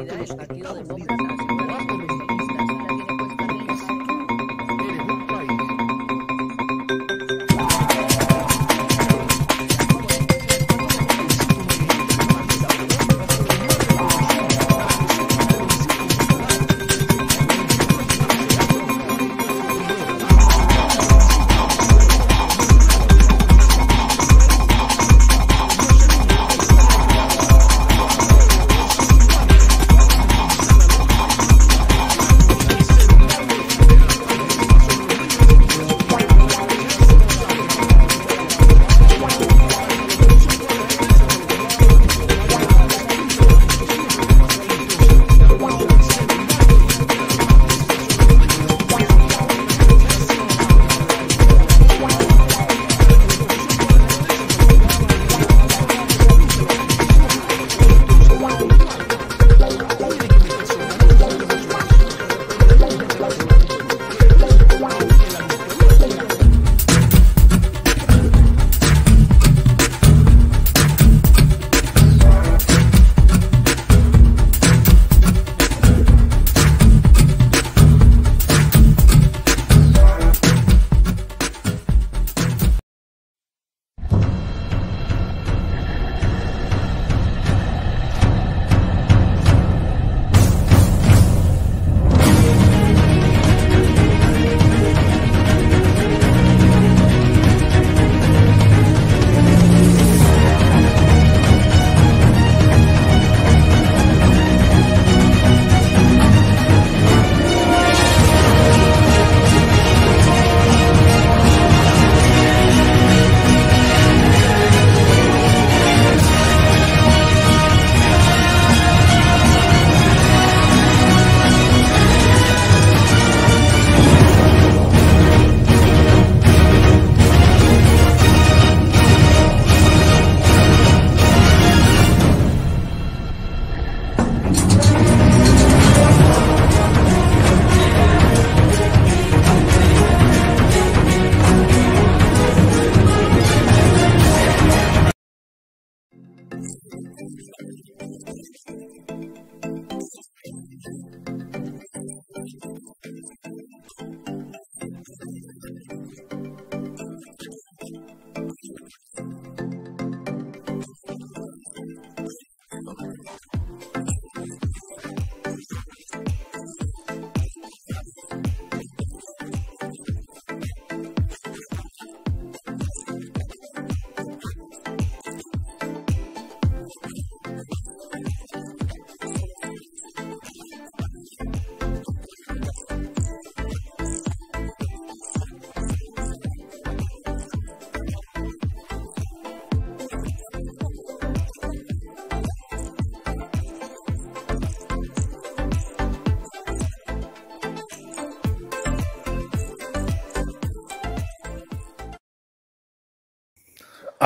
unidades activas de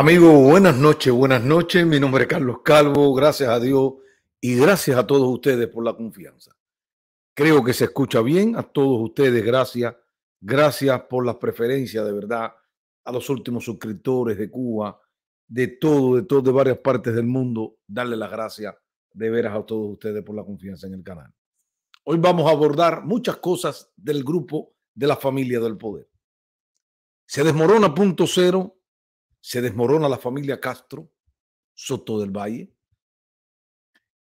Amigo, buenas noches, buenas noches. Mi nombre es Carlos Calvo. Gracias a Dios y gracias a todos ustedes por la confianza. Creo que se escucha bien. A todos ustedes, gracias. Gracias por las preferencias, de verdad. A los últimos suscriptores de Cuba, de todo, de todo, de varias partes del mundo. Darle las gracias de veras a todos ustedes por la confianza en el canal. Hoy vamos a abordar muchas cosas del grupo de la familia del poder. Se desmorona punto cero se desmorona la familia Castro, Soto del Valle.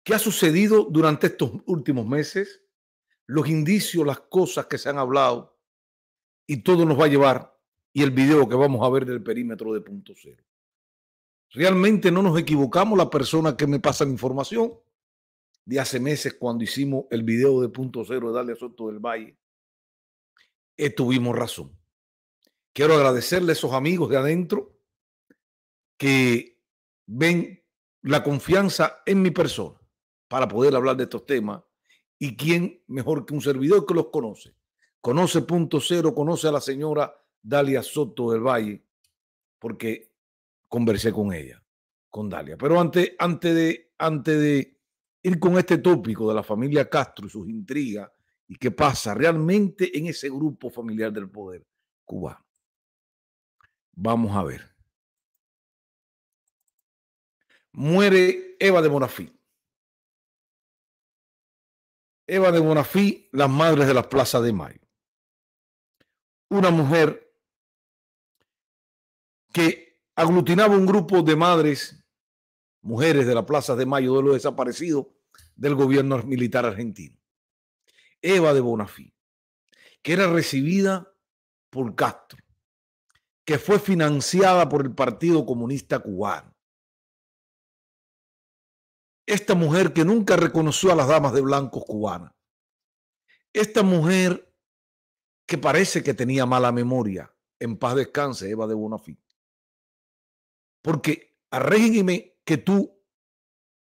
¿Qué ha sucedido durante estos últimos meses? Los indicios, las cosas que se han hablado y todo nos va a llevar y el video que vamos a ver del perímetro de punto cero. Realmente no nos equivocamos la persona que me pasa la información de hace meses cuando hicimos el video de punto cero de a Soto del Valle. Eh, tuvimos razón. Quiero agradecerle a esos amigos de adentro que ven la confianza en mi persona para poder hablar de estos temas. ¿Y quién mejor que un servidor que los conoce? Conoce Punto Cero, conoce a la señora Dalia Soto del Valle, porque conversé con ella, con Dalia. Pero antes, de, de ir con este tópico de la familia Castro y sus intrigas y qué pasa realmente en ese grupo familiar del poder cubano, vamos a ver muere Eva de Bonafí. Eva de Bonafí, las madres de la Plaza de Mayo. Una mujer que aglutinaba un grupo de madres, mujeres de la Plaza de Mayo, de los desaparecidos del gobierno militar argentino. Eva de Bonafí, que era recibida por Castro, que fue financiada por el Partido Comunista Cubano esta mujer que nunca reconoció a las damas de blancos cubanas. Esta mujer que parece que tenía mala memoria. En paz descanse, Eva de Bonafí. Porque al régimen que tú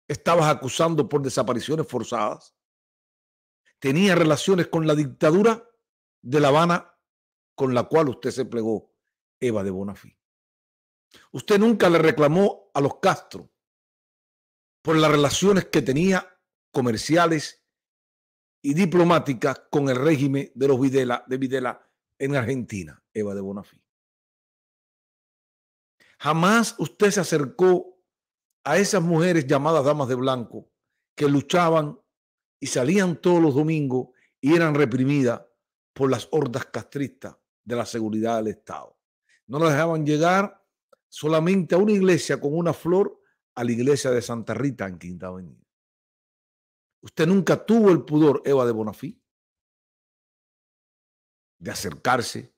estabas acusando por desapariciones forzadas, tenía relaciones con la dictadura de La Habana con la cual usted se plegó, Eva de Bonafí. Usted nunca le reclamó a los Castro por las relaciones que tenía comerciales y diplomáticas con el régimen de los Videla, de Videla en Argentina, Eva de Bonafí. Jamás usted se acercó a esas mujeres llamadas damas de blanco que luchaban y salían todos los domingos y eran reprimidas por las hordas castristas de la seguridad del Estado. No las dejaban llegar solamente a una iglesia con una flor a la iglesia de Santa Rita en Quinta Avenida. Usted nunca tuvo el pudor, Eva de Bonafí, de acercarse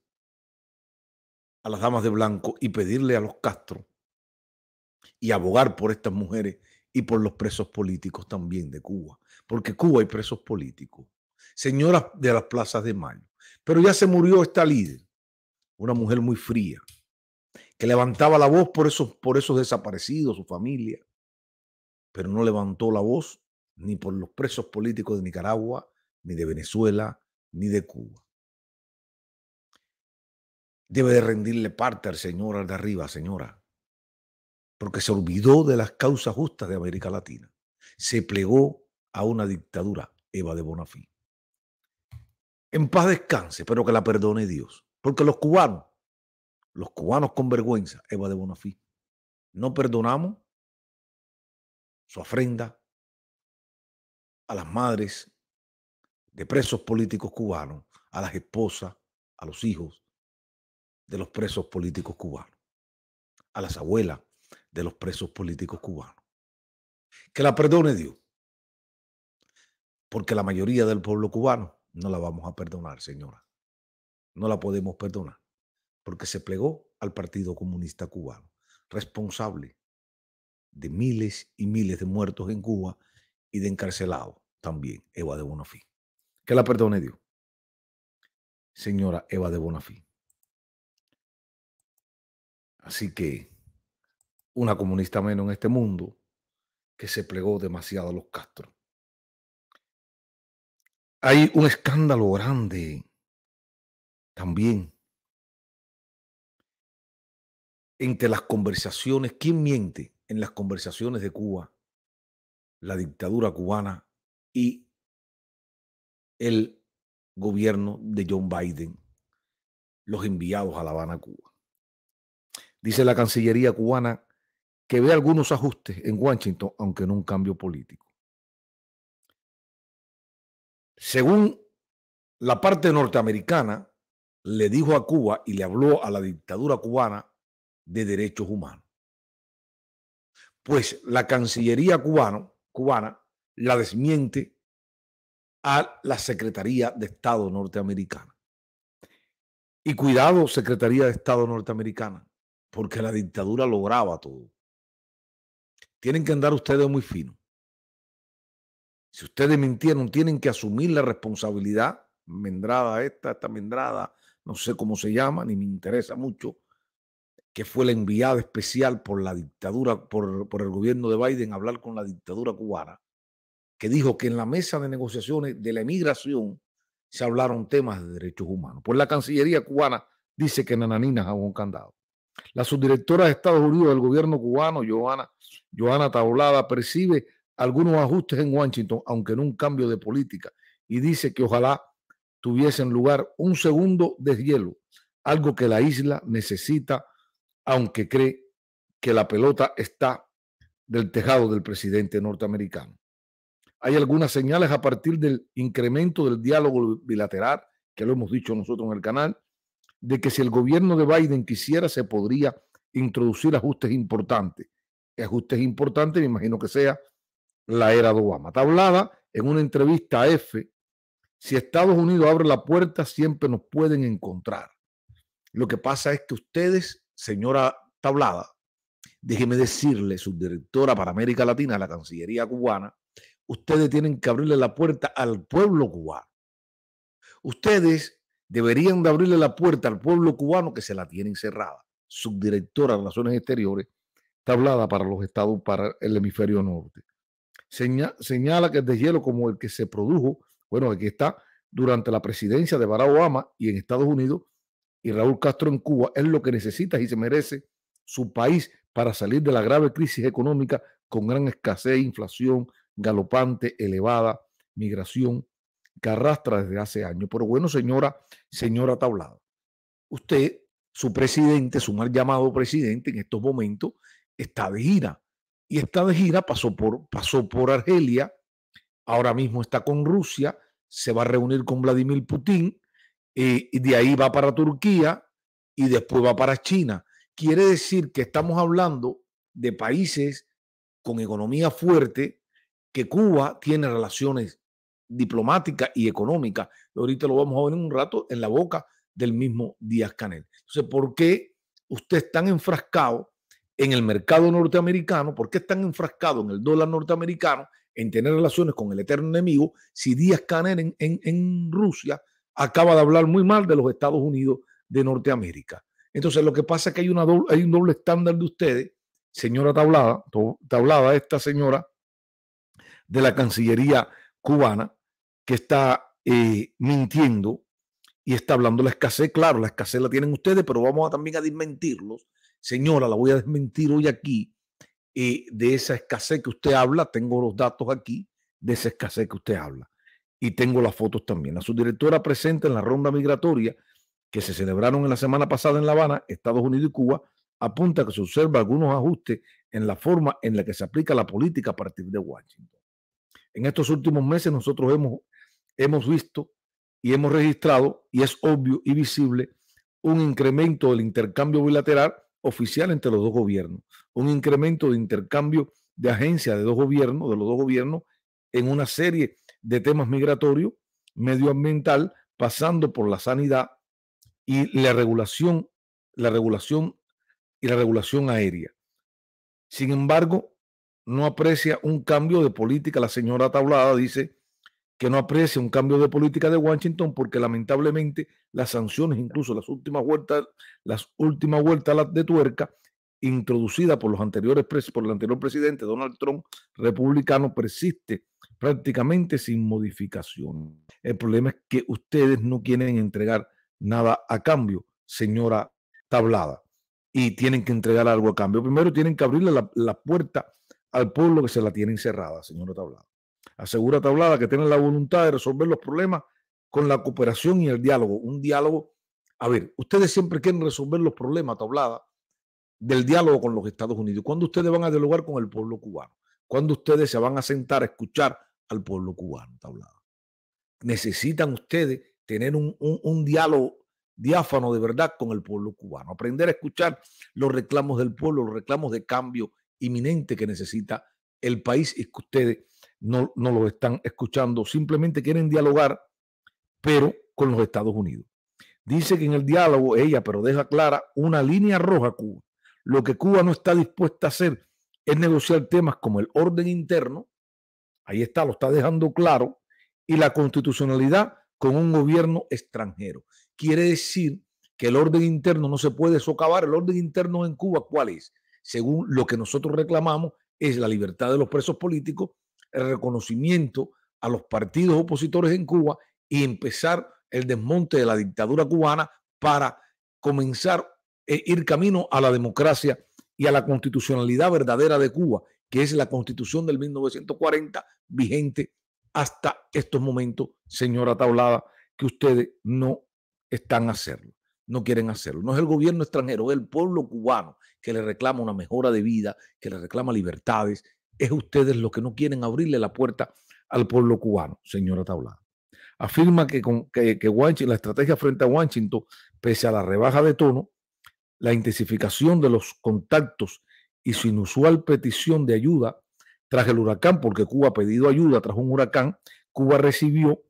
a las damas de blanco y pedirle a los Castro y abogar por estas mujeres y por los presos políticos también de Cuba, porque Cuba hay presos políticos, señoras de las plazas de mayo. Pero ya se murió esta líder, una mujer muy fría, que levantaba la voz por esos, por esos desaparecidos, su familia, pero no levantó la voz ni por los presos políticos de Nicaragua, ni de Venezuela, ni de Cuba. Debe de rendirle parte al señor al de arriba, señora, porque se olvidó de las causas justas de América Latina. Se plegó a una dictadura, Eva de Bonafí. En paz descanse, pero que la perdone Dios, porque los cubanos los cubanos con vergüenza, Eva de Bonafí. No perdonamos su ofrenda a las madres de presos políticos cubanos, a las esposas, a los hijos de los presos políticos cubanos, a las abuelas de los presos políticos cubanos. Que la perdone Dios, porque la mayoría del pueblo cubano no la vamos a perdonar, señora. No la podemos perdonar porque se plegó al Partido Comunista Cubano, responsable de miles y miles de muertos en Cuba y de encarcelados también, Eva de Bonafí. Que la perdone Dios. Señora Eva de Bonafí. Así que una comunista menos en este mundo que se plegó demasiado a los Castro. Hay un escándalo grande también entre las conversaciones, ¿quién miente en las conversaciones de Cuba, la dictadura cubana y el gobierno de John Biden, los enviados a La Habana, Cuba? Dice la Cancillería cubana que ve algunos ajustes en Washington, aunque no un cambio político. Según la parte norteamericana, le dijo a Cuba y le habló a la dictadura cubana de Derechos Humanos. Pues la Cancillería cubano, cubana la desmiente a la Secretaría de Estado norteamericana. Y cuidado, Secretaría de Estado norteamericana, porque la dictadura lograba todo. Tienen que andar ustedes muy finos. Si ustedes mintieron, tienen que asumir la responsabilidad. Mendrada esta, esta mendrada, no sé cómo se llama, ni me interesa mucho que fue la enviada especial por la dictadura, por, el gobierno de Biden, a hablar con la dictadura cubana, que dijo que en la mesa de negociaciones de la emigración se hablaron temas de derechos humanos. Pues la Cancillería cubana dice que Nananina es un candado. La subdirectora de Estados Unidos del gobierno cubano, Joana, Joana percibe algunos ajustes en Washington, aunque en un cambio de política, y dice que ojalá tuviesen lugar un segundo deshielo, algo que la isla necesita aunque cree que la pelota está del tejado del presidente norteamericano. Hay algunas señales a partir del incremento del diálogo bilateral, que lo hemos dicho nosotros en el canal, de que si el gobierno de Biden quisiera se podría introducir ajustes importantes. Ajustes importantes, me imagino que sea la era de Obama. Tablada en una entrevista a F, si Estados Unidos abre la puerta, siempre nos pueden encontrar. Lo que pasa es que ustedes señora Tablada, déjeme decirle, subdirectora para América Latina la Cancillería cubana, ustedes tienen que abrirle la puerta al pueblo cubano. Ustedes deberían de abrirle la puerta al pueblo cubano que se la tienen cerrada. Subdirectora de Relaciones Exteriores, tablada para los estados, para el hemisferio norte. Señala, señala que el deshielo como el que se produjo, bueno, aquí está, durante la presidencia de Barack Obama y en Estados Unidos, y Raúl Castro en Cuba es lo que necesita y se merece su país para salir de la grave crisis económica con gran escasez, inflación galopante, elevada, migración que arrastra desde hace años. Pero bueno, señora, señora Tablada, usted, su presidente, su mal llamado presidente en estos momentos, está de gira. Y está de gira, pasó por, pasó por Argelia, ahora mismo está con Rusia, se va a reunir con Vladimir Putin, eh, y de ahí va para Turquía y después va para China. Quiere decir que estamos hablando de países con economía fuerte, que Cuba tiene relaciones diplomáticas y económicas. Ahorita lo vamos a ver en un rato en la boca del mismo Díaz Canel. Entonces, ¿por qué usted están enfrascado en el mercado norteamericano? ¿Por qué están enfrascados en el dólar norteamericano, en tener relaciones con el eterno enemigo, si Díaz Canel en Rusia acaba de hablar muy mal de los Estados Unidos de Norteamérica. Entonces, lo que pasa es que hay, un doble estándar de ustedes, señora Tablada, Tablada, esta señora de la Cancillería cubana, que está eh, mintiendo y está hablando de la escasez. Claro, la escasez la tienen ustedes, pero vamos a, también a desmentirlos. Señora, la voy a desmentir hoy aquí eh, de esa escasez que usted habla. Tengo los datos aquí de esa escasez que usted habla y tengo las fotos también. su directora presente en la ronda migratoria que se celebraron en la semana pasada en La Habana, Estados Unidos y Cuba, apunta que se observa algunos ajustes en la forma en la que se aplica la política a partir de Washington. En estos últimos meses nosotros hemos, hemos visto y hemos registrado, y es obvio y visible, un incremento del intercambio bilateral oficial entre los dos gobiernos, un incremento de intercambio de agencias de dos gobiernos, de los dos gobiernos, en una serie de temas migratorios, medioambiental, pasando por la sanidad y la regulación, la regulación y la regulación aérea. Sin embargo, no aprecia un cambio de política. La señora Tablada dice que no aprecia un cambio de política de Washington porque lamentablemente las sanciones, incluso las últimas vueltas, las últimas vueltas de tuerca, introducida por, los anteriores, por el anterior presidente Donald Trump, republicano, persiste prácticamente sin modificación. El problema es que ustedes no quieren entregar nada a cambio, señora Tablada, y tienen que entregar algo a cambio. Primero tienen que abrirle la, la puerta al pueblo que se la tiene encerrada, señora Tablada. Asegura Tablada que tienen la voluntad de resolver los problemas con la cooperación y el diálogo. Un diálogo, a ver, ustedes siempre quieren resolver los problemas, Tablada, del diálogo con los Estados Unidos? ¿Cuándo ustedes van a dialogar con el pueblo cubano? ¿Cuándo ustedes se van a sentar a escuchar al pueblo cubano? Necesitan ustedes tener un, diálogo diáfano de verdad con el pueblo cubano, aprender a escuchar los reclamos del pueblo, los reclamos de cambio inminente que necesita el país y que ustedes no, no lo están escuchando, simplemente quieren dialogar, pero con los Estados Unidos. Dice que en el diálogo ella, pero deja clara una línea roja Cuba, lo que Cuba no está dispuesta a hacer es negociar temas como el orden interno, ahí está, lo está dejando claro, y la constitucionalidad con un gobierno extranjero. Quiere decir que el orden interno no se puede socavar. El orden interno en Cuba, ¿cuál es? Según lo que nosotros reclamamos, es la libertad de los presos políticos, el reconocimiento a los partidos opositores en Cuba y empezar el desmonte de la dictadura cubana para comenzar e ir camino a la democracia y a la constitucionalidad verdadera de Cuba, que es la constitución del 1940 vigente hasta estos momentos, señora Tablada, que ustedes no están a hacerlo, no quieren hacerlo. No es el gobierno extranjero, es el pueblo cubano que le reclama una mejora de vida, que le reclama libertades. Es ustedes los que no quieren abrirle la puerta al pueblo cubano, señora Tablada. Afirma que, con, la estrategia frente a Washington, pese a la rebaja de tono, la intensificación de los contactos y su inusual petición de ayuda tras el huracán, porque Cuba ha pedido ayuda tras un huracán, Cuba recibió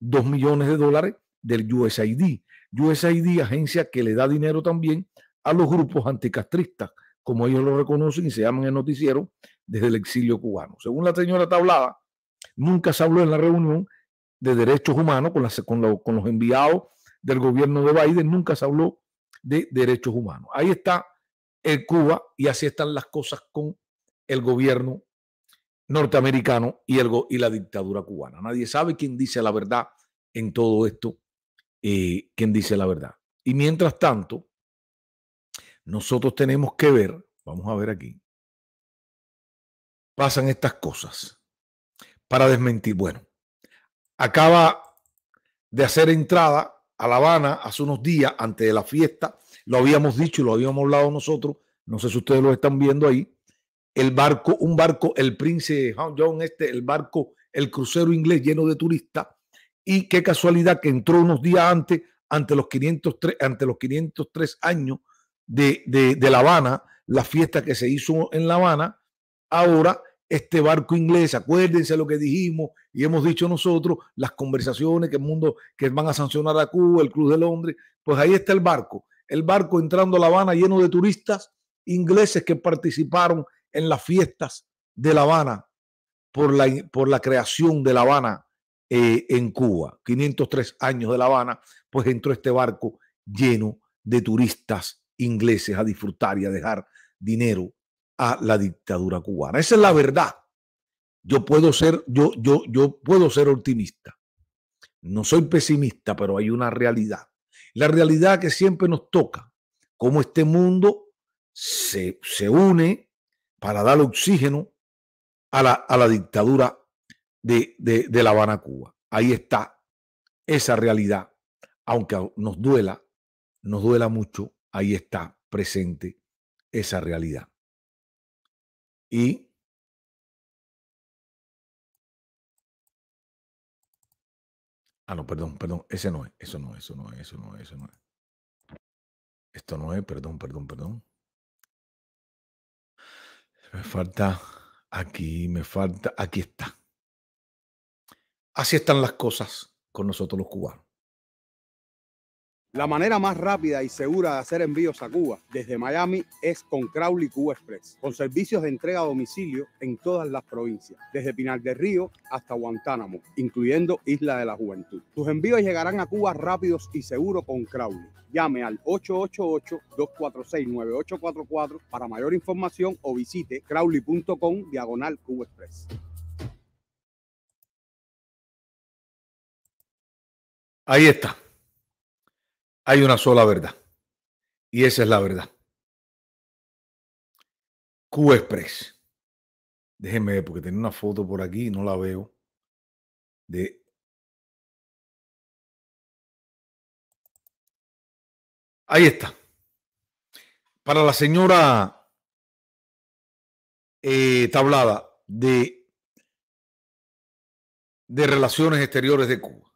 dos millones de dólares del USAID. USAID, agencia que le da dinero también a los grupos anticastristas, como ellos lo reconocen y se llaman el noticiero, desde el exilio cubano. Según la señora Tablada, nunca se habló en la reunión de derechos humanos con, con los enviados del gobierno de Biden, nunca se habló de derechos humanos. Ahí está el Cuba y así están las cosas con el gobierno norteamericano y, el, y la dictadura cubana. Nadie sabe quién dice la verdad en todo esto, eh, quién dice la verdad. Y mientras tanto, nosotros tenemos que ver, vamos a ver aquí, pasan estas cosas para desmentir. Bueno, acaba de hacer entrada la Habana hace unos días, antes de la fiesta, lo habíamos dicho y lo habíamos hablado nosotros, no sé si ustedes lo están viendo ahí, el barco, un barco, el Prince John, este, el barco, el crucero inglés lleno de turistas, y qué casualidad que entró unos días antes, ante los 503, ante los 503 años de, de La Habana, la fiesta que se hizo en La Habana, ahora este barco inglés, acuérdense lo que dijimos y hemos dicho nosotros, las conversaciones que el mundo, que van a sancionar a Cuba, el Club de Londres, pues ahí está el barco, el barco entrando a La Habana lleno de turistas ingleses que participaron en las fiestas de La Habana por la, por la creación de La Habana eh, en Cuba, 503 años de La Habana, pues entró este barco lleno de turistas ingleses a disfrutar y a dejar dinero a la dictadura cubana. Esa es la verdad. Yo puedo ser, yo, yo, yo puedo ser optimista. No soy pesimista, pero hay una realidad. La realidad que siempre nos toca, cómo este mundo se, se une para dar oxígeno a la, a la dictadura de, de, de La Habana, Cuba. Ahí está esa realidad, aunque nos duela, nos duela mucho, ahí está presente esa realidad y Ah, no, perdón, perdón, ese no es, eso no es, eso no es, eso no es, eso no es. Esto no es, perdón, perdón, perdón. Me falta aquí, me falta, aquí está. Así están las cosas con nosotros los cubanos. La manera más rápida y segura de hacer envíos a Cuba desde Miami es con Crowley Cuba Express, con servicios de entrega a domicilio en todas las provincias, desde Pinal del Río hasta Guantánamo, incluyendo Isla de la Juventud. Tus envíos llegarán a Cuba rápidos y seguros con Crowley. Llame al 888-246-9844 para mayor información o visite crowley.com diagonal Cuba Express. Ahí está hay una sola verdad. Y esa es la verdad. Cuba Express. Déjenme ver, porque tengo una foto por aquí, no la veo. De. Ahí está. Para la señora eh, Tablada de, de Relaciones Exteriores de Cuba.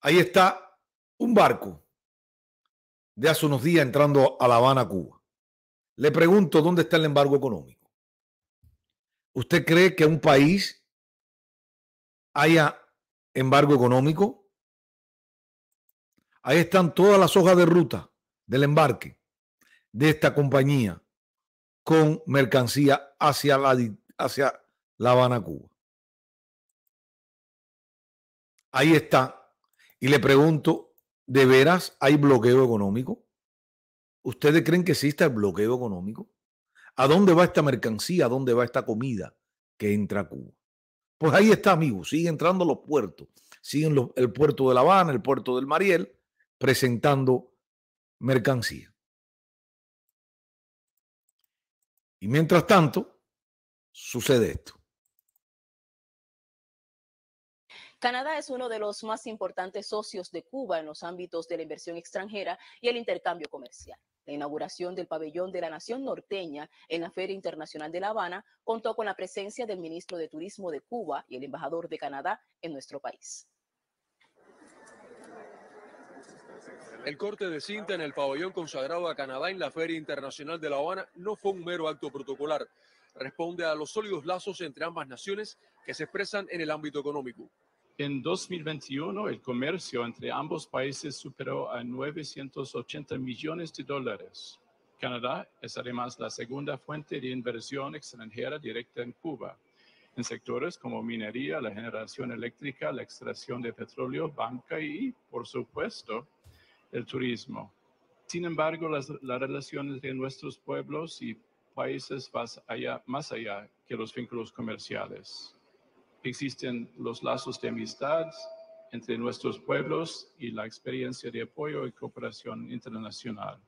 Ahí está un barco de hace unos días entrando a La Habana, Cuba. Le pregunto dónde está el embargo económico. ¿Usted cree que un país haya embargo económico? Ahí están todas las hojas de ruta del embarque de esta compañía con mercancía hacia La, hacia la Habana, Cuba. Ahí está. Y le pregunto ¿De veras hay bloqueo económico? ¿Ustedes creen que exista el bloqueo económico? ¿A dónde va esta mercancía? ¿A dónde va esta comida que entra a Cuba? Pues ahí está, amigos. Sigue entrando los puertos. Siguen el puerto de La Habana, el puerto del Mariel, presentando mercancía. Y mientras tanto, sucede esto. Canadá es uno de los más importantes socios de Cuba en los ámbitos de la inversión extranjera y el intercambio comercial. La inauguración del pabellón de la Nación Norteña en la Feria Internacional de La Habana contó con la presencia del ministro de Turismo de Cuba y el embajador de Canadá en nuestro país. El corte de cinta en el pabellón consagrado a Canadá en la Feria Internacional de La Habana no fue un mero acto protocolar. Responde a los sólidos lazos entre ambas naciones que se expresan en el ámbito económico. En 2021, el comercio entre ambos países superó a 980 millones de dólares. Canadá es además la segunda fuente de inversión extranjera directa en Cuba, en sectores como minería, la generación eléctrica, la extracción de petróleo, banca y, por supuesto, el turismo. Sin embargo, las, relaciones de nuestros pueblos y países van allá, más allá que los vínculos comerciales existen los lazos de amistad entre nuestros pueblos y la experiencia de apoyo y cooperación internacional.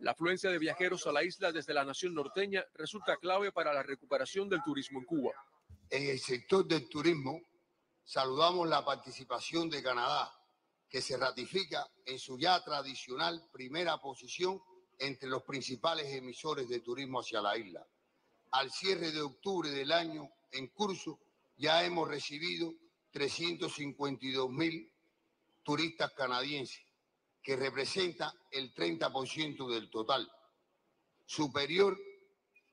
La afluencia de viajeros a la isla desde la nación norteña resulta clave para la recuperación del turismo en Cuba. En el sector del turismo, saludamos la participación de Canadá, que se ratifica en su ya tradicional primera posición entre los principales emisores de turismo hacia la isla. Al cierre de octubre del año en curso, ya hemos recibido 352 mil turistas canadienses, que representa el 30% del total, superior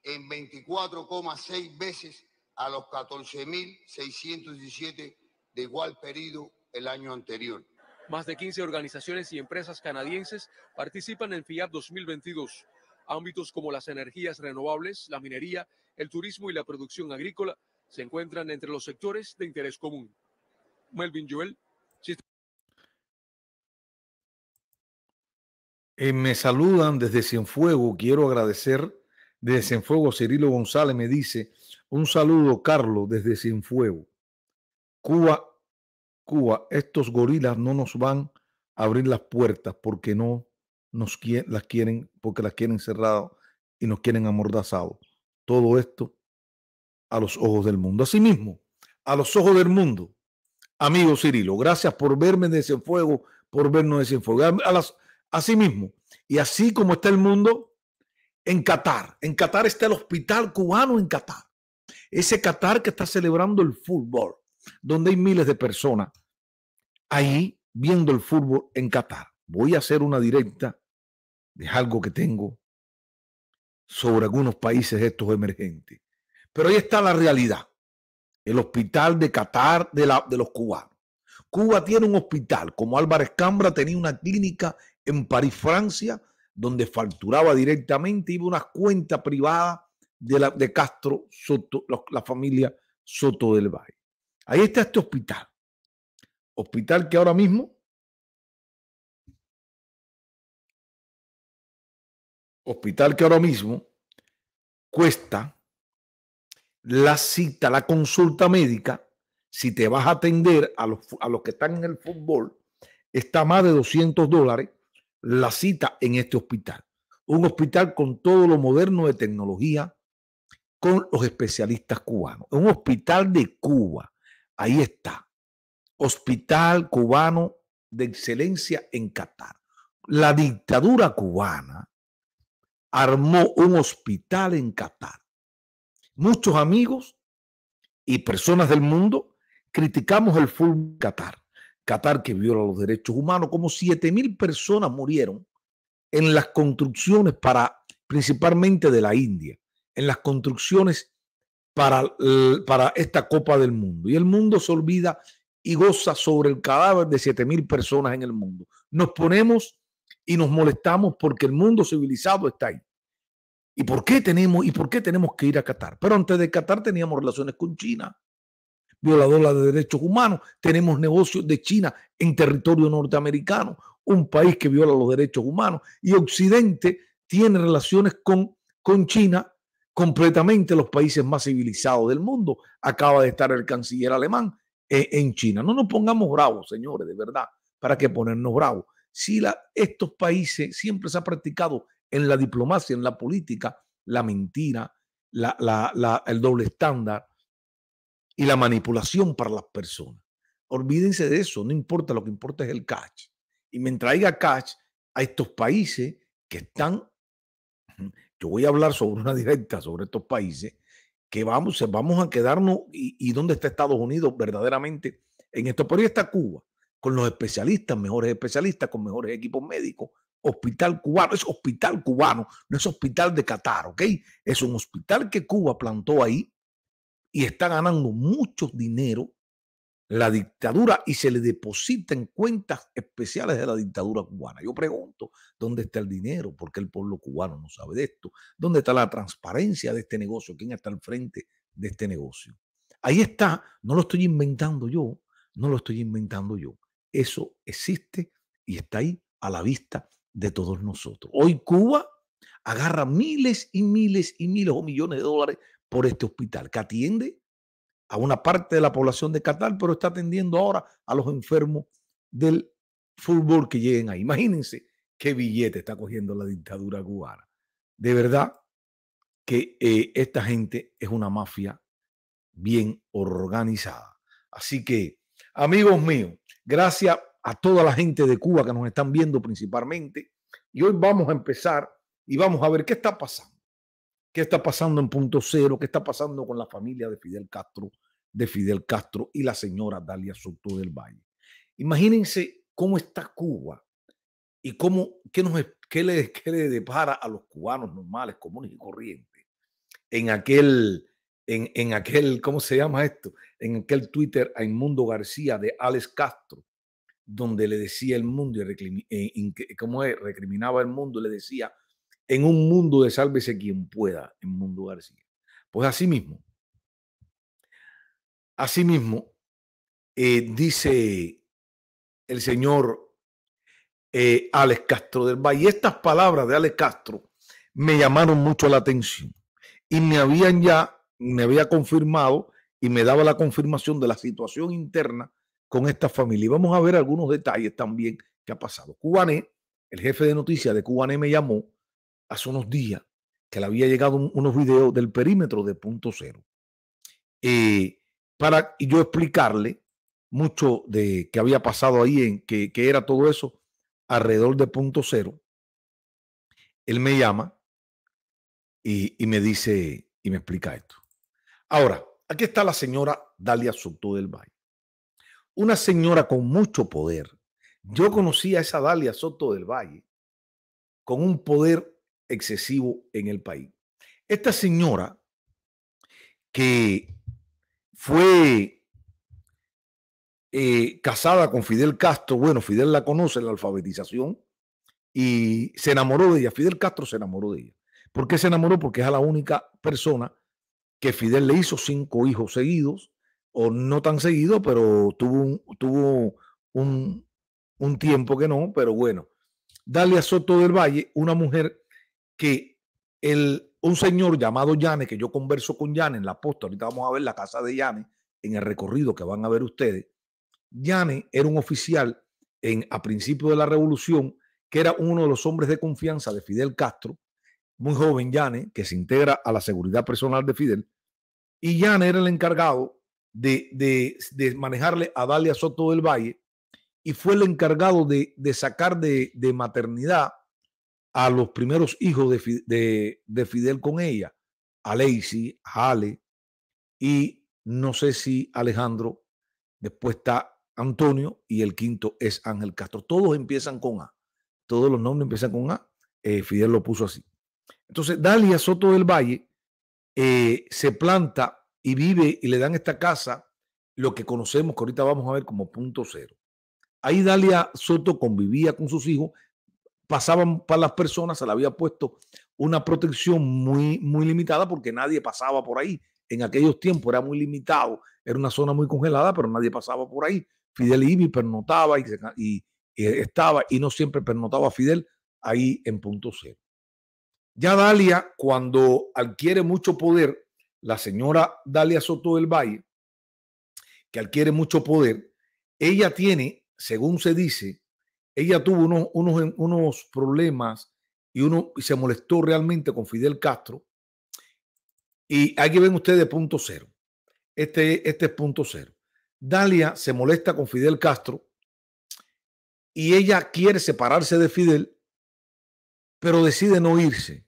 en 24,6 veces a los 14.617 de igual periodo el año anterior. Más de 15 organizaciones y empresas canadienses participan en FIAP 2022. Ámbitos como las energías renovables, la minería, el turismo y la producción agrícola se encuentran entre los sectores de interés común. Melvin Joel. Eh, me saludan desde Cienfuego. Quiero agradecer desde Cienfuego. Cirilo González me dice un saludo, Carlos, desde Cienfuego. Cuba, Cuba, estos gorilas no nos van a abrir las puertas porque no nos las quieren, porque las quieren cerrar y nos quieren amordazados. Todo esto a los ojos del mundo. mismo a los ojos del mundo, amigo Cirilo, gracias por verme en ese fuego, por vernos en ese A las, asimismo, y así como está el mundo, en Qatar, en Qatar está el hospital cubano en Qatar. Ese Qatar que está celebrando el fútbol, donde hay miles de personas ahí viendo el fútbol en Qatar. Voy a hacer una directa de algo que tengo sobre algunos países estos emergentes. Pero ahí está la realidad. El hospital de Qatar de, los cubanos. Cuba tiene un hospital, como Álvarez Cambra tenía una clínica en París, Francia, donde facturaba directamente, iba una cuenta privada de, la, de Castro Soto, la familia Soto del Valle. Ahí está este hospital. Hospital que ahora mismo hospital que ahora mismo cuesta la cita, la consulta médica, si te vas a atender a los, que están en el fútbol, está más de 200 dólares la cita en este hospital. Un hospital con todo lo moderno de tecnología, con los especialistas cubanos. Un hospital de Cuba. Ahí está. Hospital cubano de excelencia en Qatar. La dictadura cubana armó un hospital en Qatar muchos amigos y personas del mundo criticamos el fútbol Qatar. Qatar que viola los derechos humanos, como siete mil personas murieron en las construcciones para, principalmente de la India, en las construcciones para, para esta Copa del Mundo. Y el mundo se olvida y goza sobre el cadáver de siete mil personas en el mundo. Nos ponemos y nos molestamos porque el mundo civilizado está ahí. ¿Y por qué tenemos, y por qué tenemos que ir a Qatar? Pero antes de Qatar teníamos relaciones con China, violadora de derechos humanos, tenemos negocios de China en territorio norteamericano, un país que viola los derechos humanos, y Occidente tiene relaciones con, con China completamente los países más civilizados del mundo. Acaba de estar el canciller alemán eh, en China. No nos pongamos bravos, señores, de verdad. ¿Para qué ponernos bravos? Si estos países siempre se ha practicado en la diplomacia, en la política, la mentira, el doble estándar y la manipulación para las personas. Olvídense de eso, no importa, lo que importa es el cash. Y mientras haya cash a estos países que están, yo voy a hablar sobre una directa sobre estos países, que vamos, vamos a quedarnos y, y dónde está Estados Unidos verdaderamente en esto. Pero ahí está Cuba, con los especialistas, mejores especialistas, con mejores equipos médicos, Hospital Cubano, es Hospital Cubano, no es Hospital de Qatar, ¿ok? Es un hospital que Cuba plantó ahí y está ganando mucho dinero la dictadura y se le deposita en cuentas especiales de la dictadura cubana. Yo pregunto, ¿dónde está el dinero? Porque el pueblo cubano no sabe de esto. ¿Dónde está la transparencia de este negocio? ¿Quién está al frente de este negocio? Ahí está, no lo estoy inventando yo, no lo estoy inventando yo. Eso existe y está ahí a la vista de todos nosotros. Hoy Cuba agarra miles y miles y miles o millones de dólares por este hospital que atiende a una parte de la población de Qatar, pero está atendiendo ahora a los enfermos del fútbol que lleguen ahí. Imagínense qué billete está cogiendo la dictadura cubana. De verdad que eh, esta gente es una mafia bien organizada. Así que, amigos míos, gracias a toda la gente de Cuba que nos están viendo principalmente. Y hoy vamos a empezar y vamos a ver qué está pasando. ¿Qué está pasando en punto cero? ¿Qué está pasando con la familia de Fidel Castro, de Fidel Castro y la señora Dalia Soto del Valle? Imagínense cómo está Cuba y cómo, qué, nos, qué le, qué le depara a los cubanos normales, comunes y corrientes en aquel, en, en aquel, ¿cómo se llama esto? En aquel Twitter a Inmundo García de Alex Castro donde le decía el mundo y como eh, recriminaba el mundo, le decía, en un mundo de sálvese quien pueda, en Mundo García. Pues así mismo, así mismo, eh, dice el señor eh, Alex Castro del Valle. estas palabras de Alex Castro me llamaron mucho la atención y me habían ya, me había confirmado y me daba la confirmación de la situación interna con esta familia. Y vamos a ver algunos detalles también que ha pasado. Cubané, el jefe de noticias de Cubané me llamó hace unos días que le había llegado unos videos del perímetro de punto cero. Eh, y para yo explicarle mucho de que había pasado ahí, en que, era todo eso alrededor de punto cero. Él me llama y, y me dice y me explica esto. Ahora, aquí está la señora Dalia Soto del Valle una señora con mucho poder. Yo conocí a esa Dalia Soto del Valle con un poder excesivo en el país. Esta señora que fue eh, casada con Fidel Castro, bueno, Fidel la conoce, en la alfabetización, y se enamoró de ella. Fidel Castro se enamoró de ella. ¿Por qué se enamoró? Porque es la única persona que Fidel le hizo cinco hijos seguidos o no tan seguido, pero tuvo un, tuvo un, un tiempo que no, pero bueno. Dalia Soto del Valle, una mujer que el, un señor llamado Yane, que yo converso con Yane en la posta, ahorita vamos a ver la casa de Yane en el recorrido que van a ver ustedes. Yane era un oficial en, a principio de la revolución, que era uno de los hombres de confianza de Fidel Castro, muy joven Yane, que se integra a la seguridad personal de Fidel, y Yane era el encargado de, manejarle a Dalia Soto del Valle y fue el encargado de, sacar de, maternidad a los primeros hijos de, Fidel con ella, a Lacey, a Ale y no sé si Alejandro, después está Antonio y el quinto es Ángel Castro. Todos empiezan con A, todos los nombres empiezan con A, eh, Fidel lo puso así. Entonces, Dalia Soto del Valle eh, se planta y vive y le dan esta casa lo que conocemos que ahorita vamos a ver como punto cero. Ahí Dalia Soto convivía con sus hijos, pasaban para las personas, se le había puesto una protección muy, muy limitada porque nadie pasaba por ahí. En aquellos tiempos era muy limitado, era una zona muy congelada, pero nadie pasaba por ahí. Fidel Ibi pernotaba y, y, y estaba, y no siempre pernotaba Fidel ahí en punto cero. Ya Dalia, cuando adquiere mucho poder, la señora Dalia Soto del Valle, que adquiere mucho poder, ella tiene, según se dice, ella tuvo unos, unos, problemas y uno y se molestó realmente con Fidel Castro. Y aquí ven ustedes punto cero. Este, este es punto cero. Dalia se molesta con Fidel Castro y ella quiere separarse de Fidel, pero decide no irse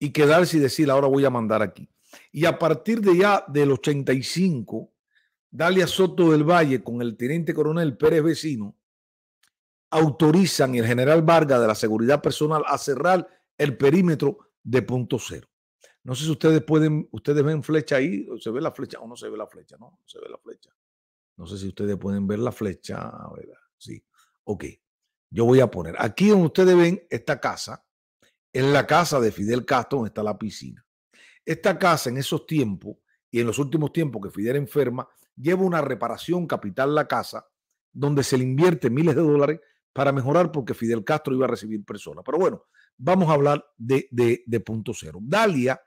y quedarse y decir, ahora voy a mandar aquí. Y a partir de ya del 85, Dalia Soto del Valle con el teniente coronel Pérez Vecino autorizan el general Vargas de la Seguridad Personal a cerrar el perímetro de punto cero. No sé si ustedes pueden, ustedes ven flecha ahí, se ve la flecha o no se ve la flecha, no, no se ve la flecha. No sé si ustedes pueden ver la flecha, sí. Ok, yo voy a poner, aquí donde ustedes ven esta casa, en la casa de Fidel Castro, está la piscina. Esta casa en esos tiempos y en los últimos tiempos que Fidel enferma, lleva una reparación capital la casa, donde se le invierte miles de dólares para mejorar porque Fidel Castro iba a recibir personas. Pero bueno, vamos a hablar de, de, punto cero. Dalia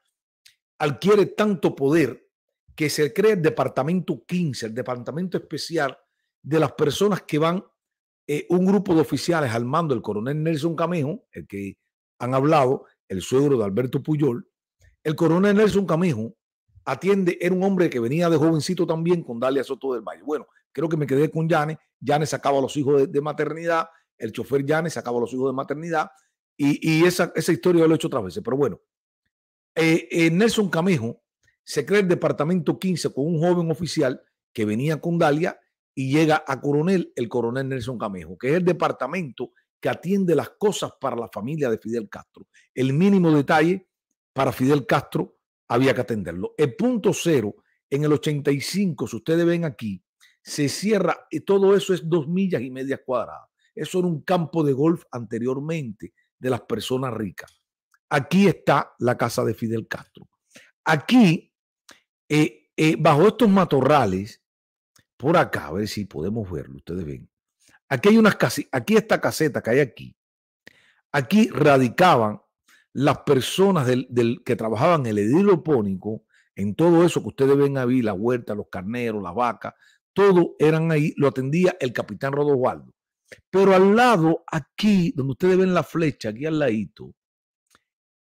adquiere tanto poder que se crea el departamento 15, el departamento especial de las personas que van, eh, un grupo de oficiales al mando del coronel Nelson Camejo, el que han hablado, el suegro de Alberto Puyol, el coronel Nelson Camijo atiende, era un hombre que venía de jovencito también con Dalia Soto del Valle. Bueno, creo que me quedé con Yane. Yane sacaba a los hijos de, maternidad, el chofer Yane sacaba a los hijos de maternidad y, esa, historia yo lo he hecho otras veces. Pero bueno, eh, eh, Nelson Camijo se cree el departamento 15 con un joven oficial que venía con Dalia y llega a coronel, el coronel Nelson Camejo, que es el departamento que atiende las cosas para la familia de Fidel Castro. El mínimo detalle para Fidel Castro había que atenderlo. El punto cero en el 85, si ustedes ven aquí, se cierra, y todo eso es dos millas y media cuadradas. Eso era un campo de golf anteriormente de las personas ricas. Aquí está la casa de Fidel Castro. Aquí, eh, eh, bajo estos matorrales, por acá, a ver si podemos verlo, ustedes ven. Aquí hay unas casi, aquí esta caseta que hay aquí. Aquí radicaban las personas del, que trabajaban el edilopónico, en todo eso que ustedes ven ahí, la huerta, los carneros, las vacas, todo eran ahí, lo atendía el capitán Rodovaldo. Pero al lado, aquí, donde ustedes ven la flecha, aquí al ladito,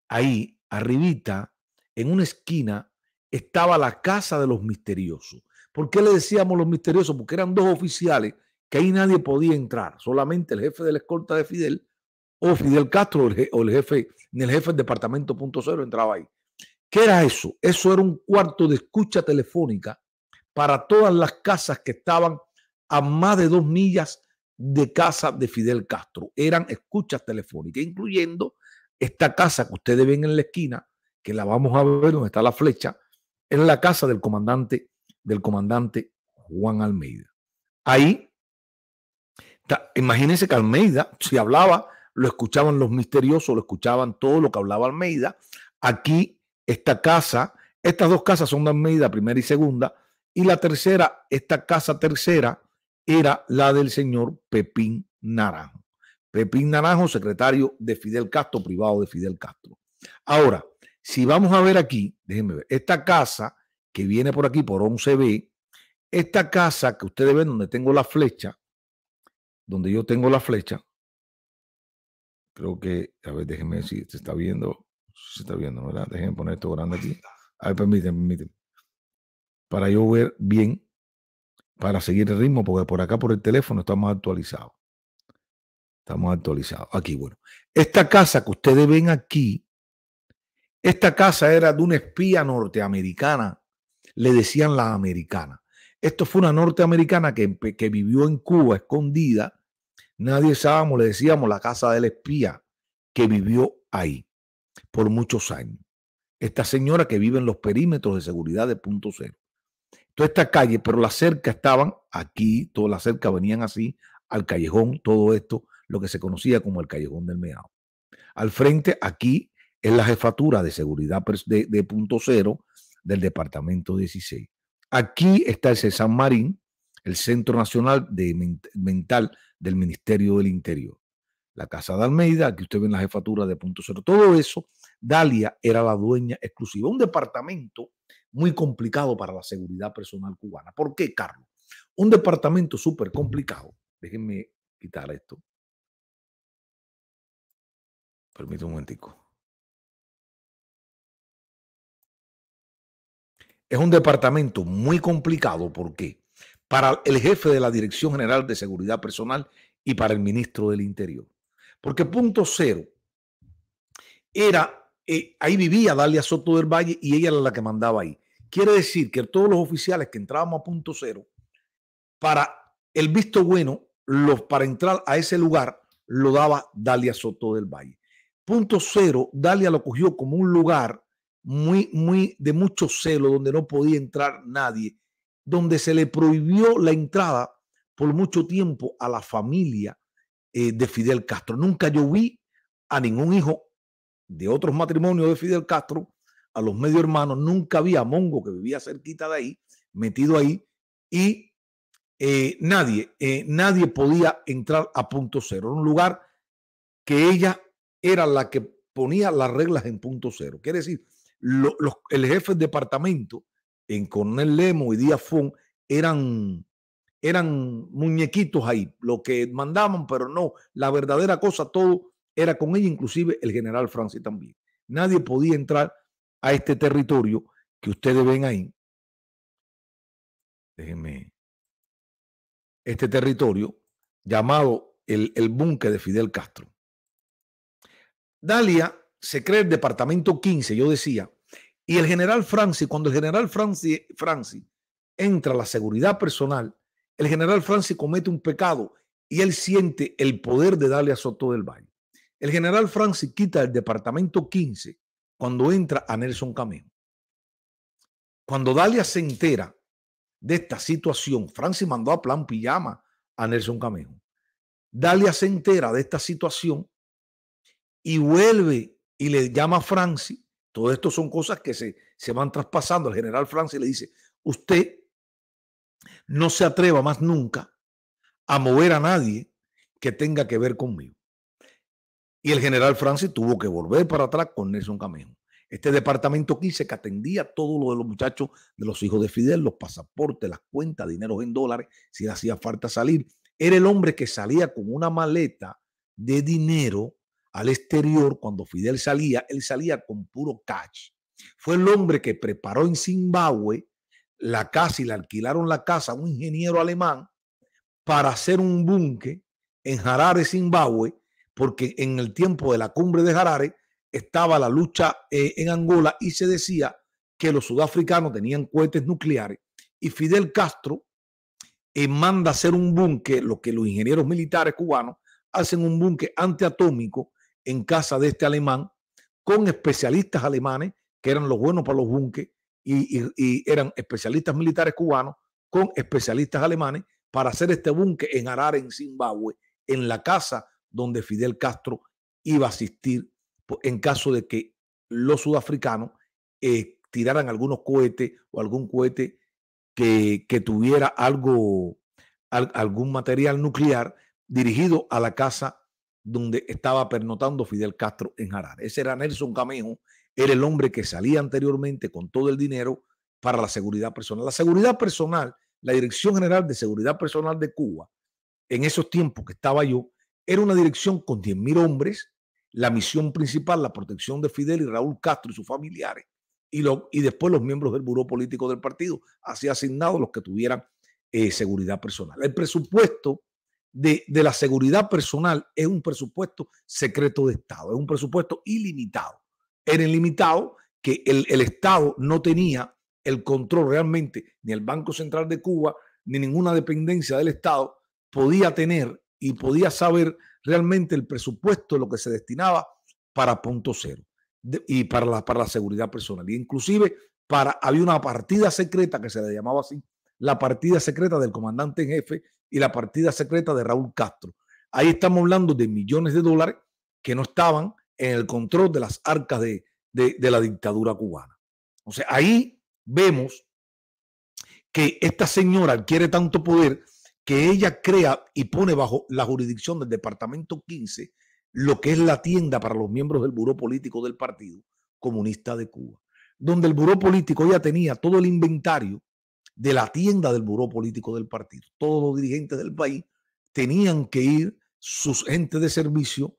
ahí, arribita, en una esquina, estaba la casa de los misteriosos. ¿Por qué le decíamos los misteriosos? Porque eran dos oficiales que ahí nadie podía entrar, solamente el jefe de la escolta de Fidel o Fidel Castro o el jefe, en el jefe del departamento punto cero entraba ahí. ¿Qué era eso? Eso era un cuarto de escucha telefónica para todas las casas que estaban a más de dos millas de casa de Fidel Castro. Eran escuchas telefónicas, incluyendo esta casa que ustedes ven en la esquina, que la vamos a ver donde está la flecha, en la casa del comandante, del comandante Juan Almeida. Ahí, imagínense que Almeida, si hablaba, lo escuchaban los misteriosos, lo escuchaban todo lo que hablaba Almeida. Aquí, esta casa, estas dos casas son de Almeida, primera y segunda, y la tercera, esta casa tercera, era la del señor Pepín Naranjo. Pepín Naranjo, secretario de Fidel Castro, privado de Fidel Castro. Ahora, si vamos a ver aquí, déjenme ver, esta casa que viene por aquí, por 11B, esta casa que ustedes ven donde tengo la flecha, donde yo tengo la flecha, Creo que, a ver, déjenme si se está viendo. Se está viendo, ¿verdad? Déjenme poner esto grande aquí. A ver, permítanme, permítanme. Para yo ver bien, para seguir el ritmo, porque por acá por el teléfono estamos actualizados. Estamos actualizados. Aquí, bueno. Esta casa que ustedes ven aquí, esta casa era de una espía norteamericana. Le decían la americana. Esto fue una norteamericana que, que vivió en Cuba escondida Nadie sabíamos, le decíamos, la casa del espía que vivió ahí por muchos años. Esta señora que vive en los perímetros de seguridad de punto cero. Toda esta calle, pero las cercas estaban aquí, todas las cercas venían así al callejón, todo esto, lo que se conocía como el callejón del meado. Al frente, aquí, es la jefatura de seguridad de, de punto cero del departamento 16. Aquí está ese San Marín, el Centro Nacional Mental del Ministerio del Interior. La Casa de Almeida, que usted ve en la jefatura de Punto Cero, todo eso, Dalia era la dueña exclusiva. Un departamento muy complicado para la seguridad personal cubana. ¿Por qué, Carlos? Un departamento súper complicado. Déjenme quitar esto. Permítame un momentico. Es un departamento muy complicado. ¿Por qué? para el jefe de la Dirección General de Seguridad Personal y para el ministro del Interior. Porque punto cero era, eh, ahí vivía Dalia Soto del Valle y ella era la que mandaba ahí. Quiere decir que todos los oficiales que entrábamos a punto cero, para el visto bueno, los, para entrar a ese lugar, lo daba Dalia Soto del Valle. Punto cero, Dalia lo cogió como un lugar muy, muy de mucho celo, donde no podía entrar nadie donde se le prohibió la entrada por mucho tiempo a la familia eh, de Fidel Castro. Nunca yo vi a ningún hijo de otros matrimonios de Fidel Castro, a los medio hermanos, nunca vi a Mongo que vivía cerquita de ahí, metido ahí, y eh, nadie, eh, nadie podía entrar a punto cero. un lugar que ella era la que ponía las reglas en punto cero. Quiere decir, el jefe de departamento en Cornel Lemo y Díaz eran, eran muñequitos ahí, lo que mandaban, pero no, la verdadera cosa todo era con ella, inclusive el general Francis también. Nadie podía entrar a este territorio que ustedes ven ahí. Déjenme. Este territorio llamado el, el búnker de Fidel Castro. Dalia se cree el departamento 15, yo decía, y el general Francis, cuando el general Francis, entra a la seguridad personal, el general Francis comete un pecado y él siente el poder de darle a Soto del Valle. El general Francis quita el departamento 15 cuando entra a Nelson Camejo. Cuando Dalia se entera de esta situación, Francis mandó a plan pijama a Nelson Camejo. Dalia se entera de esta situación y vuelve y le llama a Francis todo esto son cosas que se, se van traspasando. El general Francis le dice, usted no se atreva más nunca a mover a nadie que tenga que ver conmigo. Y el general Francis tuvo que volver para atrás con Nelson Camejo. Este departamento 15 que atendía todo lo de los muchachos de los hijos de Fidel, los pasaportes, las cuentas, dinero en dólares, si le hacía falta salir. Era el hombre que salía con una maleta de dinero al exterior, cuando Fidel salía, él salía con puro cash. Fue el hombre que preparó en Zimbabue la casa y le alquilaron la casa a un ingeniero alemán para hacer un búnker en Harare, Zimbabue, porque en el tiempo de la cumbre de Harare estaba la lucha eh, en Angola y se decía que los sudafricanos tenían cohetes nucleares y Fidel Castro manda eh, manda hacer un búnker, lo que los ingenieros militares cubanos hacen un búnker antiatómico en casa de este alemán con especialistas alemanes que eran los buenos para los bunques, y, eran especialistas militares cubanos con especialistas alemanes para hacer este búnker en Harare, en Zimbabue, en la casa donde Fidel Castro iba a asistir pues, en caso de que los sudafricanos eh, tiraran algunos cohetes o algún cohete que, tuviera algo, algún material nuclear dirigido a la casa donde estaba pernotando Fidel Castro en Harare. Ese era Nelson Camejo, era el hombre que salía anteriormente con todo el dinero para la seguridad personal. La seguridad personal, la Dirección General de Seguridad Personal de Cuba, en esos tiempos que estaba yo, era una dirección con 10.000 hombres, la misión principal, la protección de Fidel y Raúl Castro y sus familiares, y, y después los miembros del buró político del partido, así asignados los que tuvieran eh, seguridad personal. El presupuesto de, la seguridad personal es un presupuesto secreto de Estado, es un presupuesto ilimitado. Era ilimitado que el, Estado no tenía el control realmente, ni el Banco Central de Cuba, ni ninguna dependencia del Estado podía tener y podía saber realmente el presupuesto lo que se destinaba para punto cero y para la, para la seguridad personal. Y inclusive para, había una partida secreta que se le llamaba así, la partida secreta del comandante en jefe, y la partida secreta de Raúl Castro. Ahí estamos hablando de millones de dólares que no estaban en el control de las arcas de, la dictadura cubana. O sea, ahí vemos que esta señora adquiere tanto poder que ella crea y pone bajo la jurisdicción del Departamento 15 lo que es la tienda para los miembros del Buró Político del Partido Comunista de Cuba, donde el Buró Político ya tenía todo el inventario de la tienda del buró político del partido. Todos los dirigentes del país tenían que ir, sus gentes de servicio,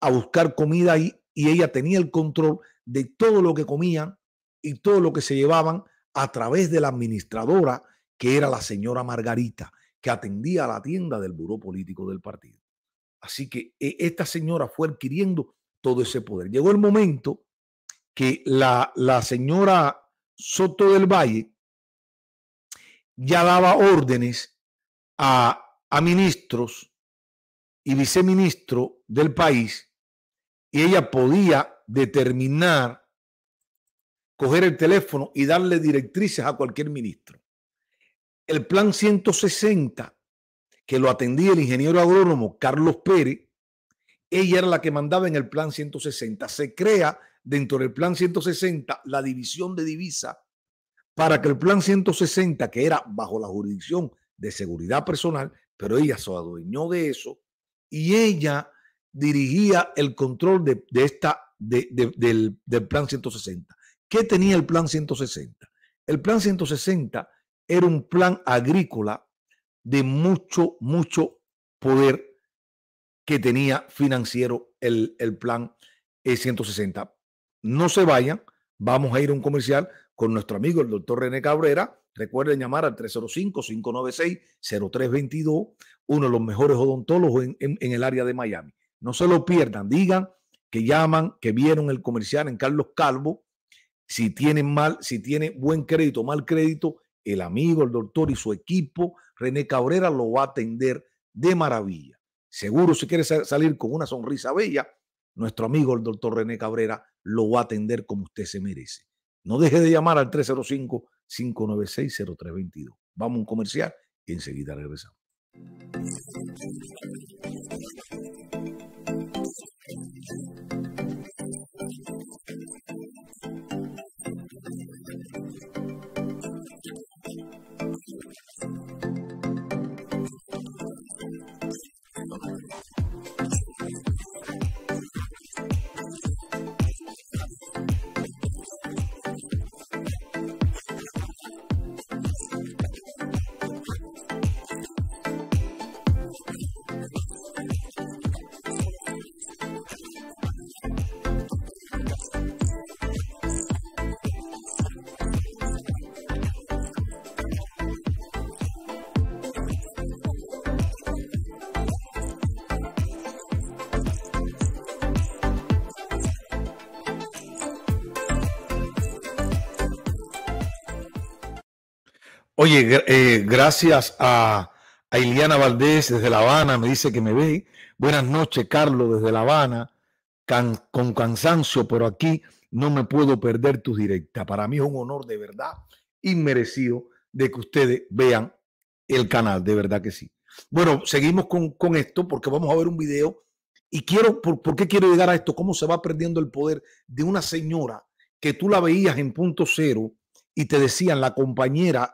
a buscar comida ahí y ella tenía el control de todo lo que comían y todo lo que se llevaban a través de la administradora, que era la señora Margarita, que atendía a la tienda del buró político del partido. Así que e, esta señora fue adquiriendo todo ese poder. Llegó el momento que la señora Soto del Valle ya daba órdenes a, ministros y viceministro del país y ella podía determinar, coger el teléfono y darle directrices a cualquier ministro. El plan 160, que lo atendía el ingeniero agrónomo Carlos Pérez, ella era la que mandaba en el plan 160. Se crea dentro del plan 160 la división de divisa para que el plan 160, que era bajo la jurisdicción de seguridad personal, pero ella se adueñó de eso y ella dirigía el control de, esta, del, plan 160. ¿Qué tenía el plan 160? El plan 160 era un plan agrícola de mucho, mucho poder que tenía financiero el, el plan 160. Eh, no se vayan, vamos a ir a un comercial, con nuestro amigo el doctor René Cabrera. Recuerden llamar al 305-596-0322, uno de los mejores odontólogos en, el área de Miami. No se lo pierdan, digan que llaman, que vieron el comercial en Carlos Calvo. Si tienen mal, si tiene buen crédito, mal crédito, el amigo, el doctor y su equipo, René Cabrera, lo va a atender de maravilla. Seguro, si quiere salir con una sonrisa bella, nuestro amigo, el doctor René Cabrera, lo va a atender como usted se merece. No deje de llamar al 305-596-0322. Vamos a un comercial y enseguida regresamos. Oye, eh, gracias a, Iliana Valdés desde La Habana, me dice que me ve. Buenas noches, Carlos, desde La Habana. con cansancio, pero aquí no me puedo perder tus directas. Para mí es un honor de verdad inmerecido de que ustedes vean el canal, de verdad que sí. Bueno, seguimos con, esto porque vamos a ver un video y quiero, por, qué quiero llegar a esto? ¿Cómo se va perdiendo el poder de una señora que tú la veías en punto cero y te decían la compañera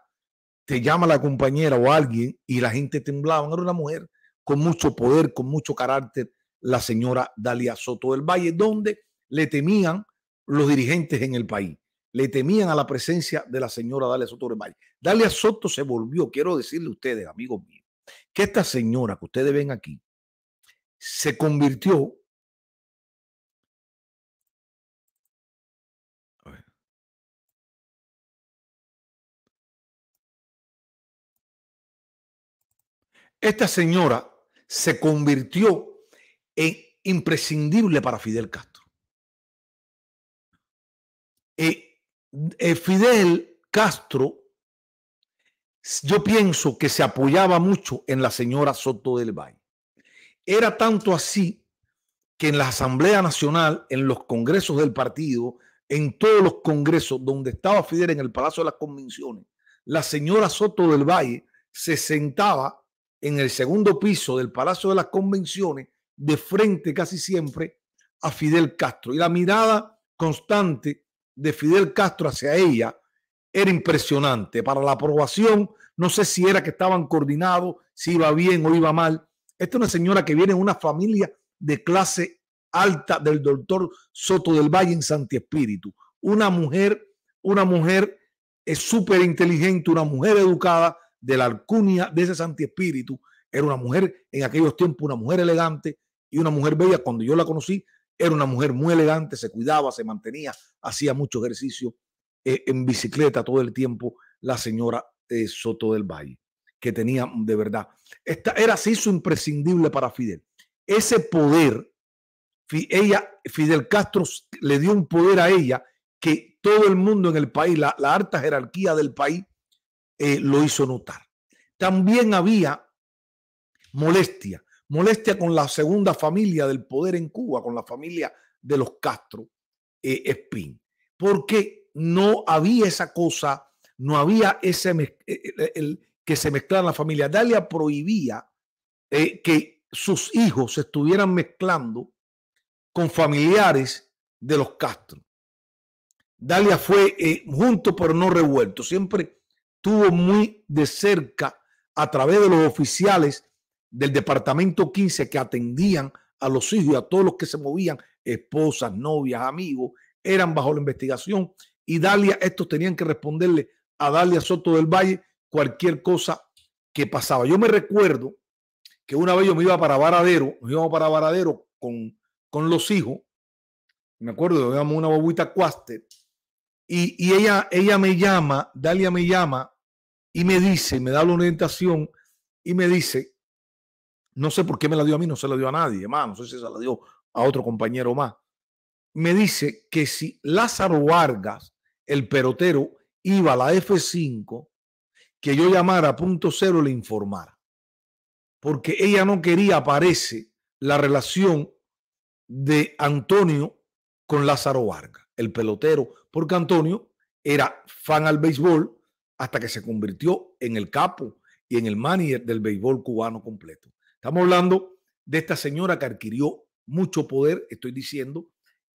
te llama la compañera o alguien y la gente temblaba. Era una mujer con mucho poder, con mucho carácter, la señora Dalia Soto del Valle, donde le temían los dirigentes en el país. Le temían a la presencia de la señora Dalia Soto del Valle. Dalia Soto se volvió, quiero decirle a ustedes, amigos míos, que esta señora que ustedes ven aquí se convirtió Esta señora se convirtió en imprescindible para Fidel Castro. Eh, eh, Fidel Castro, yo pienso que se apoyaba mucho en la señora Soto del Valle. Era tanto así que en la Asamblea Nacional, en los congresos del partido, en todos los congresos donde estaba Fidel en el Palacio de las Convenciones, la señora Soto del Valle se sentaba en el segundo piso del Palacio de las Convenciones, de frente casi siempre a Fidel Castro. Y la mirada constante de Fidel Castro hacia ella era impresionante. Para la aprobación, no sé si era que estaban coordinados, si iba bien o iba mal. Esta es una señora que viene de una familia de clase alta del doctor Soto del Valle en Santi Espíritu. Una mujer, una mujer es eh, súper inteligente, una mujer educada de la alcunia de ese Santi Espíritu. Era una mujer, en aquellos tiempos, una mujer elegante y una mujer bella. Cuando yo la conocí, era una mujer muy elegante, se cuidaba, se mantenía, hacía mucho ejercicio eh, en bicicleta todo el tiempo, la señora eh, Soto del Valle, que tenía mm, de verdad. Esta era, así hizo imprescindible para Fidel. Ese poder, ella, Fidel Castro le dio un poder a ella que todo el mundo en el país, la, la alta jerarquía del país, eh, lo hizo notar. También había molestia, molestia con la segunda familia del poder en Cuba, con la familia de los Castro eh, Espín, porque no había esa cosa, no había ese eh, que se mezclara la familia. Dalia prohibía eh, que sus hijos se estuvieran mezclando con familiares de los Castro. Dalia fue junto pero no revuelto, siempre estuvo muy de cerca a través de los oficiales del departamento 15 que atendían a los hijos y a todos los que se movían, esposas, novias, amigos, eran bajo la investigación y Dalia, estos tenían que responderle a Dalia Soto del Valle cualquier cosa que pasaba. Yo me recuerdo que una vez yo me iba para Varadero, me íbamos para Varadero con, con los hijos, me acuerdo, íbamos una bobuita cuaster, y, y ella, ella me llama, Dalia me llama y me dice, me da la orientación y me dice, no sé por qué me la dio a mí, no se la dio a nadie, más, no sé si se la dio a otro compañero más. Me dice que si Lázaro Vargas, el pelotero, iba a la F5, que yo llamara a punto cero le informara. Porque ella no quería, parece, la relación de Antonio con Lázaro Vargas, el pelotero, porque Antonio era fan al béisbol, hasta que se convirtió en el capo y en el manager del béisbol cubano completo. Estamos hablando de esta señora que adquirió mucho poder, estoy diciendo,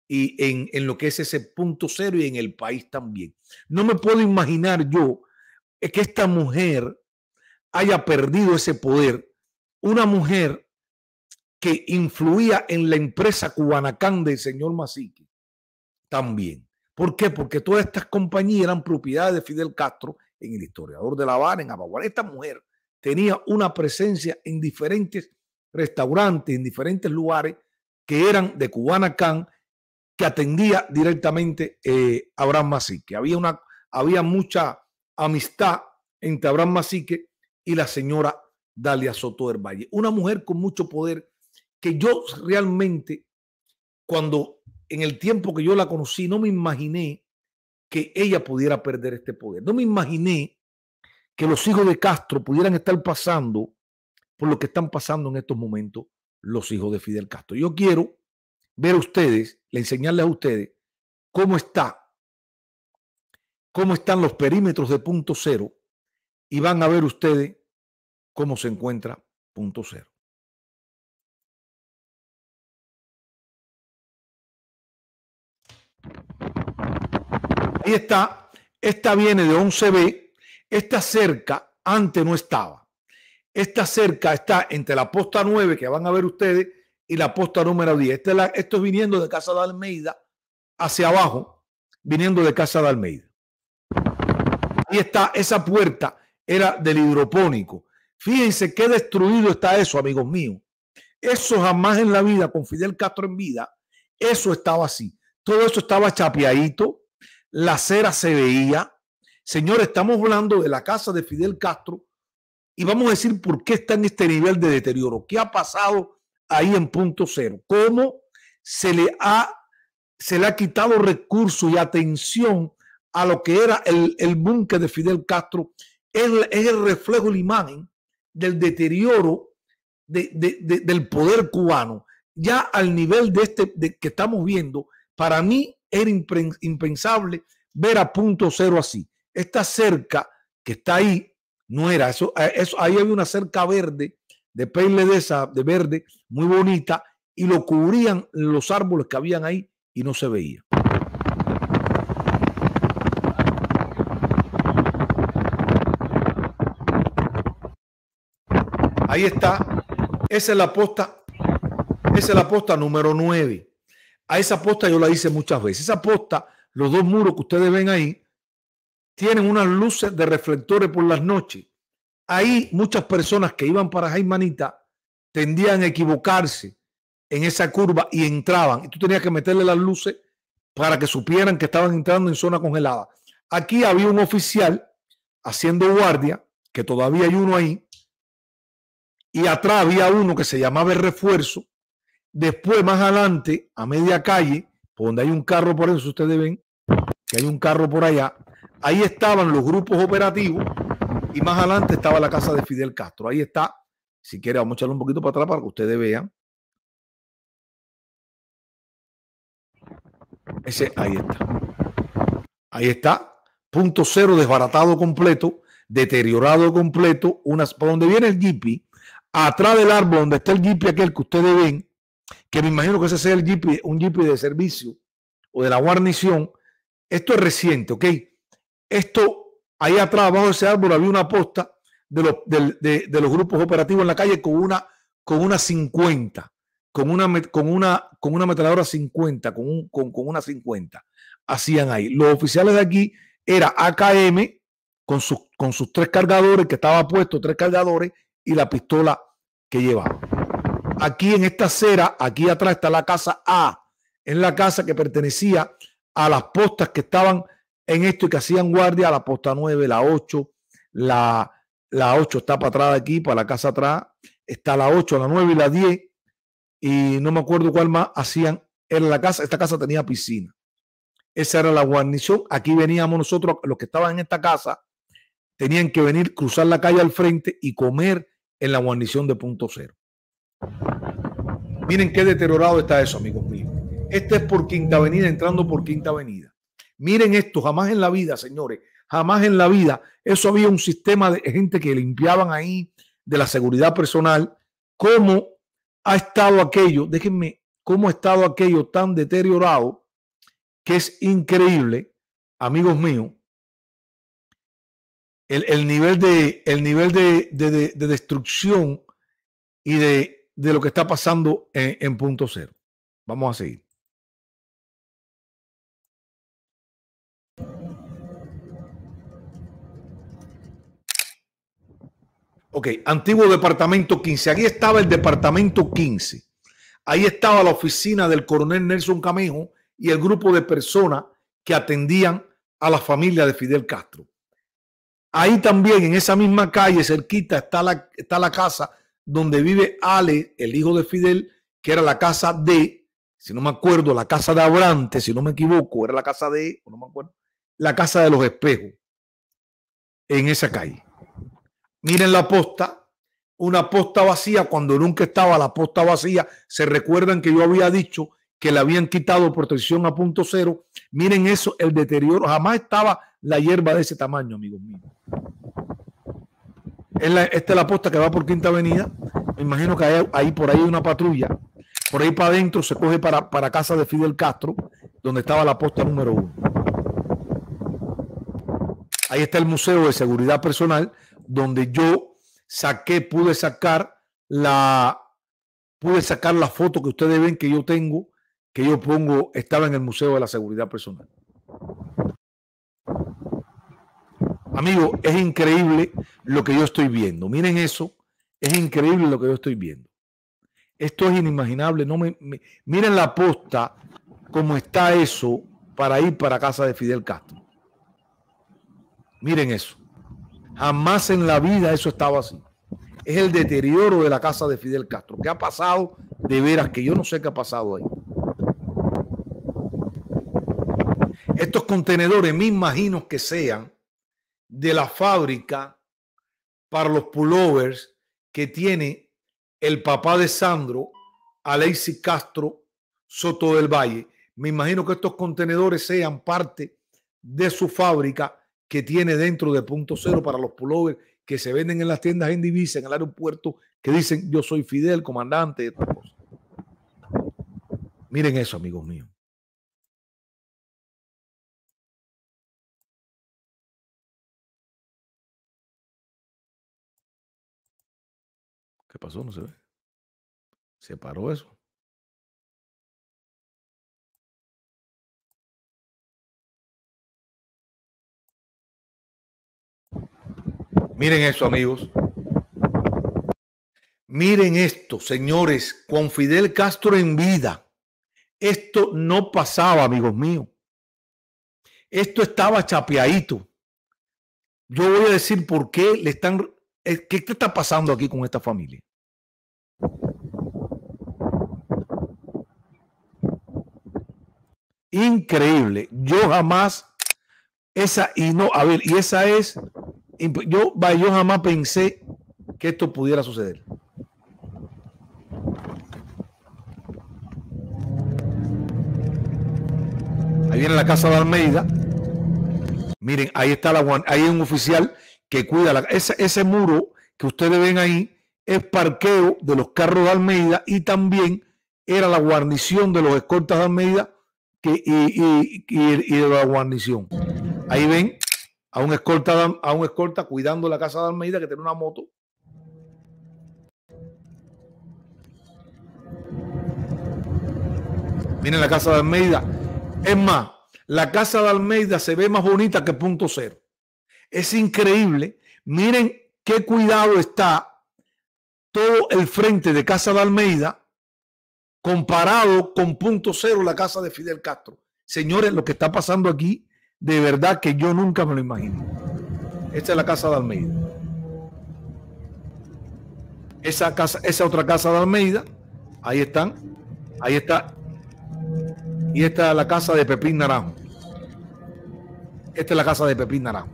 y en, lo que es ese punto cero y en el país también. No me puedo imaginar yo que esta mujer haya perdido ese poder. Una mujer que influía en la empresa Cubanacán del señor Masique también. ¿Por qué? Porque todas estas compañías eran propiedades de Fidel Castro en el historiador de La Habana, en Abagual. Esta mujer tenía una presencia en diferentes restaurantes, en diferentes lugares que eran de Cubana que atendía directamente a eh, Abraham Masique. Había, una, había mucha amistad entre Abraham Masique y la señora Dalia Soto del Valle. Una mujer con mucho poder que yo realmente, cuando en el tiempo que yo la conocí, no me imaginé que ella pudiera perder este poder. No me imaginé que los hijos de Castro pudieran estar pasando por lo que están pasando en estos momentos los hijos de Fidel Castro. Yo quiero ver a ustedes, enseñarles a ustedes cómo está, cómo están los perímetros de punto cero y van a ver ustedes cómo se encuentra punto cero. Ahí está. Esta viene de 11B. Esta cerca antes no estaba. Esta cerca está entre la posta 9 que van a ver ustedes y la posta número 10. Este esto es viniendo de Casa de Almeida hacia abajo, viniendo de Casa de Almeida. Ahí está, esa puerta era del hidropónico. Fíjense qué destruido está eso, amigos míos. Eso jamás en la vida, con Fidel Castro en vida, eso estaba así. Todo eso estaba chapeadito, la cera se veía. Señor, estamos hablando de la casa de Fidel Castro y vamos a decir por qué está en este nivel de deterioro. ¿Qué ha pasado ahí en punto cero? ¿Cómo se le ha, se le ha quitado recursos y atención a lo que era el, el búnker de Fidel Castro? Es, es, el reflejo, la imagen del deterioro del poder cubano, ya al nivel de este que estamos viendo. Para mí, era impensable ver a punto cero así. Esta cerca que está ahí no era eso. Eh, ahí había una cerca verde de pele de esa, de verde, muy bonita, y lo cubrían los árboles que habían ahí y no se veía. Ahí está. Esa es la posta. Esa es la aposta número 9 a esa posta yo la hice muchas veces. Esa posta, los dos muros que ustedes ven ahí, tienen unas luces de reflectores por las noches. Ahí muchas personas que iban para Jaimanita tendían a equivocarse en esa curva y entraban. Y tú tenías que meterle las luces para que supieran que estaban entrando en zona congelada. Aquí había un oficial haciendo guardia, que todavía hay uno ahí, y atrás había uno que se llamaba el refuerzo, Después, más adelante, a media calle, por donde hay un carro, por eso ustedes ven que hay un carro por allá, ahí estaban los grupos operativos y más adelante estaba la casa de Fidel Castro. Ahí está, si quiere, vamos a echarlo un poquito para atrás para que ustedes vean. Ese, ahí está. Ahí está. Punto cero, desbaratado completo, deteriorado completo. Unas, por donde viene el jipi, atrás del árbol donde está el jipi aquel que ustedes ven, que me imagino que ese sea un jeep de servicio o de la guarnición. Esto es reciente, ¿ok? Esto, ahí atrás, abajo de ese árbol, había una posta de los, grupos operativos en la calle con una, con una 50, con una, con una, con una metraladora 50, con, una 50. Hacían ahí. Los oficiales de aquí era AKM con sus, con sus tres cargadores, que estaba puesto tres cargadores y la pistola que llevaba aquí en esta acera, aquí atrás está la casa A, en la casa que pertenecía a las postas que estaban en esto y que hacían guardia, la posta 9, la 8, la, la 8 está para atrás de aquí, para la casa atrás, está la 8, la 9 y la 10, y no me acuerdo cuál más hacían, era la casa, esta casa tenía piscina. Esa era la guarnición, aquí veníamos nosotros, los que estaban en esta casa, tenían que venir, cruzar la calle al frente y comer en la guarnición de punto cero. Miren qué deteriorado está eso, amigos míos. Este es por Quinta Avenida, entrando por Quinta Avenida. Miren esto, jamás en la vida, señores, jamás en la vida. Eso había un sistema de gente que limpiaban ahí de la seguridad personal. ¿Cómo ha estado aquello? Déjenme, ¿cómo ha estado aquello tan deteriorado que es increíble, amigos míos? El, nivel, de, el nivel de, de, de destrucción y de, de lo que está pasando en, punto cero. Vamos a seguir. Ok, antiguo departamento 15. Aquí estaba el departamento 15. Ahí estaba la oficina del coronel Nelson Camejo y el grupo de personas que atendían a la familia de Fidel Castro. Ahí también, en esa misma calle, cerquita, está la, está la casa donde vive Ale, el hijo de Fidel, que era la casa de, si no me acuerdo, la casa de Abrante, si no me equivoco, era la casa de, no me acuerdo, la casa de los espejos, en esa calle. Miren la posta, una posta vacía, cuando nunca estaba la posta vacía, se recuerdan que yo había dicho que le habían quitado protección a punto cero. Miren eso, el deterioro, jamás estaba la hierba de ese tamaño, amigos míos. Es la, esta es la posta que va por Quinta Avenida. Me imagino que hay, ahí por ahí una patrulla. Por ahí para adentro se coge para, para casa de Fidel Castro, donde estaba la posta número uno. Ahí está el Museo de Seguridad Personal, donde yo saqué, pude sacar la, pude sacar la foto que ustedes ven que yo tengo, que yo pongo, estaba en el Museo de la Seguridad Personal. Amigo, es increíble lo que yo estoy viendo. Miren eso, es increíble lo que yo estoy viendo. Esto es inimaginable. No me, miren la posta, cómo está eso para ir para casa de Fidel Castro. Miren eso. Jamás en la vida eso estaba así. Es el deterioro de la casa de Fidel Castro. ¿Qué ha pasado? De veras que yo no sé qué ha pasado ahí. Estos contenedores, me imagino que sean de la fábrica para los pullovers que tiene el papá de Sandro, Alexis Castro Soto del Valle. Me imagino que estos contenedores sean parte de su fábrica que tiene dentro de punto cero para los pullovers que se venden en las tiendas en divisa, en el aeropuerto, que dicen yo soy Fidel, comandante, Miren eso, amigos míos. pasó? No se ve. Se paró eso. Miren eso, amigos. Miren esto, señores, con Fidel Castro en vida. Esto no pasaba, amigos míos. Esto estaba chapeadito. Yo voy a decir por qué le están... Eh, ¿Qué está pasando aquí con esta familia? increíble. Yo jamás, esa, y no, a ver, y esa es, yo, yo jamás pensé que esto pudiera suceder. Ahí viene la casa de Almeida. Miren, ahí está la ahí hay un oficial que cuida la, ese, ese muro que ustedes ven ahí es parqueo de los carros de Almeida y también era la guarnición de los escoltas de Almeida y, de la guarnición. Ahí ven a un escolta, a un escolta cuidando la casa de Almeida que tiene una moto. Miren la casa de Almeida. Es más, la casa de Almeida se ve más bonita que punto cero. Es increíble. Miren qué cuidado está todo el frente de Casa de Almeida comparado con punto cero la casa de Fidel Castro. Señores, lo que está pasando aquí, de verdad que yo nunca me lo imaginé. Esta es la casa de Almeida. Esa, casa, esa otra casa de Almeida, ahí están, ahí está. Y esta es la casa de Pepín Naranjo. Esta es la casa de Pepín Naranjo.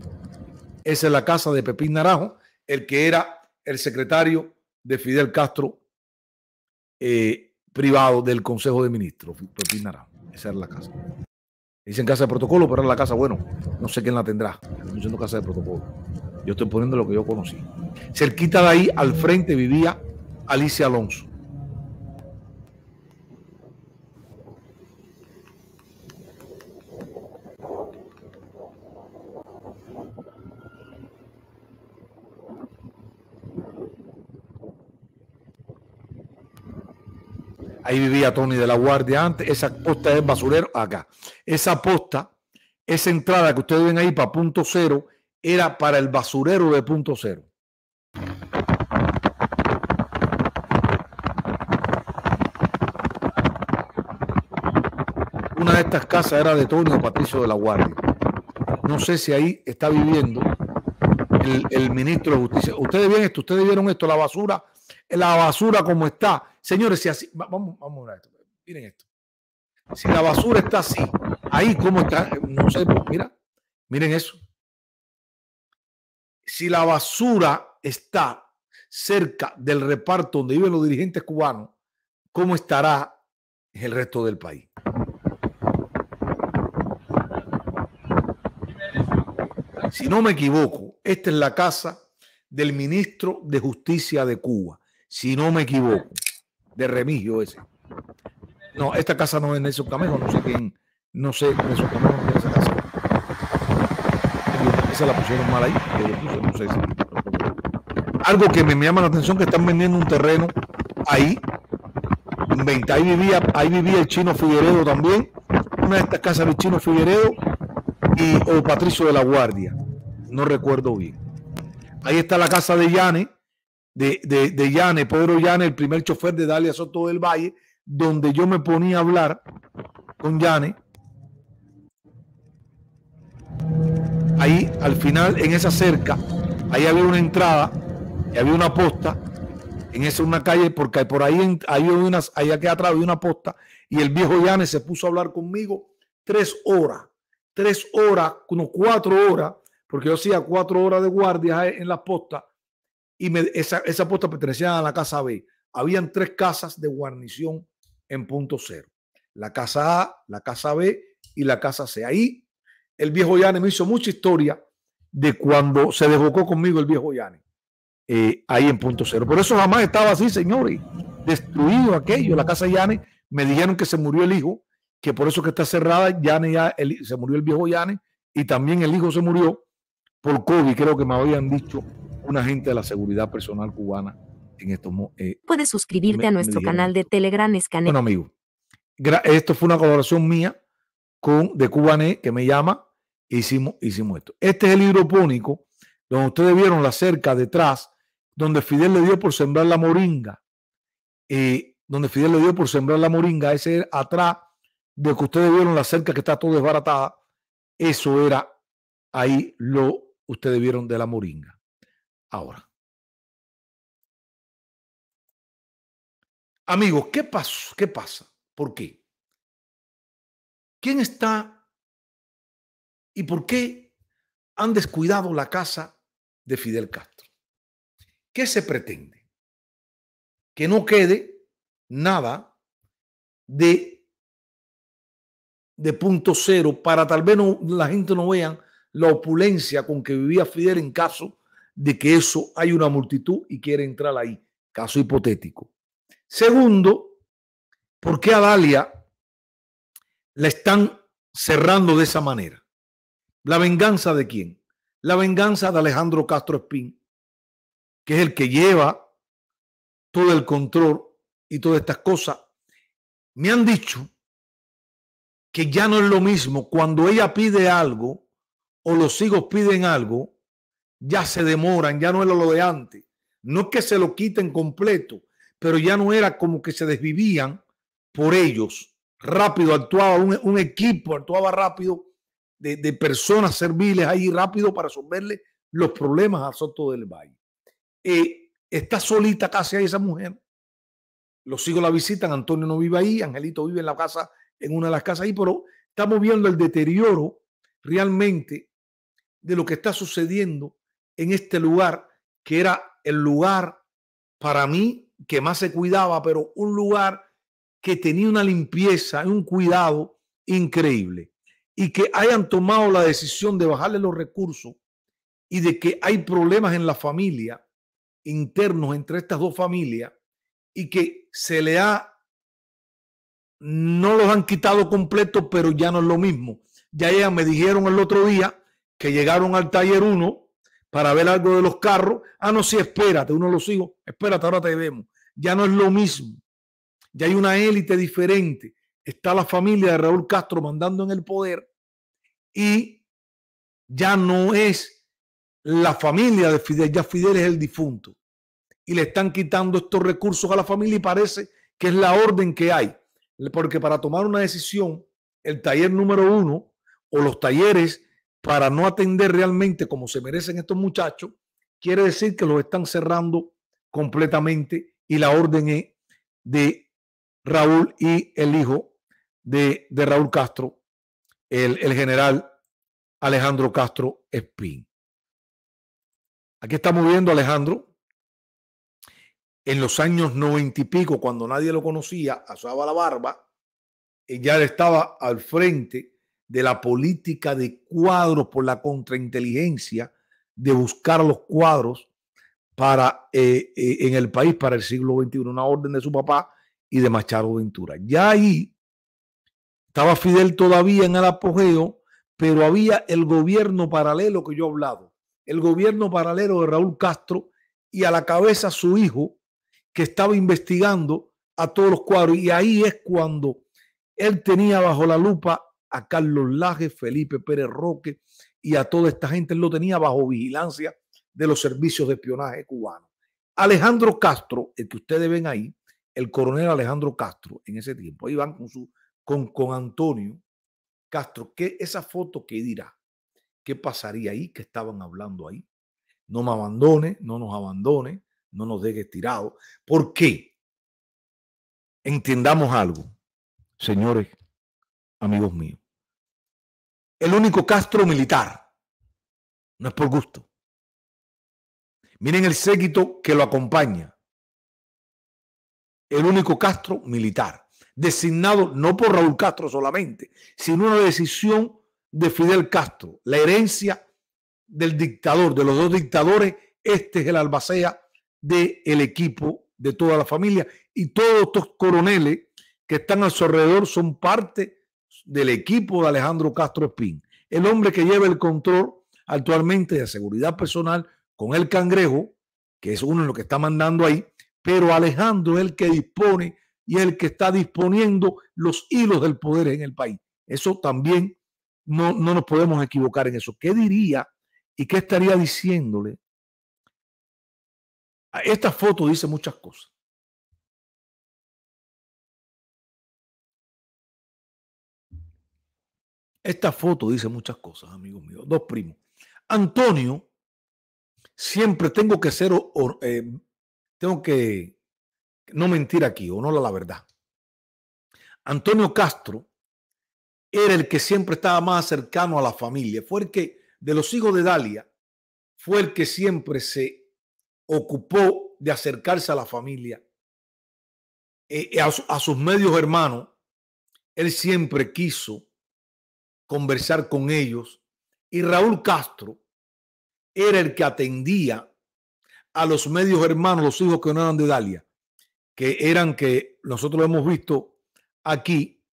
Esa es la casa de Pepín Naranjo, el que era el secretario de Fidel Castro eh, privado del Consejo de Ministros, Pepín Esa era la casa. Dicen casa de protocolo, pero era la casa, bueno, no sé quién la tendrá. Estoy diciendo casa de protocolo. Yo estoy poniendo lo que yo conocí. Cerquita de ahí, al frente, vivía Alicia Alonso. Ahí vivía Tony de la Guardia antes. Esa posta es basurero acá. Esa posta, esa entrada que ustedes ven ahí para punto cero, era para el basurero de punto cero. Una de estas casas era de Tony o Patricio de la Guardia. No sé si ahí está viviendo el, el ministro de Justicia. Ustedes ven esto, ustedes vieron esto, la basura la basura como está. Señores, si así, vamos, vamos a ver esto. Miren esto. Si la basura está así, ahí como está, no sé, pues, mira, miren eso. Si la basura está cerca del reparto donde viven los dirigentes cubanos, ¿cómo estará el resto del país? Si no me equivoco, esta es la casa del ministro de Justicia de Cuba si no me equivoco, de Remigio ese. No, esta casa no es Nelson Camejo, no sé quién, no sé Nelson Camejo no esa casa. Esa la pusieron mal ahí, yo no sé si. Algo que me, llama la atención que están vendiendo un terreno ahí. Ahí vivía, ahí vivía el chino Figueredo también, una de estas casas del chino Figueredo y o Patricio de la Guardia, no recuerdo bien. Ahí está la casa de Yane, de, Yane, Pedro Yane, el primer chofer de Dalia Soto del Valle, donde yo me ponía a hablar con Yane. Ahí al final, en esa cerca, ahí había una entrada y había una posta. En esa una calle, porque por ahí, ahí unas, allá que atrás había una posta. Y el viejo Yane se puso a hablar conmigo tres horas, tres horas, unos cuatro horas, porque yo hacía cuatro horas de guardia en la posta y esa, esa puerta pertenecía a la casa B. Habían tres casas de guarnición en punto cero. La casa A, la casa B y la casa C. Ahí el viejo Yane me hizo mucha historia de cuando se desbocó conmigo el viejo Yane. Eh, ahí en punto cero. Por eso jamás estaba así, señores. Destruido aquello. La casa Yane, me dijeron que se murió el hijo, que por eso que está cerrada, Yane ya, se murió el viejo Yane y también el hijo se murió por COVID, creo que me habían dicho un agente de la seguridad personal cubana en estos eh, Puedes suscribirte a nuestro canal de Telegram Escaneo. Bueno, amigo, esto fue una colaboración mía con de Cubané que me llama hicimos, hicimos esto. Este es el hidropónico, donde ustedes vieron la cerca detrás, donde Fidel le dio por sembrar la moringa. Eh, donde Fidel le dio por sembrar la moringa, ese atrás de que ustedes vieron la cerca que está todo desbaratada. Eso era ahí lo ustedes vieron de la moringa ahora. Amigos, ¿qué, pasó? ¿qué pasa? ¿Por qué? ¿Quién está y por qué han descuidado la casa de Fidel Castro? ¿Qué se pretende? Que no quede nada de, de punto cero para tal vez no, la gente no vea la opulencia con que vivía Fidel en caso de que eso hay una multitud y quiere entrar ahí. Caso hipotético. Segundo, ¿por qué a Dalia la están cerrando de esa manera? ¿La venganza de quién? La venganza de Alejandro Castro Espín, que es el que lleva todo el control y todas estas cosas. Me han dicho que ya no es lo mismo cuando ella pide algo o los hijos piden algo, ya se demoran, ya no era lo de antes. No es que se lo quiten completo, pero ya no era como que se desvivían por ellos. Rápido actuaba un, equipo, actuaba rápido de, personas serviles ahí rápido para resolverle los problemas al Soto del Valle. Eh, está solita casi esa mujer. Los hijos la visitan, Antonio no vive ahí, Angelito vive en la casa, en una de las casas ahí, pero estamos viendo el deterioro realmente de lo que está sucediendo en este lugar que era el lugar para mí que más se cuidaba, pero un lugar que tenía una limpieza y un cuidado increíble. Y que hayan tomado la decisión de bajarle los recursos y de que hay problemas en la familia, internos entre estas dos familias, y que se le ha, no los han quitado completos, pero ya no es lo mismo. Ya, ya me dijeron el otro día que llegaron al taller 1 para ver algo de los carros. Ah, no, sí, espérate, uno de los hijos, espérate, ahora te vemos. Ya no es lo mismo. Ya hay una élite diferente. Está la familia de Raúl Castro mandando en el poder y ya no es la familia de Fidel, ya Fidel es el difunto. Y le están quitando estos recursos a la familia y parece que es la orden que hay. Porque para tomar una decisión, el taller número uno o los talleres para no atender realmente como se merecen estos muchachos, quiere decir que los están cerrando completamente y la orden es de Raúl y el hijo de, Raúl Castro, el, general Alejandro Castro Espín. Aquí estamos viendo a Alejandro. En los años noventa y pico, cuando nadie lo conocía, asaba la barba, y eh, ya estaba al frente de la política de cuadros por la contrainteligencia, de buscar los cuadros para, eh, eh, en el país para el siglo XXI, una orden de su papá y de Machado Ventura. Ya ahí estaba Fidel todavía en el apogeo, pero había el gobierno paralelo que yo he hablado, el gobierno paralelo de Raúl Castro y a la cabeza su hijo que estaba investigando a todos los cuadros. Y ahí es cuando él tenía bajo la lupa a Carlos Laje, Felipe Pérez Roque y a toda esta gente. Él lo tenía bajo vigilancia de los servicios de espionaje cubanos. Alejandro Castro, el que ustedes ven ahí, el coronel Alejandro Castro en ese tiempo, ahí van con, su, con, Antonio Castro, que esa foto que dirá, qué pasaría ahí, qué estaban hablando ahí. No me abandone, no nos abandone, no nos deje tirados. ¿Por qué? Entendamos algo, señores, amigos míos el único Castro militar. No es por gusto. Miren el séquito que lo acompaña. El único Castro militar, designado no por Raúl Castro solamente, sino una decisión de Fidel Castro, la herencia del dictador, de los dos dictadores, este es el albacea del equipo de toda la familia y todos estos coroneles que están a su alrededor son parte del equipo de Alejandro Castro Espín, el hombre que lleva el control actualmente de seguridad personal con el cangrejo, que es uno de los que está mandando ahí, pero Alejandro es el que dispone y el que está disponiendo los hilos del poder en el país. Eso también no, no nos podemos equivocar en eso. ¿Qué diría y qué estaría diciéndole? Esta foto dice muchas cosas. Esta foto dice muchas cosas, amigos míos. Dos primos. Antonio, siempre tengo que ser, eh, tengo que no mentir aquí, o no la, verdad. Antonio Castro era el que siempre estaba más cercano a la familia. Fue el que, de los hijos de Dalia, fue el que siempre se ocupó de acercarse a la familia, eh, eh, a sus medios hermanos. Él siempre quiso conversar con ellos. Y Raúl Castro era el que atendía a los medios hermanos, los hijos que no eran de Dalia, que eran que nosotros hemos visto aquí,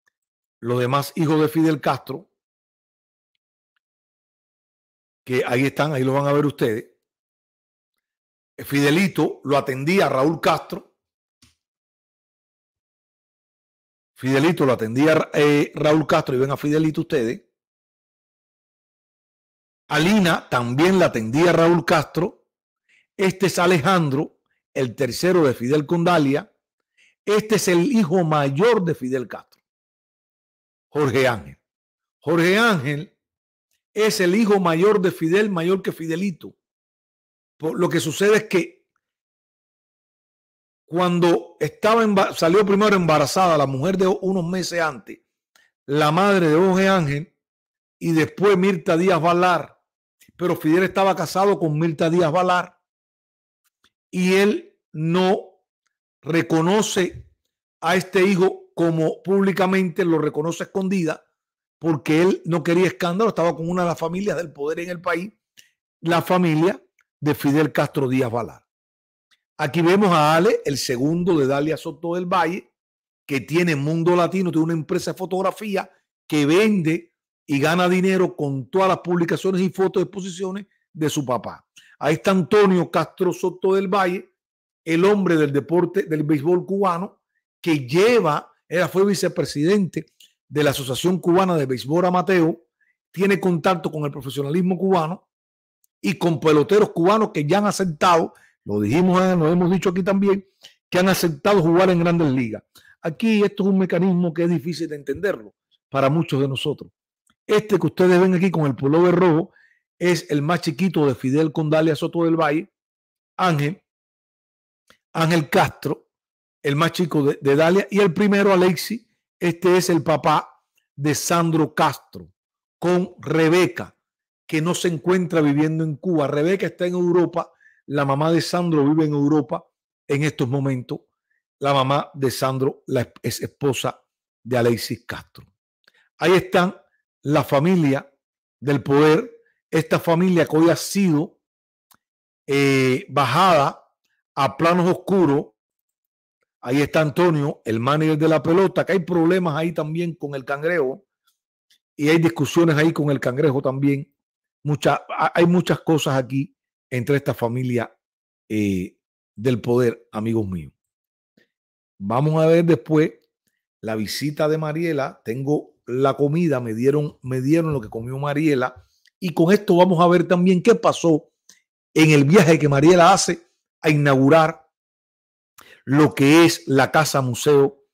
los demás hijos de Fidel Castro, que ahí están, ahí lo van a ver ustedes. Fidelito lo atendía a Raúl Castro. Fidelito lo atendía eh, Raúl Castro y ven a Fidelito ustedes. Alina también la atendía Raúl Castro. Este es Alejandro, el tercero de Fidel Condalia. Este es el hijo mayor de Fidel Castro, Jorge Ángel. Jorge Ángel es el hijo mayor de Fidel, mayor que Fidelito. lo que sucede es que cuando estaba salió primero embarazada la mujer de unos meses antes, la madre de Jorge Ángel y después Mirta Díaz Valar, pero Fidel estaba casado con Mirta Díaz Valar y él no reconoce a este hijo como públicamente lo reconoce escondida, porque él no quería escándalo, estaba con una de las familias del poder en el país, la familia de Fidel Castro Díaz Valar. Aquí vemos a Ale, el segundo de Dalia Soto del Valle, que tiene Mundo Latino, tiene una empresa de fotografía que vende y gana dinero con todas las publicaciones y fotos de exposiciones de su papá. Ahí está Antonio Castro Soto del Valle, el hombre del deporte del béisbol cubano, que lleva, Ella fue vicepresidente de la Asociación Cubana de Béisbol Amateo, tiene contacto con el profesionalismo cubano y con peloteros cubanos que ya han aceptado, lo dijimos, eh, lo hemos dicho aquí también, que han aceptado jugar en grandes ligas. Aquí esto es un mecanismo que es difícil de entenderlo para muchos de nosotros. Este que ustedes ven aquí con el de rojo es el más chiquito de Fidel con Dalia Soto del Valle, Ángel, Ángel Castro, el más chico de, Dalia, y el primero Alexi, este es el papá de Sandro Castro, con Rebeca, que no se encuentra viviendo en Cuba. Rebeca está en Europa, la mamá de Sandro vive en Europa en estos momentos, la mamá de Sandro es esposa de Alexis Castro. Ahí están la familia del poder, esta familia que hoy ha sido eh, bajada a planos oscuros. Ahí está Antonio, el manager de la pelota, que hay problemas ahí también con el cangrejo y hay discusiones ahí con el cangrejo también. hay muchas cosas aquí entre esta familia eh, del poder, amigos míos. Vamos a ver después la visita de Mariela. Tengo la comida, me dieron, me dieron lo que comió Mariela. Y con esto vamos a ver también qué pasó en el viaje que Mariela hace a inaugurar lo que es la casa museo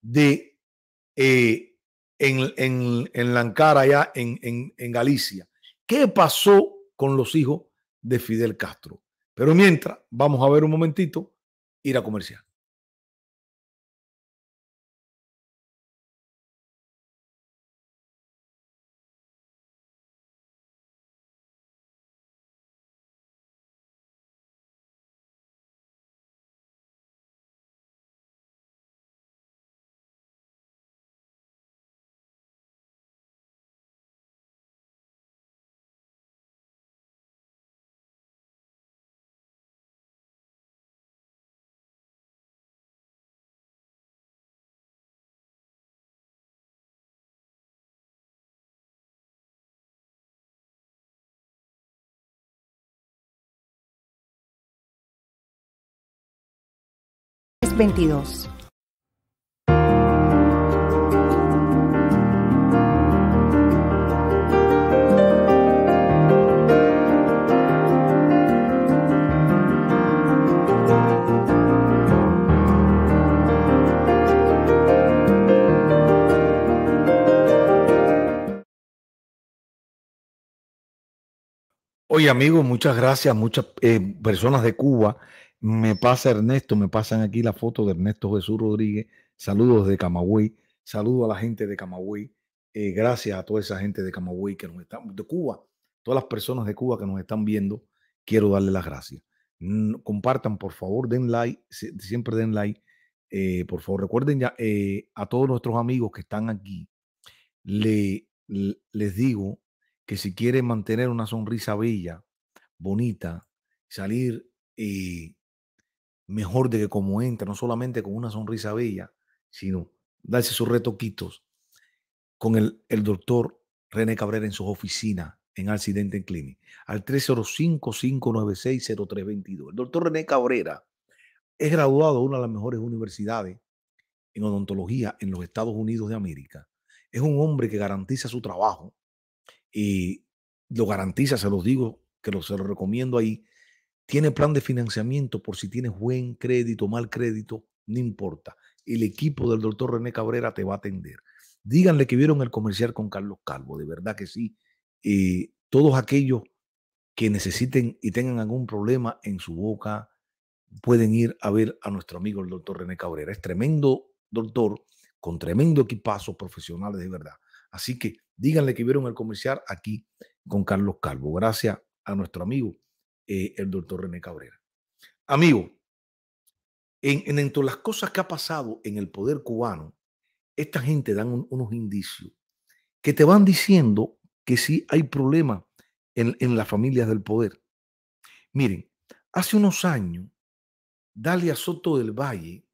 de eh, en, en, en allá en, en, Galicia. ¿Qué pasó con los hijos de Fidel Castro? Pero mientras, vamos a ver un momentito, ir a comerciar. veintidós. Oye, amigos, muchas gracias, muchas eh, personas de Cuba me pasa Ernesto, me pasan aquí la foto de Ernesto Jesús Rodríguez. Saludos de Camagüey. Saludo a la gente de Camagüey. Eh, gracias a toda esa gente de Camagüey que nos está de Cuba, todas las personas de Cuba que nos están viendo, quiero darle las gracias. Compartan, por favor, den like, siempre den like. Eh, por favor, recuerden ya eh, a todos nuestros amigos que están aquí, les digo que si quieren mantener una sonrisa bella, bonita, salir y mejor de que como entra, no solamente con una sonrisa bella, sino darse sus retoquitos con el, doctor René Cabrera en su oficina en Accidente Clinic, al 305-596-0322. El doctor René Cabrera es graduado de una de las mejores universidades en odontología en los Estados Unidos de América. Es un hombre que garantiza su trabajo y lo garantiza, se los digo, que se lo recomiendo ahí, tiene plan de financiamiento por si tienes buen crédito, mal crédito, no importa. El equipo del doctor René Cabrera te va a atender. Díganle que vieron el comercial con Carlos Calvo, de verdad que sí. Eh, todos aquellos que necesiten y tengan algún problema en su boca, pueden ir a ver a nuestro amigo el doctor René Cabrera. Es tremendo doctor, con tremendo equipazo, profesional de verdad. Así que díganle que vieron el comercial aquí con Carlos Calvo. Gracias a nuestro amigo eh, el doctor René Cabrera. Amigo, en, entre las cosas que ha pasado en el poder cubano, esta gente dan unos indicios que te van diciendo que sí hay problemas en, las familias del poder. Miren, hace unos años, Dalia Soto del Valle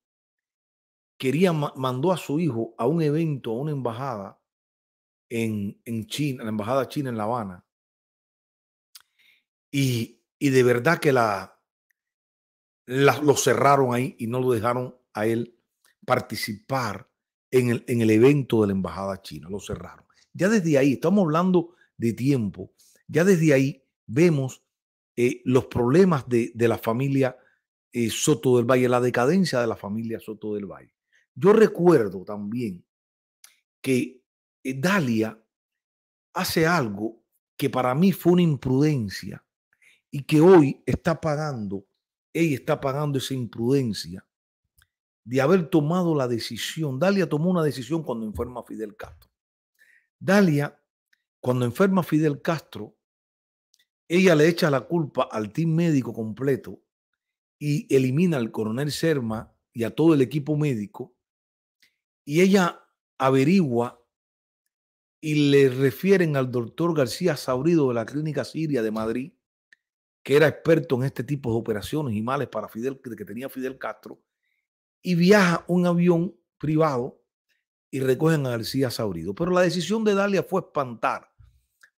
quería, mandó a su hijo a un evento, a una embajada en, en China, la embajada china en La Habana. Y y de verdad que la, lo cerraron ahí y no lo dejaron a él participar en el, evento de la embajada china. Lo cerraron. Ya desde ahí, estamos hablando de tiempo, ya desde ahí vemos eh, los problemas de, la familia eh, Soto del Valle, la decadencia de la familia Soto del Valle. Yo recuerdo también que eh, Dalia hace algo que para mí fue una imprudencia y que hoy está pagando, ella está pagando esa imprudencia de haber tomado la decisión. Dalia tomó una decisión cuando enferma a Fidel Castro. Dalia, cuando enferma a Fidel Castro, ella le echa la culpa al team médico completo y elimina al coronel Serma y a todo el equipo médico. Y ella averigua y le refieren al doctor García Saurido de la Clínica Siria de Madrid que era experto en este tipo de operaciones y males para Fidel, que tenía Fidel Castro, y viaja un avión privado y recogen a García Saurido. Pero la decisión de Dalia fue espantar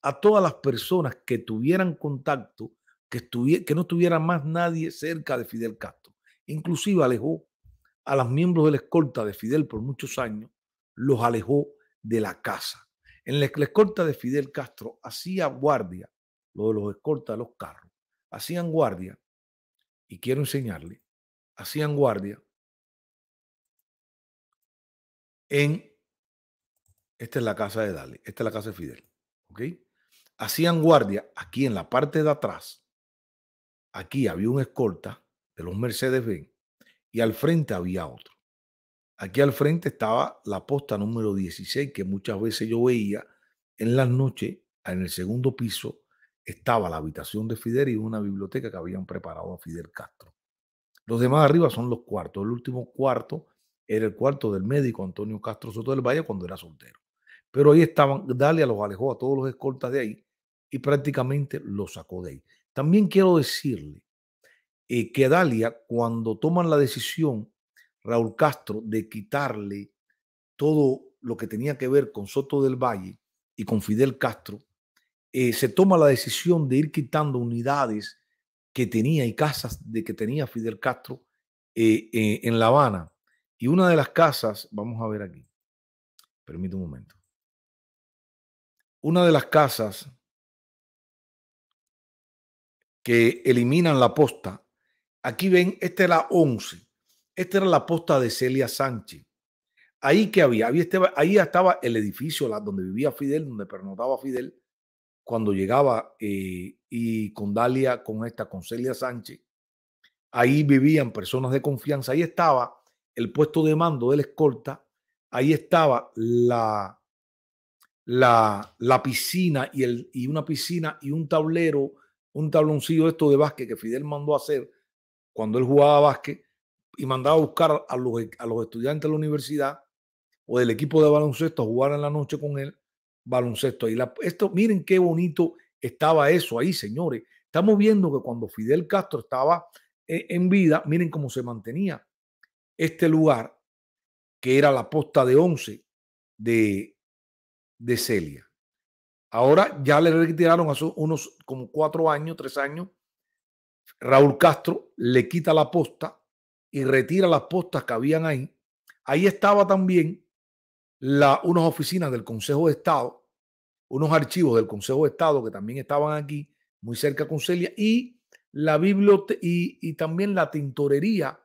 a todas las personas que tuvieran contacto, que, que no tuviera más nadie cerca de Fidel Castro. Inclusive alejó a los miembros de la escolta de Fidel por muchos años, los alejó de la casa. En la, la escolta de Fidel Castro hacía guardia lo de los escoltas de los carros hacían guardia, y quiero enseñarle, hacían guardia en, esta es la casa de Dale, esta es la casa de Fidel, ¿ok? Hacían guardia aquí en la parte de atrás, aquí había un escolta de los Mercedes-Benz y al frente había otro. Aquí al frente estaba la posta número 16 que muchas veces yo veía en las noches en el segundo piso estaba la habitación de Fidel y una biblioteca que habían preparado a Fidel Castro. Los demás arriba son los cuartos. El último cuarto era el cuarto del médico Antonio Castro Soto del Valle cuando era soltero. Pero ahí estaban, Dalia los alejó a todos los escoltas de ahí y prácticamente los sacó de ahí. También quiero decirle eh, que Dalia, cuando toman la decisión, Raúl Castro, de quitarle todo lo que tenía que ver con Soto del Valle y con Fidel Castro, eh, se toma la decisión de ir quitando unidades que tenía y casas de que tenía Fidel Castro eh, eh, en La Habana. Y una de las casas, vamos a ver aquí, permite un momento. Una de las casas que eliminan la posta, aquí ven, esta era 11, esta era la posta de Celia Sánchez. Ahí que había, ahí estaba el edificio donde vivía Fidel, donde pernotaba Fidel, cuando llegaba eh, y con Dalia, con esta, con Celia Sánchez, ahí vivían personas de confianza, ahí estaba el puesto de mando de la escolta, ahí estaba la, la, la piscina y, el, y una piscina y un tablero, un tabloncillo esto de básquet que Fidel mandó a hacer cuando él jugaba básquet y mandaba a buscar a los, a los estudiantes de la universidad o del equipo de baloncesto a jugar en la noche con él baloncesto. ahí la, esto, miren qué bonito estaba eso ahí, señores. Estamos viendo que cuando Fidel Castro estaba e, en vida, miren cómo se mantenía este lugar, que era la posta de 11 de, de Celia. Ahora ya le retiraron hace unos como cuatro años, tres años. Raúl Castro le quita la posta y retira las postas que habían ahí. Ahí estaba también unas oficinas del Consejo de Estado, unos archivos del Consejo de Estado que también estaban aquí, muy cerca con Celia, y, la y, también la tintorería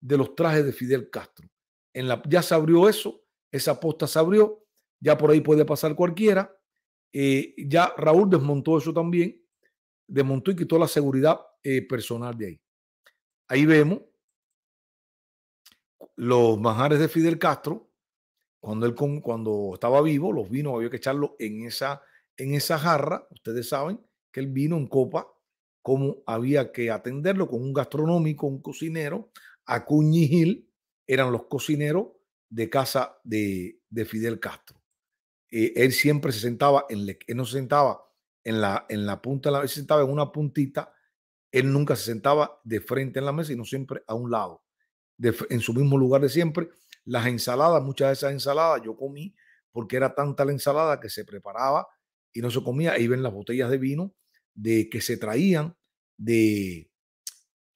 de los trajes de Fidel Castro. En la, ya se abrió eso, esa posta se abrió, ya por ahí puede pasar cualquiera. Eh, ya Raúl desmontó eso también, desmontó y quitó la seguridad eh, personal de ahí. Ahí vemos los manjares de Fidel Castro, cuando él cuando estaba vivo, los vinos había que echarlo en esa, en esa jarra. Ustedes saben que el vino en copa, como había que atenderlo con un gastronómico, un cocinero. Acuñil eran los cocineros de casa de, de Fidel Castro. Eh, él siempre se sentaba, en él no se sentaba en la, en la punta, él se sentaba en una puntita, él nunca se sentaba de frente en la mesa, sino siempre a un lado, en su mismo lugar de siempre, las ensaladas, muchas de esas ensaladas yo comí porque era tanta la ensalada que se preparaba y no se comía. Ahí ven las botellas de vino de que se traían de,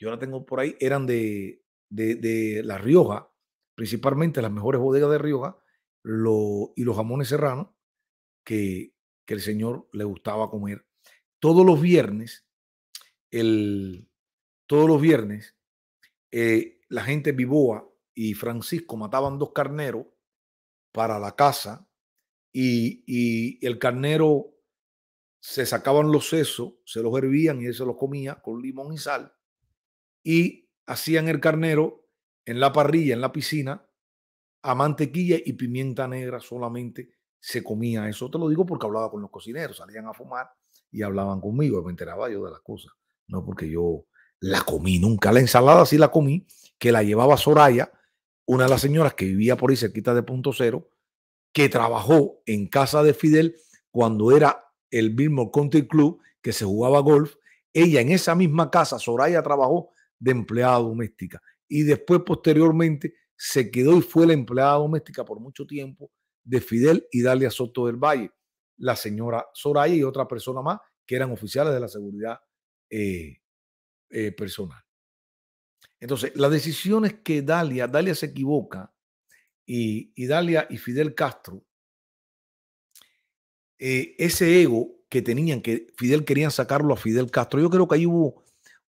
yo la tengo por ahí, eran de, de, La Rioja, principalmente las mejores bodegas de Rioja lo, y los jamones serranos que, que el señor le gustaba comer. Todos los viernes, el, todos los viernes, eh, la gente Vivoa y Francisco mataban dos carneros para la casa y, el carnero se sacaban los sesos, se los hervían y él se los comía con limón y sal y hacían el carnero en la parrilla, en la piscina, a mantequilla y pimienta negra solamente se comía eso. Te lo digo porque hablaba con los cocineros, salían a fumar y hablaban conmigo, me enteraba yo de las cosas, no porque yo la comí nunca. La ensalada sí la comí, que la llevaba Soraya, una de las señoras que vivía por ahí cerquita de Punto Cero, que trabajó en casa de Fidel cuando era el mismo Country Club que se jugaba golf. Ella en esa misma casa, Soraya trabajó de empleada doméstica y después posteriormente se quedó y fue la empleada doméstica por mucho tiempo de Fidel y Dalia Soto del Valle, la señora Soraya y otra persona más que eran oficiales de la seguridad eh, eh, personal. Entonces, las decisiones que Dalia, Dalia se equivoca, y, Dalia y Fidel Castro, eh, ese ego que tenían, que Fidel querían sacarlo a Fidel Castro, yo creo que ahí hubo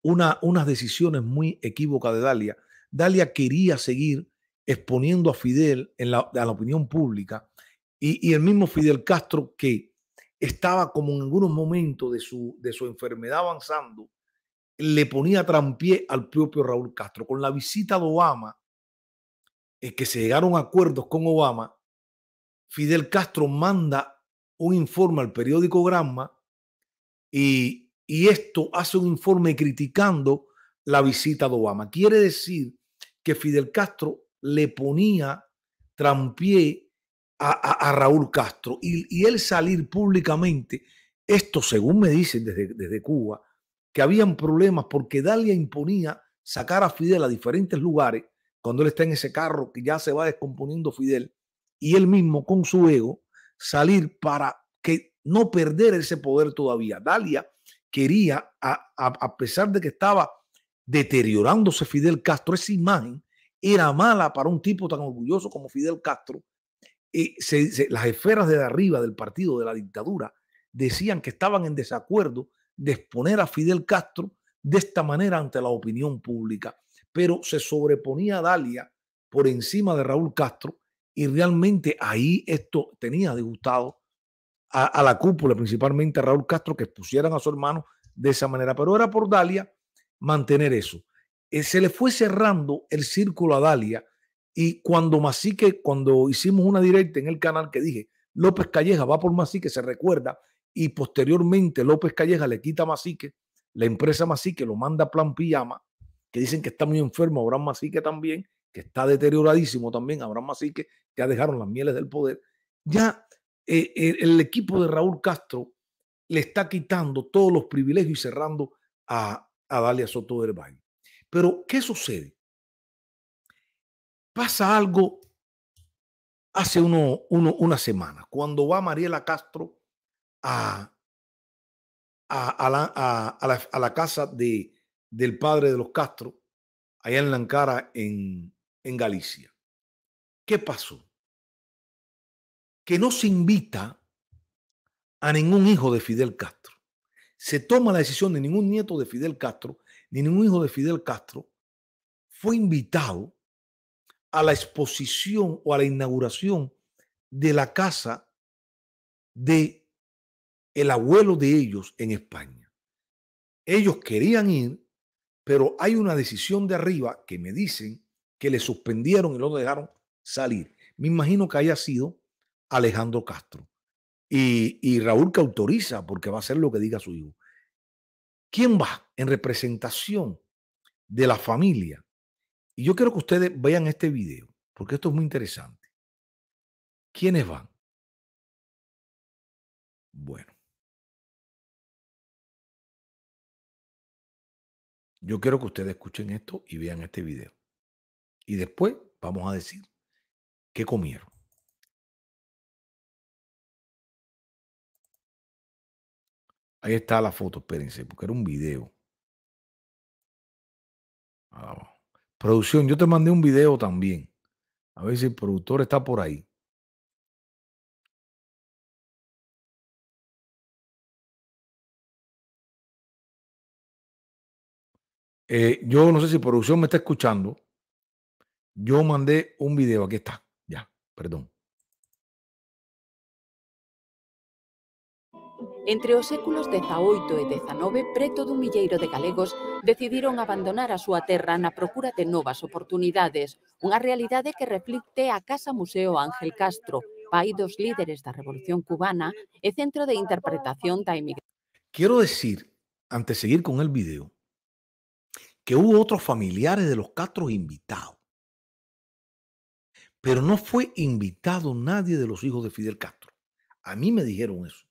una, unas decisiones muy equívocas de Dalia. Dalia quería seguir exponiendo a Fidel en la, a la opinión pública y, el mismo Fidel Castro que estaba como en algunos momentos de su, de su enfermedad avanzando, le ponía trampié al propio Raúl Castro. Con la visita de Obama, que se llegaron a acuerdos con Obama, Fidel Castro manda un informe al periódico Granma y, esto hace un informe criticando la visita de Obama. Quiere decir que Fidel Castro le ponía trampié a, Raúl Castro y, y, él salir públicamente, esto según me dicen desde, desde Cuba, que habían problemas porque Dalia imponía sacar a Fidel a diferentes lugares cuando él está en ese carro que ya se va descomponiendo Fidel y él mismo con su ego salir para que no perder ese poder todavía. Dalia quería, a, pesar de que estaba deteriorándose Fidel Castro, esa imagen era mala para un tipo tan orgulloso como Fidel Castro. y las esferas de arriba del partido, de la dictadura, decían que estaban en desacuerdo de exponer a Fidel Castro de esta manera ante la opinión pública. Pero se sobreponía a Dalia por encima de Raúl Castro y realmente ahí esto tenía disgustado a, la cúpula, principalmente a Raúl Castro, que pusieran a su hermano de esa manera. Pero era por Dalia mantener eso. Eh, se le fue cerrando el círculo a Dalia y cuando Masique, cuando hicimos una directa en el canal que dije, López Calleja va por Masique, se recuerda, y posteriormente López Calleja le quita a Masique, la empresa Masique lo manda a Plan Pijama, que dicen que está muy enfermo, Abraham Masique también, que está deterioradísimo también, Abraham Masique, ya dejaron las mieles del poder. Ya eh, eh, el equipo de Raúl Castro le está quitando todos los privilegios y cerrando a, a Dalia Soto del Valle. Pero, ¿qué sucede? Pasa algo hace uno, una semana, cuando va Mariela Castro a, a, la, casa de, del padre de los Castro, allá en Lancara, en, en Galicia. ¿Qué pasó? Que no se invita a ningún hijo de Fidel Castro. Se toma la decisión de ningún nieto de Fidel Castro, ni ningún hijo de Fidel Castro fue invitado a la exposición o a la inauguración de la casa de el abuelo de ellos en España. Ellos querían ir, pero hay una decisión de arriba que me dicen que le suspendieron y lo dejaron salir. Me imagino que haya sido Alejandro Castro. Y, Raúl que autoriza porque va a hacer lo que diga su hijo. ¿Quién va en representación de la familia? Y yo quiero que ustedes vean este video, porque esto es muy interesante. ¿Quiénes van? Bueno. Yo quiero que ustedes escuchen esto y vean este video. Y después vamos a decir qué comieron. Ahí está la foto, espérense, porque era un video. producción, yo te mandé un video también. A ver si el productor está por ahí. Eh, yo no sé si producción me está escuchando. Yo mandé un video, aquí está, ya, perdón. Entre los séculos XVIII y 19, preto dun de galegos decidieron abandonar a súa terra na procura de nuevas oportunidades, Una realidad que reflicte a Casa Museo Ángel Castro, país dos líderes la Revolución Cubana e centro de interpretación da emigración. Quiero decir, antes de seguir con el video, que hubo otros familiares de los Castro invitados. Pero no fue invitado nadie de los hijos de Fidel Castro. A mí me dijeron eso.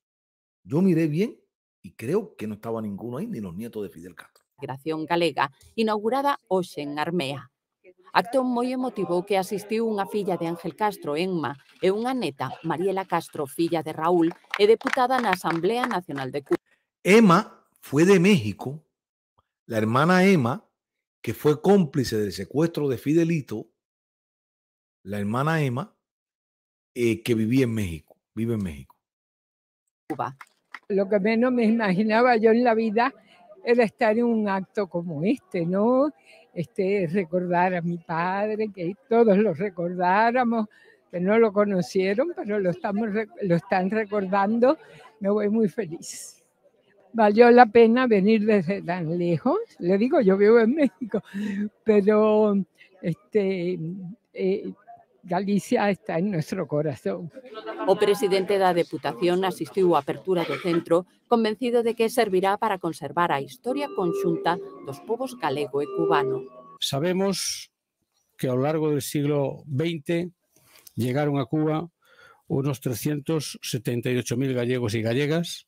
Yo miré bien y creo que no estaba ninguno ahí, ni los nietos de Fidel Castro. gración galega, inaugurada hoy en Armea. Acto muy emotivo que asistió una filla de Ángel Castro, Emma, e una neta, Mariela Castro, filla de Raúl, e deputada la Asamblea Nacional de Cuba. Emma fue de México, la hermana Emma que fue cómplice del secuestro de Fidelito, la hermana Emma, eh, que vivía en México, vive en México. Cuba. Lo que menos me imaginaba yo en la vida era estar en un acto como este, ¿no? Este, recordar a mi padre, que todos lo recordáramos, que no lo conocieron, pero lo, estamos, lo están recordando, me voy muy feliz valió la pena venir desde tan lejos. Le digo, yo vivo en México, pero este, eh, Galicia está en nuestro corazón. O presidente de la Deputación asistió a apertura del centro convencido de que servirá para conservar a historia conjunta los pueblos galego y e cubano. Sabemos que a lo largo del siglo XX llegaron a Cuba unos 378.000 gallegos y gallegas,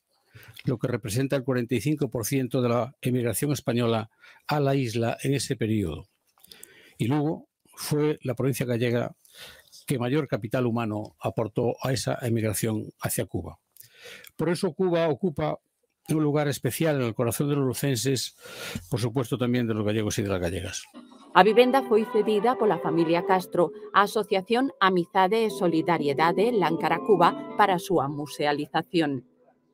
lo que representa el 45% de la emigración española a la isla en ese periodo. Y luego fue la provincia gallega que mayor capital humano aportó a esa emigración hacia Cuba. Por eso Cuba ocupa un lugar especial en el corazón de los lucenses, por supuesto también de los gallegos y de las gallegas. A vivenda fue cedida por la familia Castro a Asociación Amizade e Solidariedade Láncara Cuba para su musealización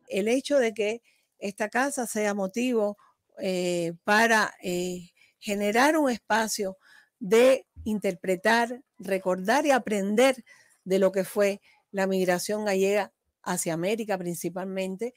el hecho de que esta casa sea motivo eh, para eh, generar un espacio de interpretar, recordar y aprender de lo que fue la migración gallega hacia América principalmente,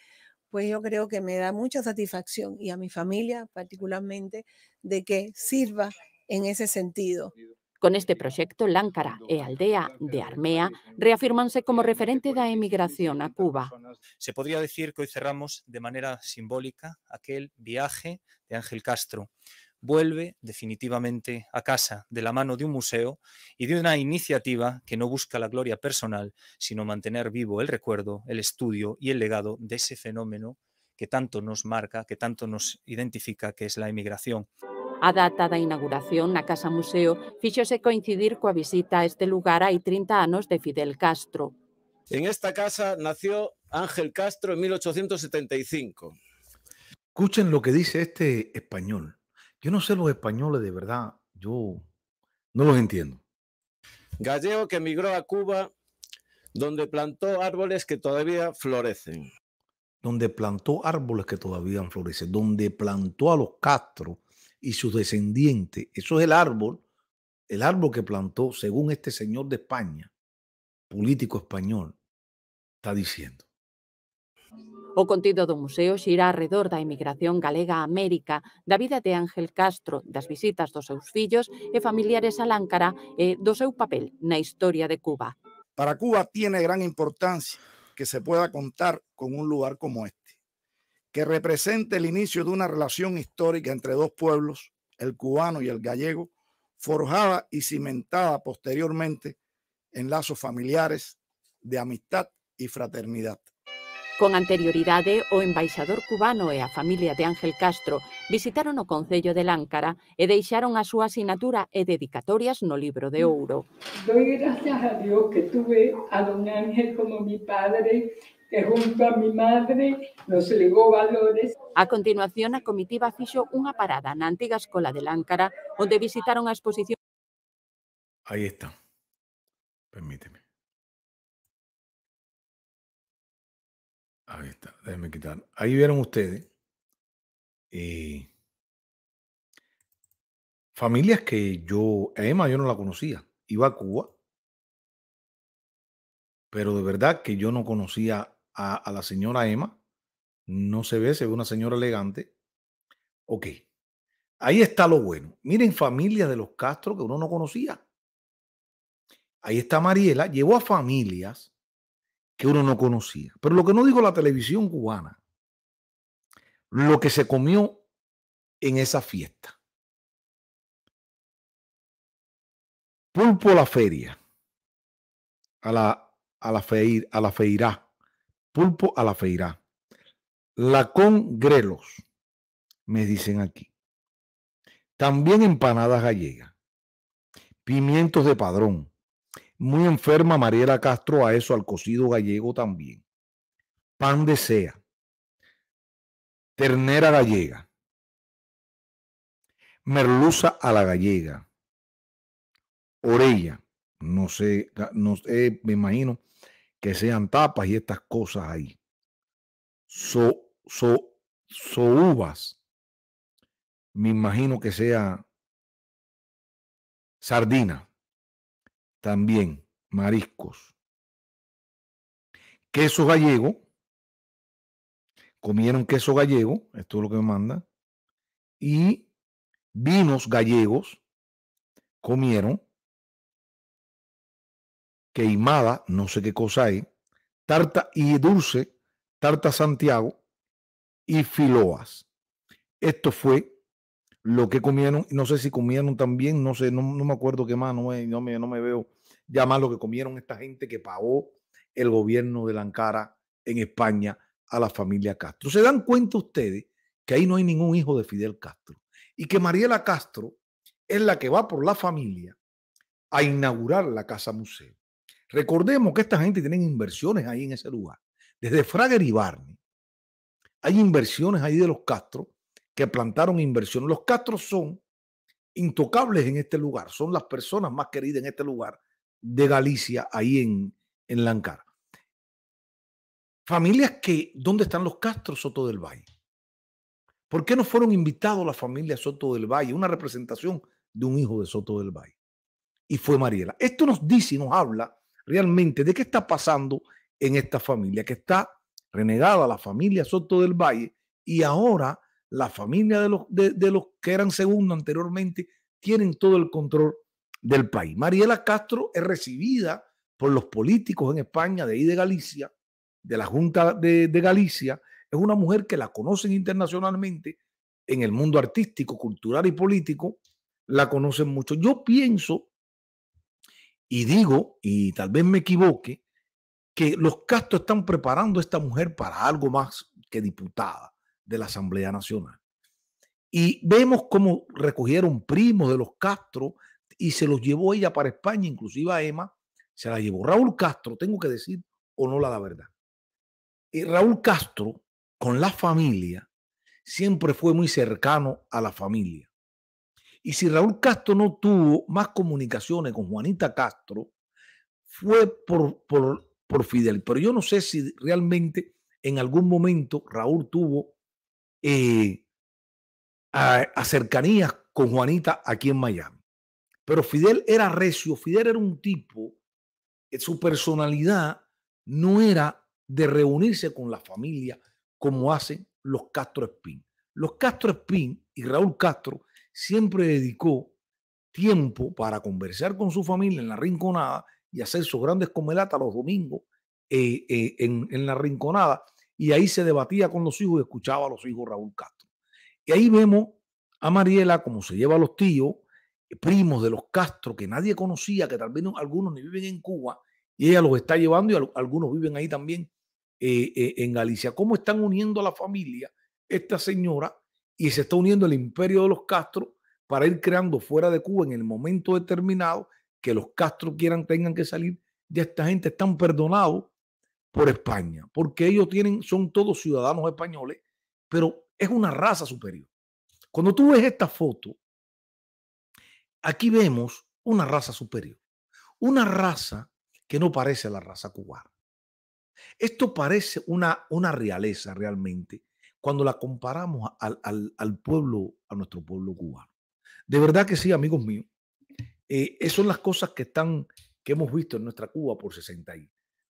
pues yo creo que me da mucha satisfacción y a mi familia particularmente de que sirva en ese sentido con este proyecto, Láncara e Aldea de Armea reafirmanse como referente de la emigración a Cuba. Se podría decir que hoy cerramos de manera simbólica aquel viaje de Ángel Castro. Vuelve definitivamente a casa de la mano de un museo y de una iniciativa que no busca la gloria personal, sino mantener vivo el recuerdo, el estudio y el legado de ese fenómeno que tanto nos marca, que tanto nos identifica, que es la emigración. A data inauguración na Casa Museo fíxose coincidir coa visita a este lugar hay 30 años de Fidel Castro. En esta casa nació Ángel Castro en 1875. Escuchen lo que dice este español. Yo no sé los españoles de verdad, yo no los entiendo. Gallego que emigró a Cuba, donde plantó árboles que todavía florecen. Donde plantó árboles que todavía florecen, donde plantó a los Castro y sus descendientes. Eso es el árbol, el árbol que plantó, según este señor de España, político español, está diciendo. O contido do museo xira arredor da inmigración galega a América, da vida de Ángel Castro, das visitas dos seus fillos e familiares a Láncara e eh, do seu papel na historia de Cuba. Para Cuba tiene gran importancia que se pueda contar con un lugar como este que represente el inicio de una relación histórica entre dos pueblos, el cubano y el gallego, forjada y cimentada posteriormente en lazos familiares de amistad y fraternidad. Con anterioridad, eh, o embaixador cubano e a familia de Ángel Castro visitaron o Concello de Láncara e deixaron a su asignatura e dedicatorias no libro de oro. Doy gracias a Dios que tuve a don Ángel como mi padre que junto a mi madre nos legó valores. A continuación, la comitiva fixo una parada na antigua Escuela de Láncara, donde visitaron a exposición. Ahí está. Permíteme. Ahí está, déjenme quitar. Ahí vieron ustedes familias que yo, Emma, yo no la conocía. Iba a Cuba, pero de verdad que yo no conocía a, la señora Emma. No se ve, se ve una señora elegante. Ok. Ahí está lo bueno. Miren familia de los Castro que uno no conocía. Ahí está Mariela, llevó a familias que uno no conocía. Pero lo que no dijo la televisión cubana, lo que se comió en esa fiesta. Pulpo la feria, a la, a la, a la feirá, pulpo a la feira. Lacón grelos, me dicen aquí. También empanadas gallegas. Pimientos de padrón. Muy enferma Mariela Castro a eso, al cocido gallego también. Pan de sea. Ternera gallega. Merluza a la gallega. Orella. No sé, no, sé, eh, me imagino que sean tapas y estas cosas ahí. So, so, so uvas, me imagino que sea sardina, también mariscos. Queso gallego, comieron queso gallego, esto es lo que me manda, y vinos gallegos comieron queimada, no sé qué cosa es, tarta y dulce, tarta Santiago y filoas. Esto fue lo que comieron, no sé si comieron también, no sé, no, me acuerdo qué más, no me, no, me, no me veo ya más lo que comieron esta gente que pagó el gobierno de Lancara en España a la familia Castro. Se dan cuenta ustedes que ahí no hay ningún hijo de Fidel Castro y que Mariela Castro es la que va por la familia a inaugurar la casa museo. Recordemos que esta gente tiene inversiones ahí en ese lugar. Desde Frager y Barney. Hay inversiones ahí de los Castro que plantaron inversiones. Los Castro son intocables en este lugar. Son las personas más queridas en este lugar de Galicia, ahí en, en Familias que, ¿dónde están los Castro Soto del Valle? ¿Por qué no fueron invitados la familia Soto del Valle? Una representación de un hijo de Soto del Valle. Y fue Mariela. Esto nos dice y nos habla realmente de qué está pasando en esta familia, que está renegada la familia Soto del Valle y ahora la familia de los, de, los que eran segundo anteriormente tienen todo el control del país. Mariela Castro es recibida por los políticos en España, de ahí de Galicia, de la Junta de, de, Galicia, es una mujer que la conocen internacionalmente en el mundo artístico, cultural y político, la conocen mucho. Yo pienso y digo, y tal vez me equivoque, que los Castro están preparando a esta mujer para algo más que diputada de la Asamblea Nacional. Y vemos cómo recogieron primos de los Castro y se los llevó ella para España, inclusive a Emma, se la llevó Raúl Castro, tengo que decir o no la, da verdad. Y Raúl Castro, con la familia, siempre fue muy cercano a la familia. Y si Raúl Castro no tuvo más comunicaciones con Juanita Castro, fue por, por, Fidel. Pero yo no sé si realmente en algún momento Raúl tuvo eh, cercanías con Juanita aquí en Miami. Pero Fidel era recio, Fidel era un tipo, su personalidad no era de reunirse con la familia como hacen los Castro Espín. Los Castro Espín y Raúl Castro siempre dedicó tiempo para conversar con su familia en la rinconada y hacer sus grandes comelatas los domingos eh, eh, en, la rinconada. Y ahí se debatía con los hijos y escuchaba a los hijos Raúl Castro. Y ahí vemos a Mariela como se lleva a los tíos, eh, primos de los Castro que nadie conocía, que tal vez algunos ni viven en Cuba, y ella los está llevando y algunos viven ahí también en Galicia. ¿Cómo están uniendo a la familia esta señora y se está uniendo el imperio de los Castro para ir creando fuera de Cuba en el momento determinado que los Castro quieran, tengan que salir, ya esta gente están perdonados por España, porque ellos tienen, son todos ciudadanos españoles, pero es una raza superior. Cuando tú ves esta foto, aquí vemos una raza superior, una raza que no parece la raza cubana. Esto parece una, una realeza realmente, cuando la comparamos al, pueblo, a nuestro pueblo cubano. De verdad que sí, amigos míos. Eh, esas son las cosas que están, que hemos visto en nuestra Cuba por, 60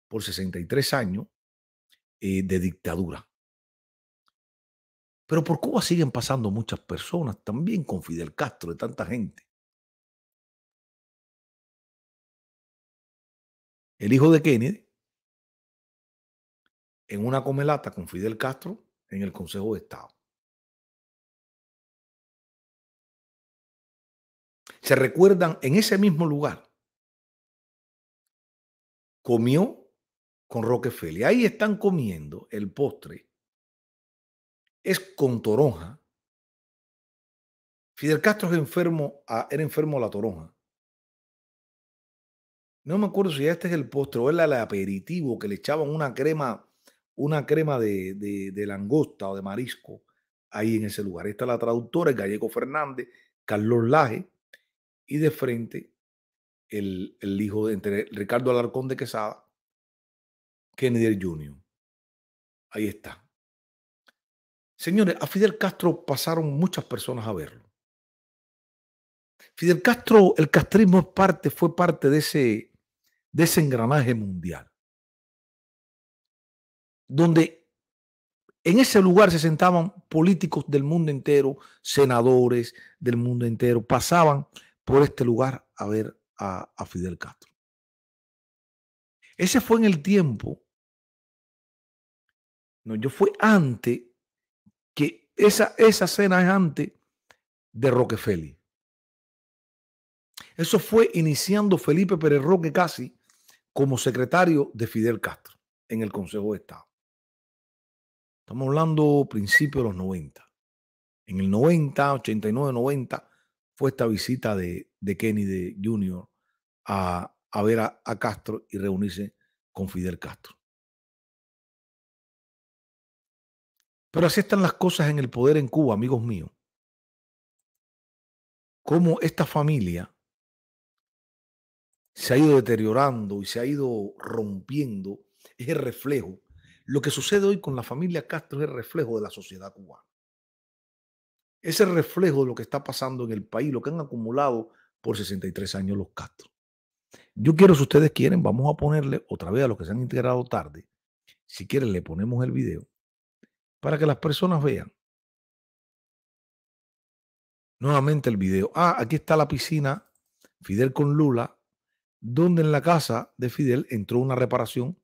por 63 años eh, de dictadura. Pero por Cuba siguen pasando muchas personas, también con Fidel Castro, de tanta gente. El hijo de Kennedy, en una comelata con Fidel Castro, en el Consejo de Estado. Se recuerdan, en ese mismo lugar, comió con Rockefeller. Ahí están comiendo el postre. Es con toronja. Fidel Castro es enfermo ah, era enfermo a la toronja. No me acuerdo si este es el postre o el aperitivo que le echaban una crema una crema de, langosta o de marisco ahí en ese lugar. Está la traductora, el gallego Fernández, Carlos Laje, y de frente el, hijo de entre Ricardo Alarcón de Quesada, Kennedy Jr. Ahí está. Señores, a Fidel Castro pasaron muchas personas a verlo. Fidel Castro, el castrismo parte, fue parte de ese, de ese engranaje mundial donde en ese lugar se sentaban políticos del mundo entero, senadores del mundo entero, pasaban por este lugar a ver a, Fidel Castro. Ese fue en el tiempo, no, yo fue antes que esa, esa cena es antes de Rockefeller. Eso fue iniciando Felipe Pérez Roque casi como secretario de Fidel Castro en el Consejo de Estado. Estamos hablando principios de los 90. En el 90, 89, 90, fue esta visita de, de Kennedy Jr. a, a ver a, Castro y reunirse con Fidel Castro. Pero así están las cosas en el poder en Cuba, amigos míos. Cómo esta familia se ha ido deteriorando y se ha ido rompiendo. Es reflejo lo que sucede hoy con la familia Castro es el reflejo de la sociedad cubana. Es el reflejo de lo que está pasando en el país, lo que han acumulado por 63 años los Castro. Yo quiero, si ustedes quieren, vamos a ponerle otra vez a los que se han integrado tarde. Si quieren, le ponemos el video para que las personas vean. Nuevamente el video. Ah, aquí está la piscina, Fidel con Lula, donde en la casa de Fidel entró una reparación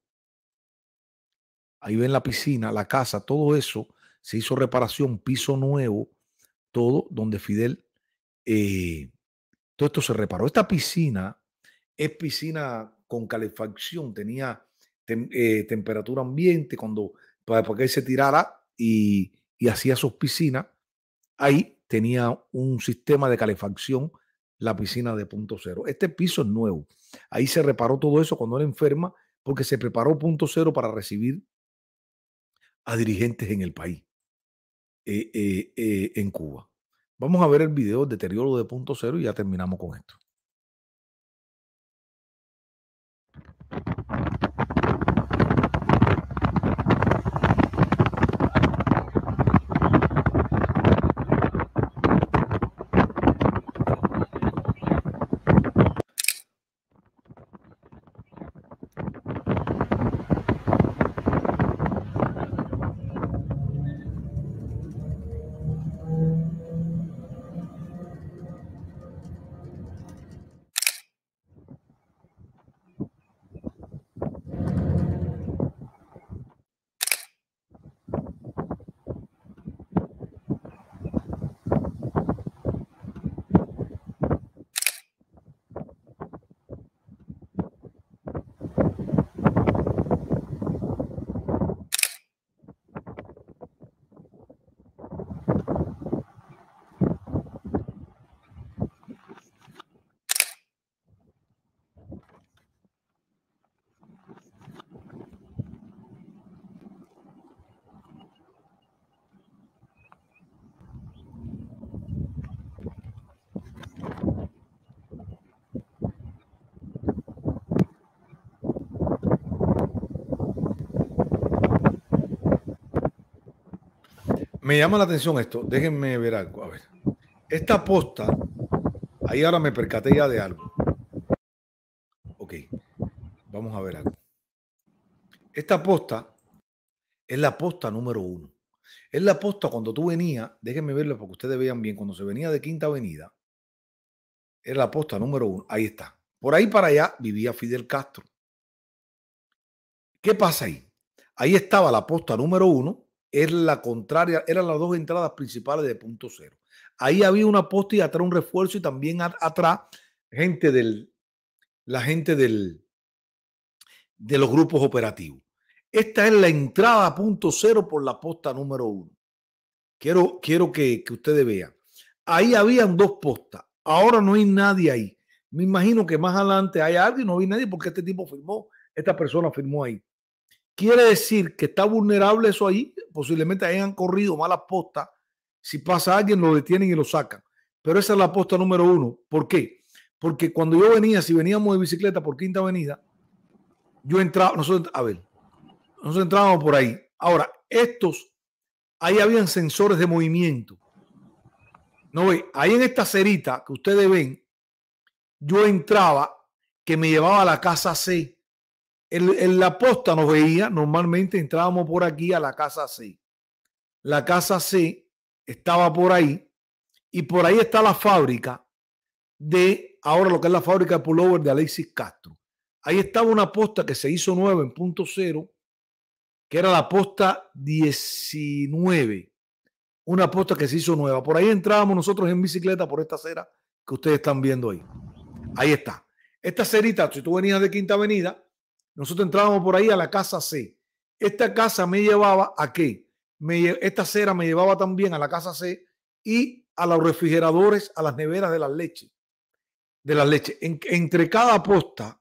ahí ven la piscina, la casa, todo eso, se hizo reparación, piso nuevo, todo donde Fidel, eh, todo esto se reparó. Esta piscina es piscina con calefacción, tenía eh, temperatura ambiente cuando para, que se tirara y, y hacía sus piscinas. Ahí tenía un sistema de calefacción, la piscina de punto cero. Este piso es nuevo. Ahí se reparó todo eso cuando era enferma, porque se preparó punto cero para recibir a dirigentes en el país, eh, eh, eh, en Cuba. Vamos a ver el video del deterioro de punto cero y ya terminamos con esto. Me llama la atención esto. Déjenme ver algo. A ver. Esta posta, ahí ahora me percaté ya de algo. Ok. Vamos a ver algo. Esta posta es la posta número uno. Es la posta cuando tú venías, déjenme verlo para que ustedes vean bien, cuando se venía de Quinta Avenida, es la posta número uno. Ahí está. Por ahí para allá vivía Fidel Castro. ¿Qué pasa ahí? Ahí estaba la posta número uno, es la contraria, eran las dos entradas principales de punto cero. Ahí había una posta y atrás un refuerzo y también atrás gente del, la gente del, de los grupos operativos. Esta es la entrada a punto cero por la posta número uno. Quiero, quiero que, ustedes vean. Ahí habían dos postas. Ahora no hay nadie ahí. Me imagino que más adelante hay alguien, no hay nadie porque este tipo firmó, esta persona firmó ahí. Quiere decir que está vulnerable eso ahí. Posiblemente hayan corrido malas postas. Si pasa alguien, lo detienen y lo sacan. Pero esa es la posta número uno. ¿Por qué? Porque cuando yo venía, si veníamos de bicicleta por Quinta Avenida, yo entraba, nosotros, a ver, nosotros entrábamos por ahí. Ahora, estos, ahí habían sensores de movimiento. No ve, ahí en esta cerita que ustedes ven, yo entraba que me llevaba a la casa C. En, la posta nos veía, normalmente entrábamos por aquí a la casa C. La casa C estaba por ahí y por ahí está la fábrica de ahora lo que es la fábrica de pullover de Alexis Castro. Ahí estaba una posta que se hizo nueva en punto cero, que era la posta 19. Una posta que se hizo nueva. Por ahí entrábamos nosotros en bicicleta por esta acera que ustedes están viendo ahí. Ahí está. Esta cerita, si tú venías de Quinta Avenida, nosotros entrábamos por ahí a la casa C. Esta casa me llevaba a qué? esta cera me llevaba también a la casa C y a los refrigeradores, a las neveras de las leches. De las leches. entre cada posta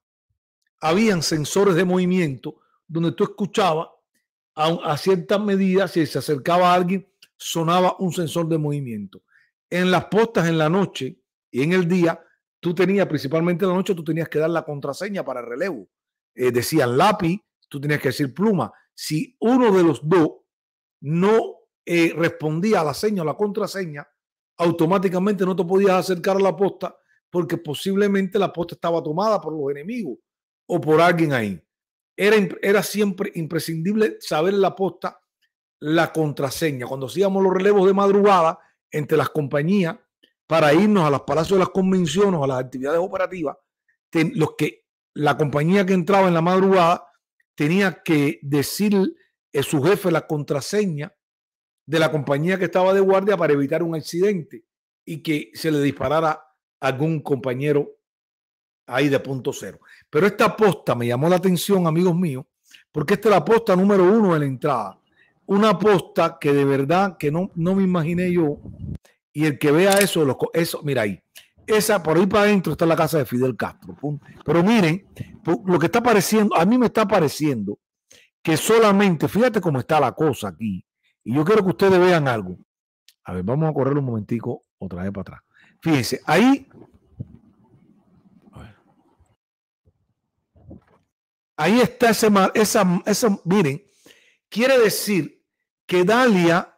habían sensores de movimiento donde tú escuchabas a, ciertas medidas, si se acercaba a alguien, sonaba un sensor de movimiento. En las postas en la noche y en el día, tú tenías, principalmente en la noche, tú tenías que dar la contraseña para el relevo. Eh, decían lápiz, tú tenías que decir pluma. Si uno de los dos no eh, respondía a la seña o la contraseña, automáticamente no te podías acercar a la posta porque posiblemente la posta estaba tomada por los enemigos o por alguien ahí. Era, era siempre imprescindible saber la posta la contraseña. Cuando hacíamos los relevos de madrugada entre las compañías para irnos a los palacios de las convenciones o a las actividades operativas, los que la compañía que entraba en la madrugada tenía que decir a eh, su jefe la contraseña de la compañía que estaba de guardia para evitar un accidente y que se le disparara a algún compañero ahí de punto cero. Pero esta aposta me llamó la atención, amigos míos, porque esta es la posta número uno de la entrada. Una aposta que de verdad que no, no me imaginé yo. Y el que vea eso, eso, mira ahí, esa por ahí para adentro está la casa de Fidel Castro. Pero miren, lo que está pareciendo, a mí me está pareciendo que solamente, fíjate cómo está la cosa aquí, y yo quiero que ustedes vean algo. A ver, vamos a correr un momentico otra vez para atrás. Fíjense, ahí... ahí está ese, esa, esa, miren, quiere decir que Dalia,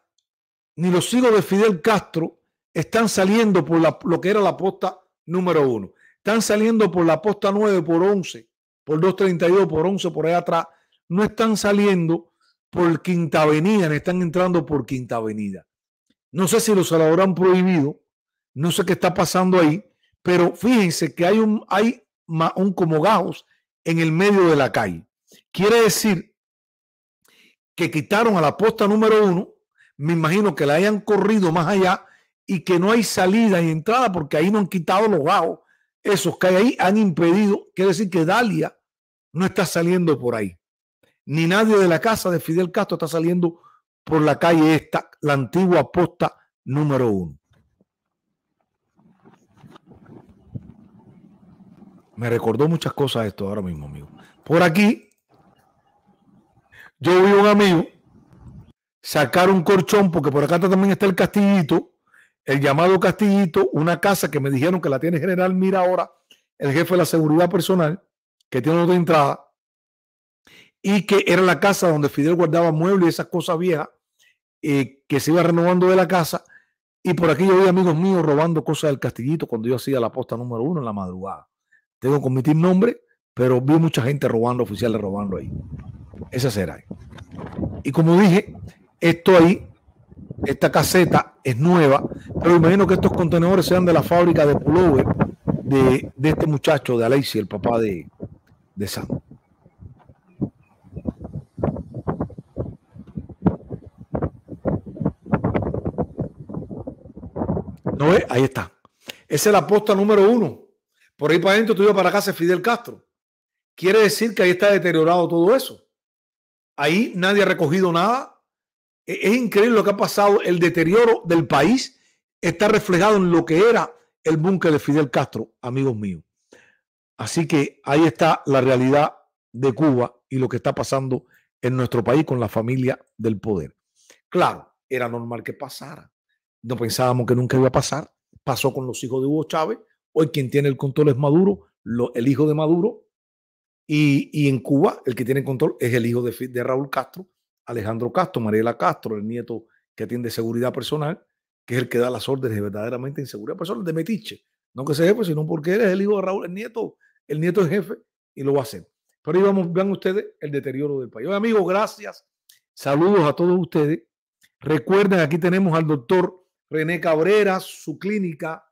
ni los hijos de Fidel Castro, están saliendo por la, lo que era la posta número uno. Están saliendo por la posta 9, por 11, por 232, por 11, por allá atrás. No están saliendo por Quinta Avenida, están entrando por Quinta Avenida. No sé si los lo han prohibido, no sé qué está pasando ahí, pero fíjense que hay un, hay un como gajos en el medio de la calle. Quiere decir que quitaron a la posta número uno, me imagino que la hayan corrido más allá y que no hay salida y entrada porque ahí no han quitado los bajos. Esos que hay ahí han impedido, quiere decir que Dalia no está saliendo por ahí. Ni nadie de la casa de Fidel Castro está saliendo por la calle esta, la antigua posta número uno. Me recordó muchas cosas esto ahora mismo, amigo. Por aquí, yo vi a un amigo sacar un corchón, porque por acá también está el castillito, el llamado Castillito, una casa que me dijeron que la tiene General Mira ahora, el jefe de la seguridad personal, que tiene otra entrada, y que era la casa donde Fidel guardaba muebles y esas cosas viejas, eh, que se iba renovando de la casa. Y por aquí yo vi amigos míos robando cosas del Castillito cuando yo hacía la posta número uno en la madrugada. Tengo que omitir nombre, pero vi mucha gente robando, oficiales robando ahí. Esa será. Y como dije, esto ahí esta caseta es nueva, pero imagino que estos contenedores sean de la fábrica de pullover de, este muchacho, de Alexi, el papá de, de ¿No Ahí está. Esa es la posta número uno. Por ahí para adentro tuyo para casa Fidel Castro. Quiere decir que ahí está deteriorado todo eso. Ahí nadie ha recogido nada, es increíble lo que ha pasado. El deterioro del país está reflejado en lo que era el búnker de Fidel Castro, amigos míos. Así que ahí está la realidad de Cuba y lo que está pasando en nuestro país con la familia del poder. Claro, era normal que pasara. No pensábamos que nunca iba a pasar. Pasó con los hijos de Hugo Chávez. Hoy quien tiene el control es Maduro, el hijo de Maduro. Y, en Cuba el que tiene control es el hijo de Raúl Castro, Alejandro Castro, Mariela Castro, el nieto que atiende seguridad personal, que es el que da las órdenes de verdaderamente en seguridad personal de Metiche. No que sea jefe, sino porque él es el hijo de Raúl, el nieto, el nieto es jefe y lo va a hacer. Pero ahí vamos, vean ustedes el deterioro del país. amigos, gracias. Saludos a todos ustedes. Recuerden, aquí tenemos al doctor René Cabrera, su clínica.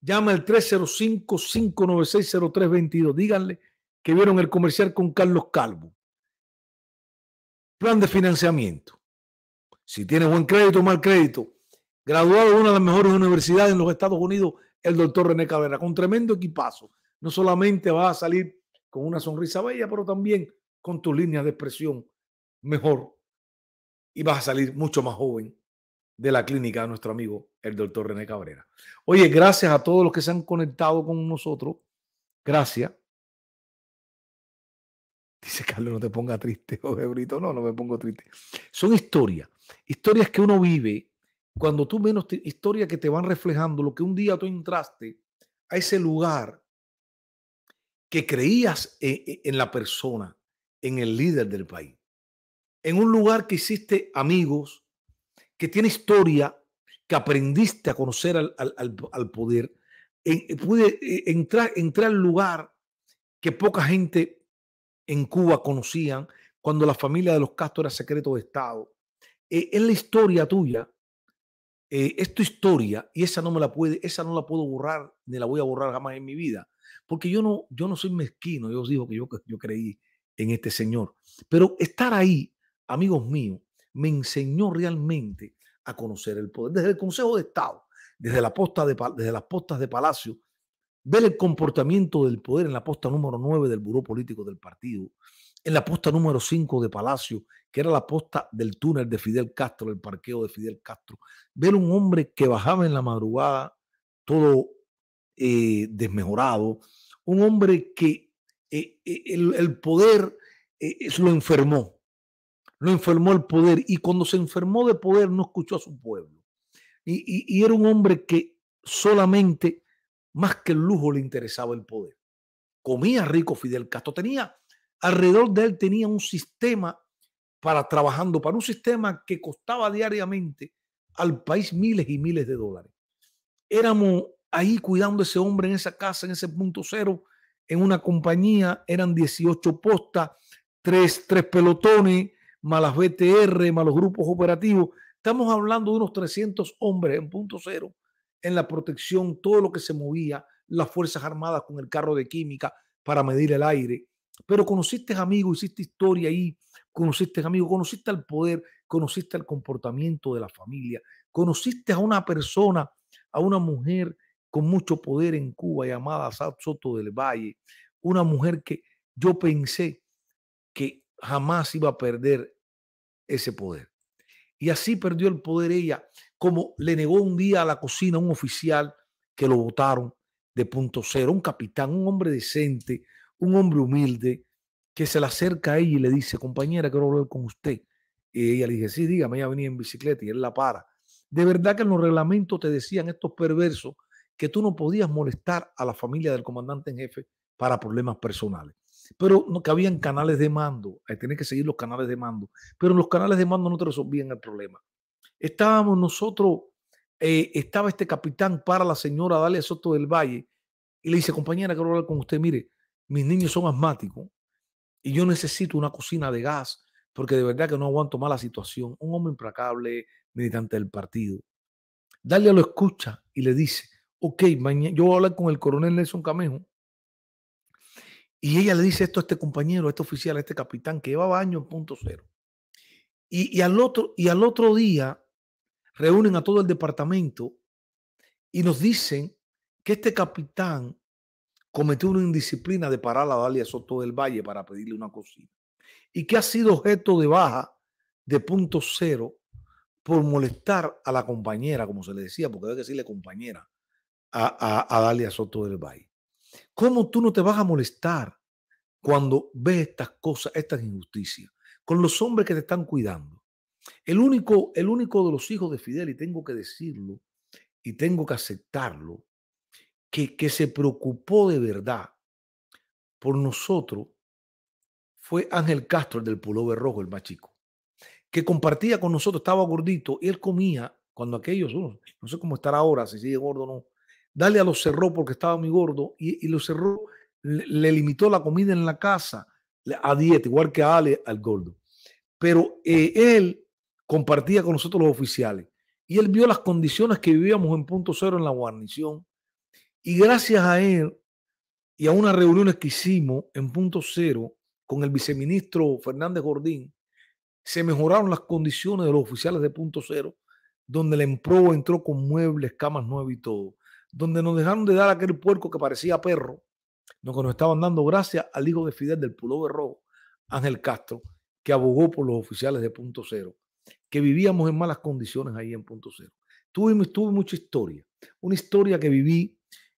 Llama al 305-596-0322. Díganle que vieron el comercial con Carlos Calvo. Plan de financiamiento. Si tienes buen crédito o mal crédito, graduado de una de las mejores universidades en los Estados Unidos, el doctor René Cabrera, con tremendo equipazo. No solamente vas a salir con una sonrisa bella, pero también con tus líneas de expresión mejor. Y vas a salir mucho más joven de la clínica de nuestro amigo, el doctor René Cabrera. Oye, gracias a todos los que se han conectado con nosotros. Gracias. Dice Carlos, no te ponga triste, o Brito. No, no me pongo triste. Son historias. Historias que uno vive cuando tú menos. historias que te van reflejando lo que un día tú entraste a ese lugar que creías eh, eh, en, la persona, en el líder del país. En un lugar que hiciste amigos, que tiene historia, que aprendiste a conocer al, poder. En, pude eh, entrar, entrar al lugar que poca gente en Cuba conocían, cuando la familia de los Castro era secreto de Estado. Eh, es la historia tuya, eh, es tu historia, y esa no me la puede, esa no la puedo borrar, ni la voy a borrar jamás en mi vida, porque yo no, yo no soy mezquino, yo os digo que yo, yo creí en este Señor. Pero estar ahí, amigos míos, me enseñó realmente a conocer el poder. Desde el Consejo de Estado, desde, la posta desde las postas de Palacio, ver el comportamiento del poder en la posta número 9 del Buró Político del Partido, en la posta número 5 de Palacio, que era la posta del túnel de Fidel Castro, el parqueo de Fidel Castro, ver un hombre que bajaba en la madrugada todo eh, desmejorado, un hombre que eh, eh, el, poder lo enfermó, lo enfermó el poder y cuando se enfermó de poder no escuchó a su pueblo. y era un hombre que solamente más que el lujo le interesaba el poder. Comía rico Fidel Castro, tenía alrededor de él tenía un sistema para trabajando para un sistema que costaba diariamente al país miles y miles de dólares. Éramos ahí cuidando a ese hombre en esa casa, en ese punto cero, en una compañía, eran 18 postas, tres, tres pelotones, malas BTR, malos grupos operativos. Estamos hablando de unos 300 hombres en punto cero en la protección, todo lo que se movía, las Fuerzas Armadas con el carro de química para medir el aire. Pero conociste amigos, hiciste historia ahí, conociste amigos, conociste al poder, conociste el comportamiento de la familia, conociste a una persona, a una mujer con mucho poder en Cuba llamada Sat Soto del Valle, una mujer que yo pensé que jamás iba a perder ese poder. Y así perdió el poder ella como le negó un día a la cocina un oficial que lo votaron de punto cero, un capitán, un hombre decente, un hombre humilde, que se le acerca a ella y le dice, compañera, quiero hablar con usted. Y ella le dice, sí, dígame, ella venía en bicicleta y él la para. De verdad que en los reglamentos te decían estos perversos que tú no podías molestar a la familia del comandante en jefe para problemas personales. Pero no habían canales de mando, hay eh, que seguir los canales de mando, pero en los canales de mando no te resolvían el problema. Estábamos nosotros, eh, estaba este capitán para la señora Dalia Soto del Valle y le dice, compañera, quiero hablar con usted, mire, mis niños son asmáticos y yo necesito una cocina de gas porque de verdad que no aguanto más la situación. Un hombre implacable, militante del partido. Dalia lo escucha y le dice, ok, mañana yo voy a hablar con el coronel Nelson Camejo. Y ella le dice esto a este compañero, a este oficial, a este capitán que llevaba años en punto cero. y, al, otro, y al otro día, reúnen a todo el departamento y nos dicen que este capitán cometió una indisciplina de parar a Dalia Soto del Valle para pedirle una cocina y que ha sido objeto de baja de punto cero por molestar a la compañera, como se le decía, porque debe decirle compañera a, a, a Dalia Soto del Valle. ¿Cómo tú no te vas a molestar cuando ves estas cosas, estas injusticias, con los hombres que te están cuidando? El único, el único de los hijos de Fidel, y tengo que decirlo, y tengo que aceptarlo, que, que se preocupó de verdad por nosotros fue Ángel Castro, el del pullover rojo, el más chico, que compartía con nosotros, estaba gordito, y él comía cuando aquellos, no, no sé cómo estará ahora, si sigue gordo o no, Dale a los cerró porque estaba muy gordo y, y lo cerró, le, limitó la comida en la casa a dieta, igual que a Ale al gordo. Pero eh, él compartía con nosotros los oficiales. Y él vio las condiciones que vivíamos en punto cero en la guarnición. Y gracias a él y a unas reuniones que hicimos en punto cero con el viceministro Fernández Gordín, se mejoraron las condiciones de los oficiales de punto cero, donde el emprobo entró con muebles, camas nuevas y todo, donde nos dejaron de dar aquel puerco que parecía perro, lo que nos estaban dando gracias al hijo de Fidel del de rojo, Ángel Castro, que abogó por los oficiales de punto cero que vivíamos en malas condiciones ahí en Punto Cero. Tuve, tuve mucha historia, una historia que viví,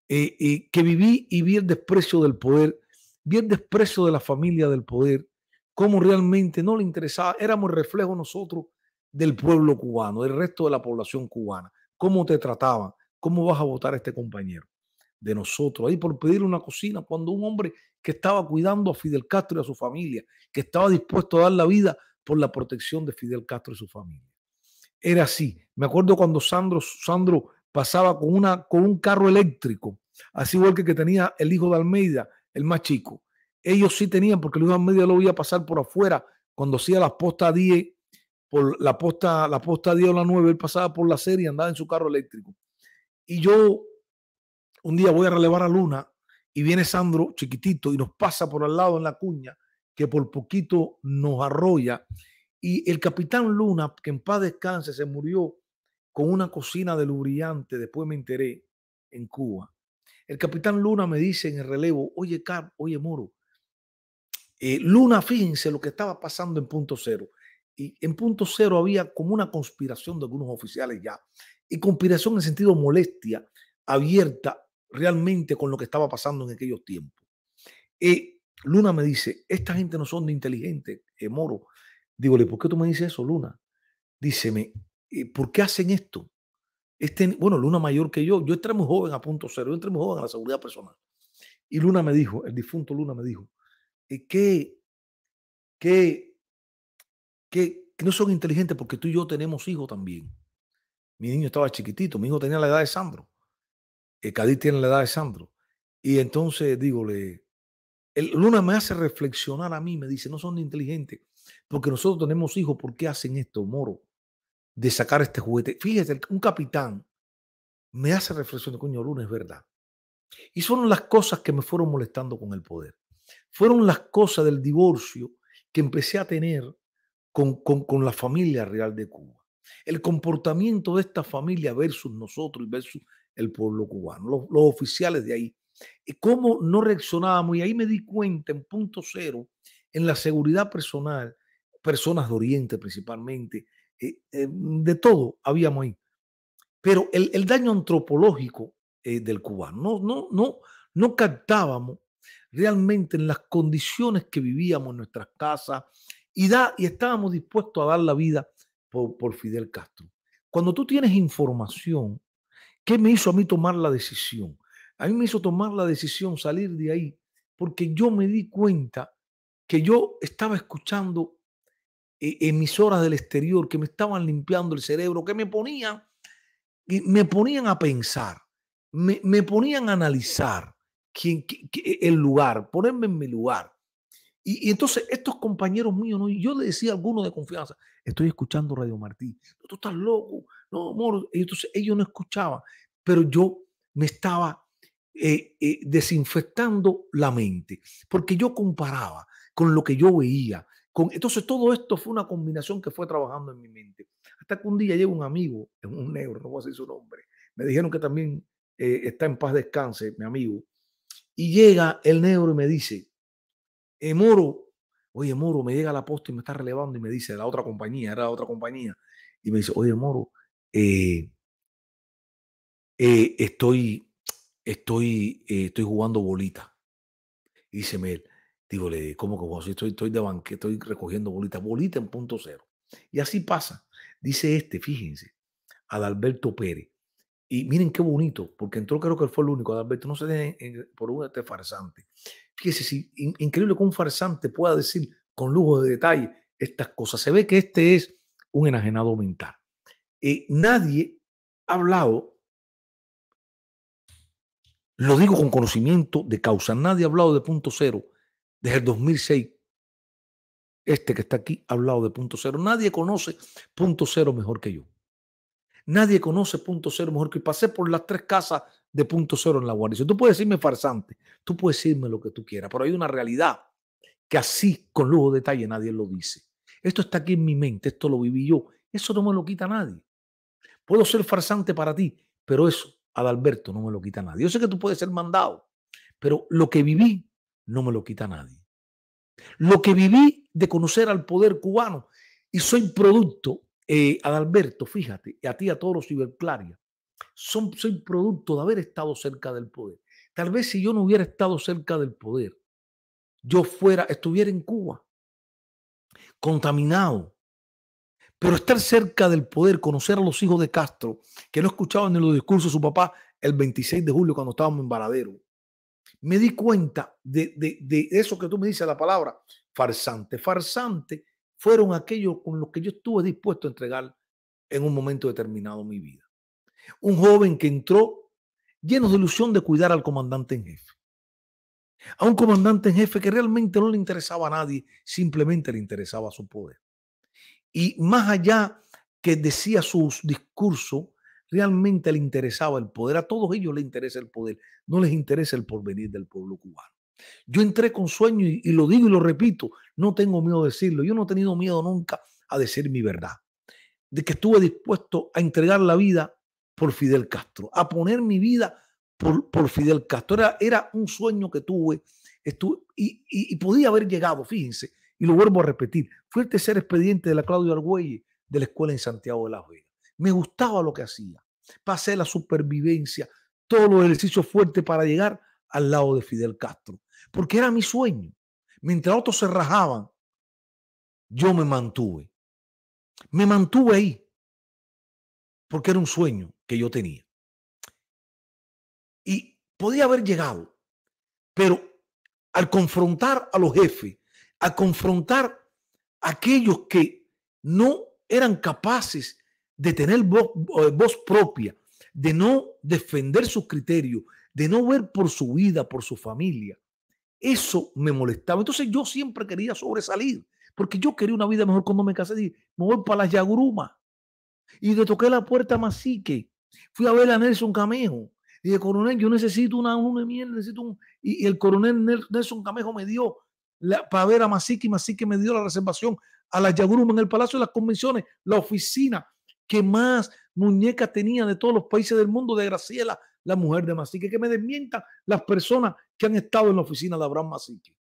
eh, eh, que viví y vi el desprecio del poder, vi el desprecio de la familia del poder, cómo realmente no le interesaba, éramos reflejo nosotros del pueblo cubano, del resto de la población cubana, cómo te trataban, cómo vas a votar a este compañero de nosotros, ahí por pedir una cocina, cuando un hombre que estaba cuidando a Fidel Castro y a su familia, que estaba dispuesto a dar la vida por la protección de Fidel Castro y su familia. Era así. Me acuerdo cuando Sandro, Sandro pasaba con, una, con un carro eléctrico, así igual que tenía el hijo de Almeida, el más chico. Ellos sí tenían, porque el hijo de Almeida lo veía pasar por afuera cuando hacía la posta 10, por la posta, la posta 10 o la 9, él pasaba por la serie andaba en su carro eléctrico. Y yo un día voy a relevar a Luna y viene Sandro chiquitito y nos pasa por al lado en la cuña que por poquito nos arrolla. Y el capitán Luna, que en paz descanse, se murió con una cocina de lubriante después me enteré, en Cuba. El capitán Luna me dice en el relevo, oye, Cap, oye, Moro, eh, Luna, fíjense lo que estaba pasando en punto cero. Y en punto cero había como una conspiración de algunos oficiales ya. Y conspiración en sentido molestia, abierta realmente con lo que estaba pasando en aquellos tiempos. y eh, Luna me dice, esta gente no son de inteligente, eh, Moro. Dígole, ¿por qué tú me dices eso, Luna? Díceme, ¿por qué hacen esto? Este, bueno, Luna mayor que yo, yo entré muy joven a punto cero, yo entré muy joven a la seguridad personal. Y Luna me dijo, el difunto Luna me dijo, que, que, que, no son inteligentes porque tú y yo tenemos hijos también. Mi niño estaba chiquitito, mi hijo tenía la edad de Sandro. Eh, Cadiz tiene la edad de Sandro. Y entonces, dígole, Luna me hace reflexionar a mí, me dice, no son inteligentes, porque nosotros tenemos hijos, ¿por qué hacen esto, Moro? De sacar este juguete. Fíjese, un capitán me hace reflexionar, coño, Luna es verdad. Y fueron las cosas que me fueron molestando con el poder. Fueron las cosas del divorcio que empecé a tener con, con, la familia real de Cuba. El comportamiento de esta familia versus nosotros y versus el pueblo cubano, los oficiales de ahí cómo no reaccionábamos. Y ahí me di cuenta en punto cero, en la seguridad personal, personas de Oriente principalmente, eh, eh, de todo habíamos ahí. Pero el, daño antropológico eh, del cubano, no, no, no, no captábamos realmente en las condiciones que vivíamos en nuestras casas y, da, y estábamos dispuestos a dar la vida por, por Fidel Castro. Cuando tú tienes información, ¿qué me hizo a mí tomar la decisión? a mí me hizo tomar la decisión salir de ahí, porque yo me di cuenta que yo estaba escuchando eh, emisoras del exterior que me estaban limpiando el cerebro, que me ponían, me ponían a pensar, me, ponían a analizar quién, e, el lugar, ponerme en mi lugar. Y, entonces estos compañeros míos, yo le decía a alguno de confianza, estoy escuchando Radio Martí, tú estás loco, no, amor. Y entonces ellos no escuchaban, pero yo me estaba eh, eh, desinfectando la mente, porque yo comparaba con lo que yo veía. Con, entonces todo esto fue una combinación que fue trabajando en mi mente. Hasta que un día llega un amigo, un negro, no voy a decir su nombre, me dijeron que también eh, está en paz descanse, mi amigo, y llega el negro y me dice, Moro, oye Moro, me llega la posta y me está relevando y me dice, la otra compañía, era la otra compañía, y me dice, oye Moro, estoy, estoy, eh, estoy jugando bolita. Y dice Mel, digo, ¿cómo que si estoy, estoy de banque, estoy recogiendo bolita? Bolita en punto cero. Y así pasa. Dice este, fíjense, Adalberto Pérez. Y miren qué bonito, porque entró, creo que él fue el único, Adalberto, no se dejen por un este farsante. Fíjense si, increíble que un farsante pueda decir con lujo de detalle estas cosas. Se ve que este es un enajenado mental. Eh, nadie ha hablado lo digo con conocimiento de causa. Nadie ha hablado de punto cero desde el 2006. Este que está aquí ha hablado de punto cero. Nadie conoce punto cero mejor que yo. Nadie conoce punto cero mejor que yo. Pasé por las tres casas de punto cero en la guarnición. Tú puedes decirme farsante, tú puedes decirme lo que tú quieras, pero hay una realidad que así, con lujo de detalle, nadie lo dice. Esto está aquí en mi mente, esto lo viví yo. Eso no me lo quita nadie. Puedo ser farsante para ti, pero eso Adalberto, no me lo quita nadie. Yo sé que tú puedes ser mandado, pero lo que viví no me lo quita nadie. Lo que viví de conocer al poder cubano y soy producto, eh, Adalberto, fíjate, y a ti, a todos los ciberclarias, son, soy producto de haber estado cerca del poder. Tal vez si yo no hubiera estado cerca del poder, yo fuera, estuviera en Cuba, contaminado pero estar cerca del poder, conocer a los hijos de Castro, que no escuchaban en los discursos de su papá el 26 de julio cuando estábamos en Varadero, me di cuenta de, de eso que tú me dices, la palabra farsante. Farsante fueron aquellos con los que yo estuve dispuesto a entregar en un momento determinado mi vida. Un joven que entró lleno de ilusión de cuidar al comandante en jefe. A un comandante en jefe que realmente no le interesaba a nadie, simplemente le interesaba su poder. Y más allá que decía su discurso, realmente le interesaba el poder. A todos ellos les interesa el poder. No les interesa el porvenir del pueblo cubano. Yo entré con sueño y, lo digo y lo repito. No tengo miedo de decirlo. Yo no he tenido miedo nunca a decir mi verdad. De que estuve dispuesto a entregar la vida por Fidel Castro, a poner mi vida por, Fidel Castro. Era, era, un sueño que tuve y podía haber llegado, fíjense, y lo vuelvo a repetir, fue el tercer expediente de la Claudio Argüelle de la escuela en Santiago de la Vegas. Me gustaba lo que hacía. Pasé la supervivencia, todos los ejercicios fuertes para llegar al lado de Fidel Castro, porque era mi sueño. Mientras otros se rajaban, yo me mantuve. Me mantuve ahí, porque era un sueño que yo tenía. Y podía haber llegado, pero al confrontar a los jefes a confrontar a aquellos que no eran capaces de tener eh, voz, propia, de no defender sus criterios, de no ver por su vida, por su familia. Eso me molestaba. Entonces yo siempre quería sobresalir, porque yo quería una vida mejor cuando me casé. Dije, me voy para las Yaguruma. Y le toqué la puerta a Masique. Fui a ver a Nelson Camejo. Y dije, coronel, yo necesito una, una miel, necesito un... y, el coronel Nelson Camejo me dio para ver a Masiki. Masiki me dio la reservación a la Yaguruma en el Palacio de las Convenciones, la oficina que más muñeca tenía de todos los países del mundo de Graciela, la mujer de Masiki Que me desmientan las personas que han estado en la oficina de Abraham Masique.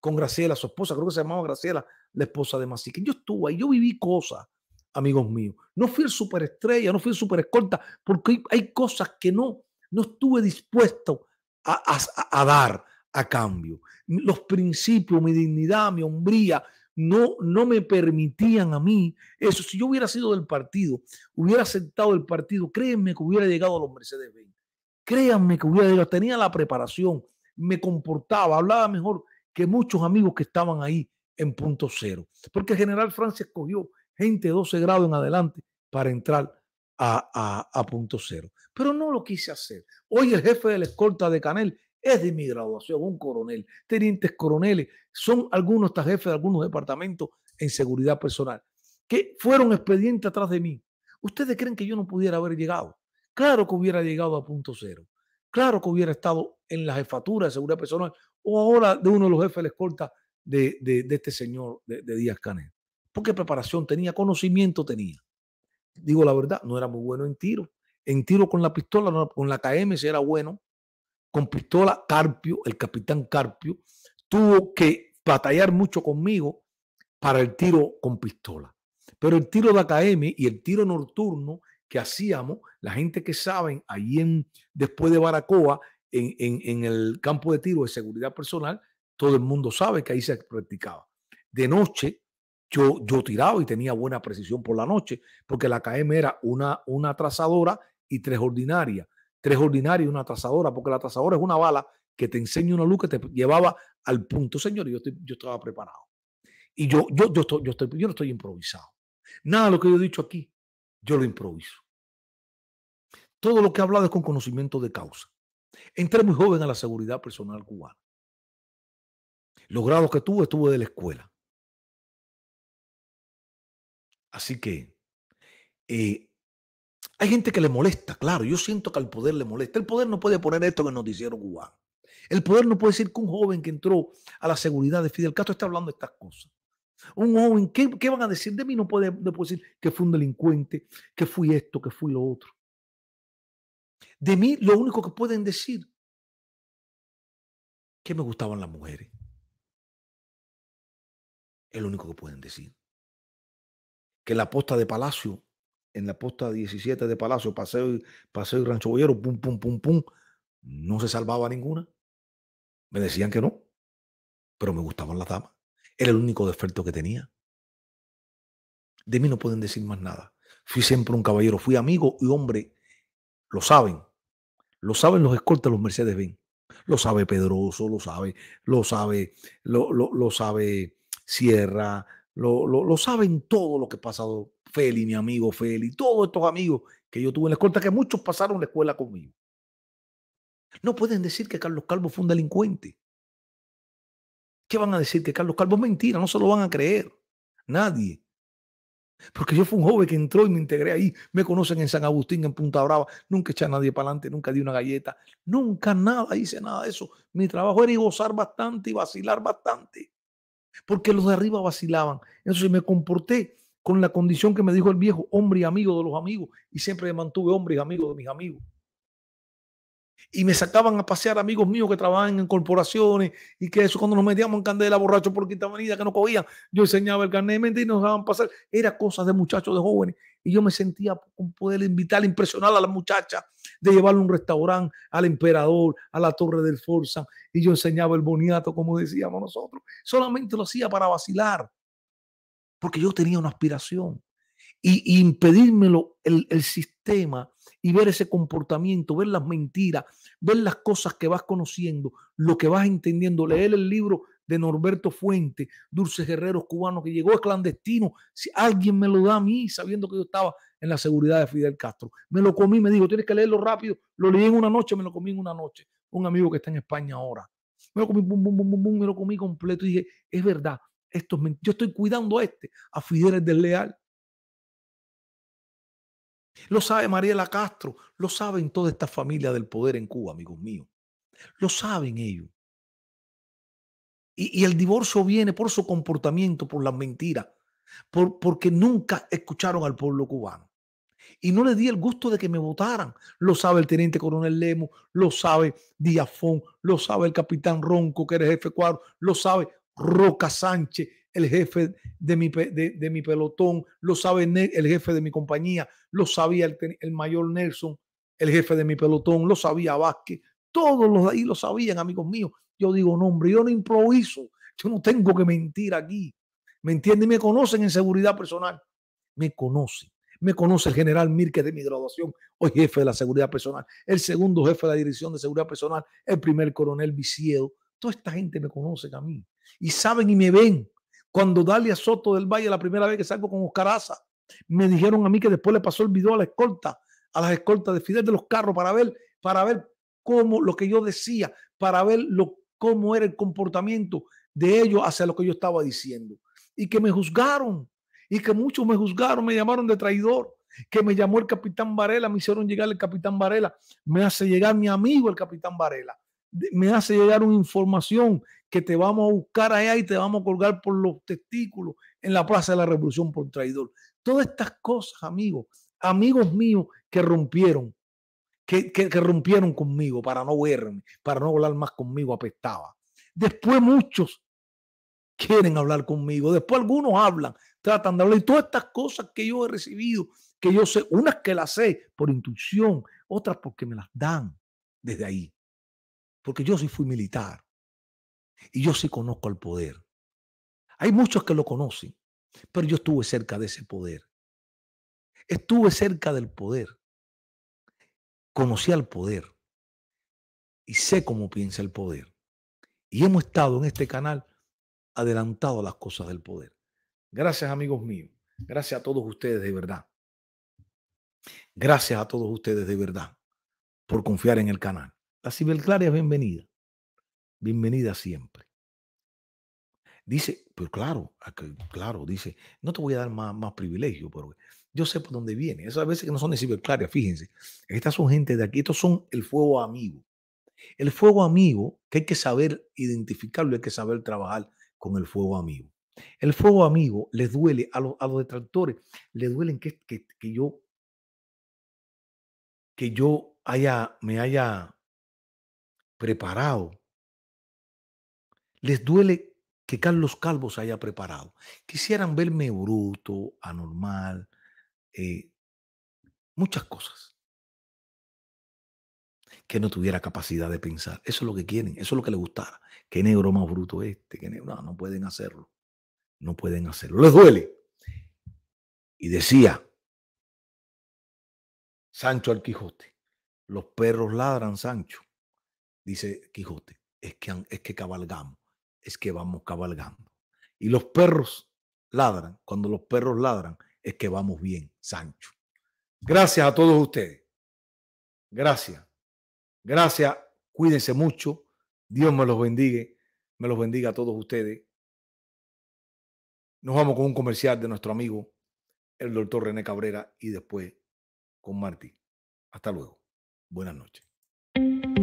Con Graciela, su esposa, creo que se llamaba Graciela, la esposa de Masique. Yo estuve ahí, yo viví cosas, amigos míos. No fui el superestrella, no fui el superescorta, porque hay, cosas que no, no estuve dispuesto a dar a cambio. Los principios, mi dignidad, mi hombría, no, no me permitían a mí eso. Si yo hubiera sido del partido, hubiera aceptado el partido, créanme que hubiera llegado a los Mercedes Benz. Créanme que hubiera llegado, tenía la preparación, me comportaba, hablaba mejor que muchos amigos que estaban ahí en punto cero. Porque el General Francia escogió gente de 12 grados en adelante para entrar a, a punto cero. Pero no lo quise hacer. Hoy el jefe de la escolta de Canel es de mi graduación, un coronel, tenientes coroneles, son algunos hasta jefes de algunos departamentos en seguridad personal, que fueron expedientes atrás de mí. ¿Ustedes creen que yo no pudiera haber llegado? Claro que hubiera llegado a punto cero. Claro que hubiera estado en la jefatura de seguridad personal o ahora de uno de los jefes de la escolta de, de, este señor de, Díaz Canel. Porque preparación tenía, conocimiento tenía. Digo la verdad, no era muy bueno en tiro. En tiro con la pistola, con la KM, si era bueno, con pistola, Carpio, el capitán Carpio, tuvo que batallar mucho conmigo para el tiro con pistola. Pero el tiro de AKM y el tiro nocturno que hacíamos, la gente que saben, allí en, después de Baracoa, en, el campo de tiro de seguridad personal, todo el mundo sabe que ahí se practicaba. De noche, yo, yo tiraba y tenía buena precisión por la noche, porque la KM era una, una trazadora y tres ordinarias tres ordinarios y una trazadora, porque la trazadora es una bala que te enseña una luz que te llevaba al punto, señor, yo, estaba preparado. Y yo, yo, yo, yo, yo no estoy improvisado. Nada de lo que yo he dicho aquí, yo lo improviso. Todo lo que he hablado es con conocimiento de causa. Entré muy joven a la seguridad personal cubana. Los grados que tuve, estuve de la escuela. Así que eh, hay gente que le molesta, claro. Yo siento que al poder le molesta. El poder no puede poner esto en el noticiero cubano. El poder no puede decir que un joven que entró a la seguridad de Fidel Castro está hablando de estas cosas. Un joven, ¿qué, van a decir de mí? No puede, decir que fue un delincuente, que fui esto, que fui lo otro. De mí lo único que pueden decir que me gustaban las mujeres. Es lo único que pueden decir. Que la posta de Palacio en la posta 17 de Palacio, Paseo y, Paseo y Rancho Bollero, pum, pum, pum, pum, no se salvaba ninguna. Me decían que no, pero me gustaban las damas. Era el único defecto que tenía. De mí no pueden decir más nada. Fui siempre un caballero, fui amigo y hombre. Lo saben. Lo saben los escoltas, los Mercedes Benz. Lo sabe Pedroso, lo sabe, lo sabe, lo, lo, lo sabe Sierra, lo, lo, lo saben todo lo que ha pasado Feli, mi amigo Feli, todos estos amigos que yo tuve en la escuela, que muchos pasaron la escuela conmigo. No pueden decir que Carlos Calvo fue un delincuente. ¿Qué van a decir? Que Carlos Calvo es mentira, no se lo van a creer. Nadie. Porque yo fui un joven que entró y me integré ahí. Me conocen en San Agustín, en Punta Brava. Nunca eché a nadie para adelante, nunca di una galleta. Nunca nada, hice nada de eso. Mi trabajo era gozar bastante y vacilar bastante. Porque los de arriba vacilaban. Entonces me comporté con la condición que me dijo el viejo, hombre y amigo de los amigos, y siempre me mantuve hombre y amigo de mis amigos. Y me sacaban a pasear amigos míos que trabajaban en corporaciones y que eso cuando nos metíamos en candela borrachos por quinta avenida que no cogían, yo enseñaba el carnet de y nos daban pasar. Era cosas de muchachos, de jóvenes. Y yo me sentía con poder invitar, impresionar a la muchacha, de llevarle un restaurante, al emperador, a la torre del Forza. Y yo enseñaba el boniato, como decíamos nosotros. Solamente lo hacía para vacilar porque yo tenía una aspiración. Y, impedírmelo el, sistema y ver ese comportamiento, ver las mentiras, ver las cosas que vas conociendo, lo que vas entendiendo, leer el libro de Norberto Fuente, Dulce Guerreros Cubanos, que llegó a clandestino. Si alguien me lo da a mí, sabiendo que yo estaba en la seguridad de Fidel Castro. Me lo comí, me dijo, tienes que leerlo rápido. Lo leí en una noche, me lo comí en una noche. Un amigo que está en España ahora. Me lo comí, me lo comí completo. Y dije, es verdad, yo estoy cuidando a este, a Fidel del desleal. Lo sabe Mariela Castro, lo saben toda esta familia del poder en Cuba, amigos míos. Lo saben ellos. Y, el divorcio viene por su comportamiento, por las mentiras, por, porque nunca escucharon al pueblo cubano. Y no le di el gusto de que me votaran. Lo sabe el teniente coronel Lemo, lo sabe Díaz lo sabe el capitán Ronco, que era jefe cuadro, lo sabe Roca Sánchez, el jefe de mi, de, mi pelotón, lo sabe el jefe de mi compañía, lo sabía el, mayor Nelson, el jefe de mi pelotón, lo sabía Vázquez, todos los de ahí lo sabían, amigos míos. Yo digo, no, hombre, yo no improviso, yo no tengo que mentir aquí. ¿Me entienden? Me conocen en seguridad personal. Me conocen. Me conoce el general Mirke de mi graduación, hoy jefe de la seguridad personal, el segundo jefe de la dirección de seguridad personal, el primer coronel Viciedo. Toda esta gente me conoce a mí y saben y me ven. Cuando Dalia Soto del Valle, la primera vez que salgo con Oscar me dijeron a mí que después le pasó el video a la escolta, a las escoltas de Fidel de los carros para ver, para ver cómo lo que yo decía, para ver lo, cómo era el comportamiento de ellos hacia lo que yo estaba diciendo. Y que me juzgaron, y que muchos me juzgaron, me llamaron de traidor, que me llamó el capitán Varela, me hicieron llegar el capitán Varela, me hace llegar mi amigo el capitán Varela, me hace llegar una información que te vamos a buscar allá y te vamos a colgar por los testículos en la Plaza de la Revolución por traidor. Todas estas cosas, amigos, amigos míos que rompieron, que, rompieron conmigo para no verme, para no hablar más conmigo, apestaba. Después muchos quieren hablar conmigo, después algunos hablan, tratan de hablar. Y todas estas cosas que yo he recibido, que yo sé, unas que las sé por intuición, otras porque me las dan desde ahí. Porque yo sí fui militar. Y yo sí conozco al poder. Hay muchos que lo conocen, pero yo estuve cerca de ese poder. Estuve cerca del poder. Conocí al poder. Y sé cómo piensa el poder. Y hemos estado en este canal adelantado a las cosas del poder. Gracias amigos míos. Gracias a todos ustedes de verdad. Gracias a todos ustedes de verdad por confiar en el canal. La clara es bienvenida bienvenida siempre. Dice, pero claro, claro, dice, no te voy a dar más, más privilegio, pero yo sé por dónde viene. Esas veces que no son de ciberclaria, fíjense. Estas son gente de aquí, estos son el fuego amigo. El fuego amigo, que hay que saber identificarlo, hay que saber trabajar con el fuego amigo. El fuego amigo les duele a los, detractores, le duelen que, que, yo que yo haya me haya preparado les duele que Carlos Calvo se haya preparado. Quisieran verme bruto, anormal, eh, muchas cosas. Que no tuviera capacidad de pensar. Eso es lo que quieren, eso es lo que les gustara. Qué negro más bruto este, qué negro. No, no pueden hacerlo. No pueden hacerlo. Les duele. Y decía Sancho al Quijote, los perros ladran, Sancho, dice Quijote, es que, es que cabalgamos es que vamos cabalgando. Y los perros ladran. Cuando los perros ladran, es que vamos bien, Sancho. Gracias a todos ustedes. Gracias. Gracias. Cuídense mucho. Dios me los bendiga. Me los bendiga a todos ustedes. Nos vamos con un comercial de nuestro amigo, el doctor René Cabrera, y después con Martí. Hasta luego. Buenas noches.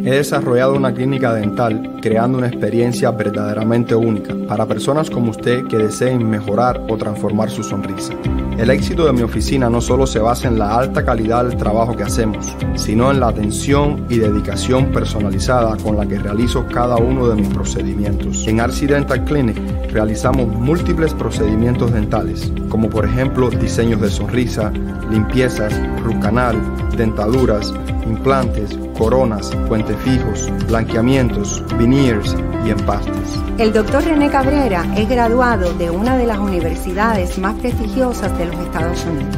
He desarrollado una clínica dental creando una experiencia verdaderamente única para personas como usted que deseen mejorar o transformar su sonrisa. El éxito de mi oficina no solo se basa en la alta calidad del trabajo que hacemos, sino en la atención y dedicación personalizada con la que realizo cada uno de mis procedimientos. En Arci Dental Clinic realizamos múltiples procedimientos dentales, como por ejemplo diseños de sonrisa, limpiezas, root canal, dentaduras, implantes, coronas, cuentas fijos, blanqueamientos, veneers y empastes. El doctor René Cabrera es graduado de una de las universidades más prestigiosas de los Estados Unidos.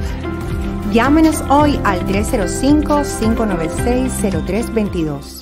Llámenos hoy al 305-596-0322.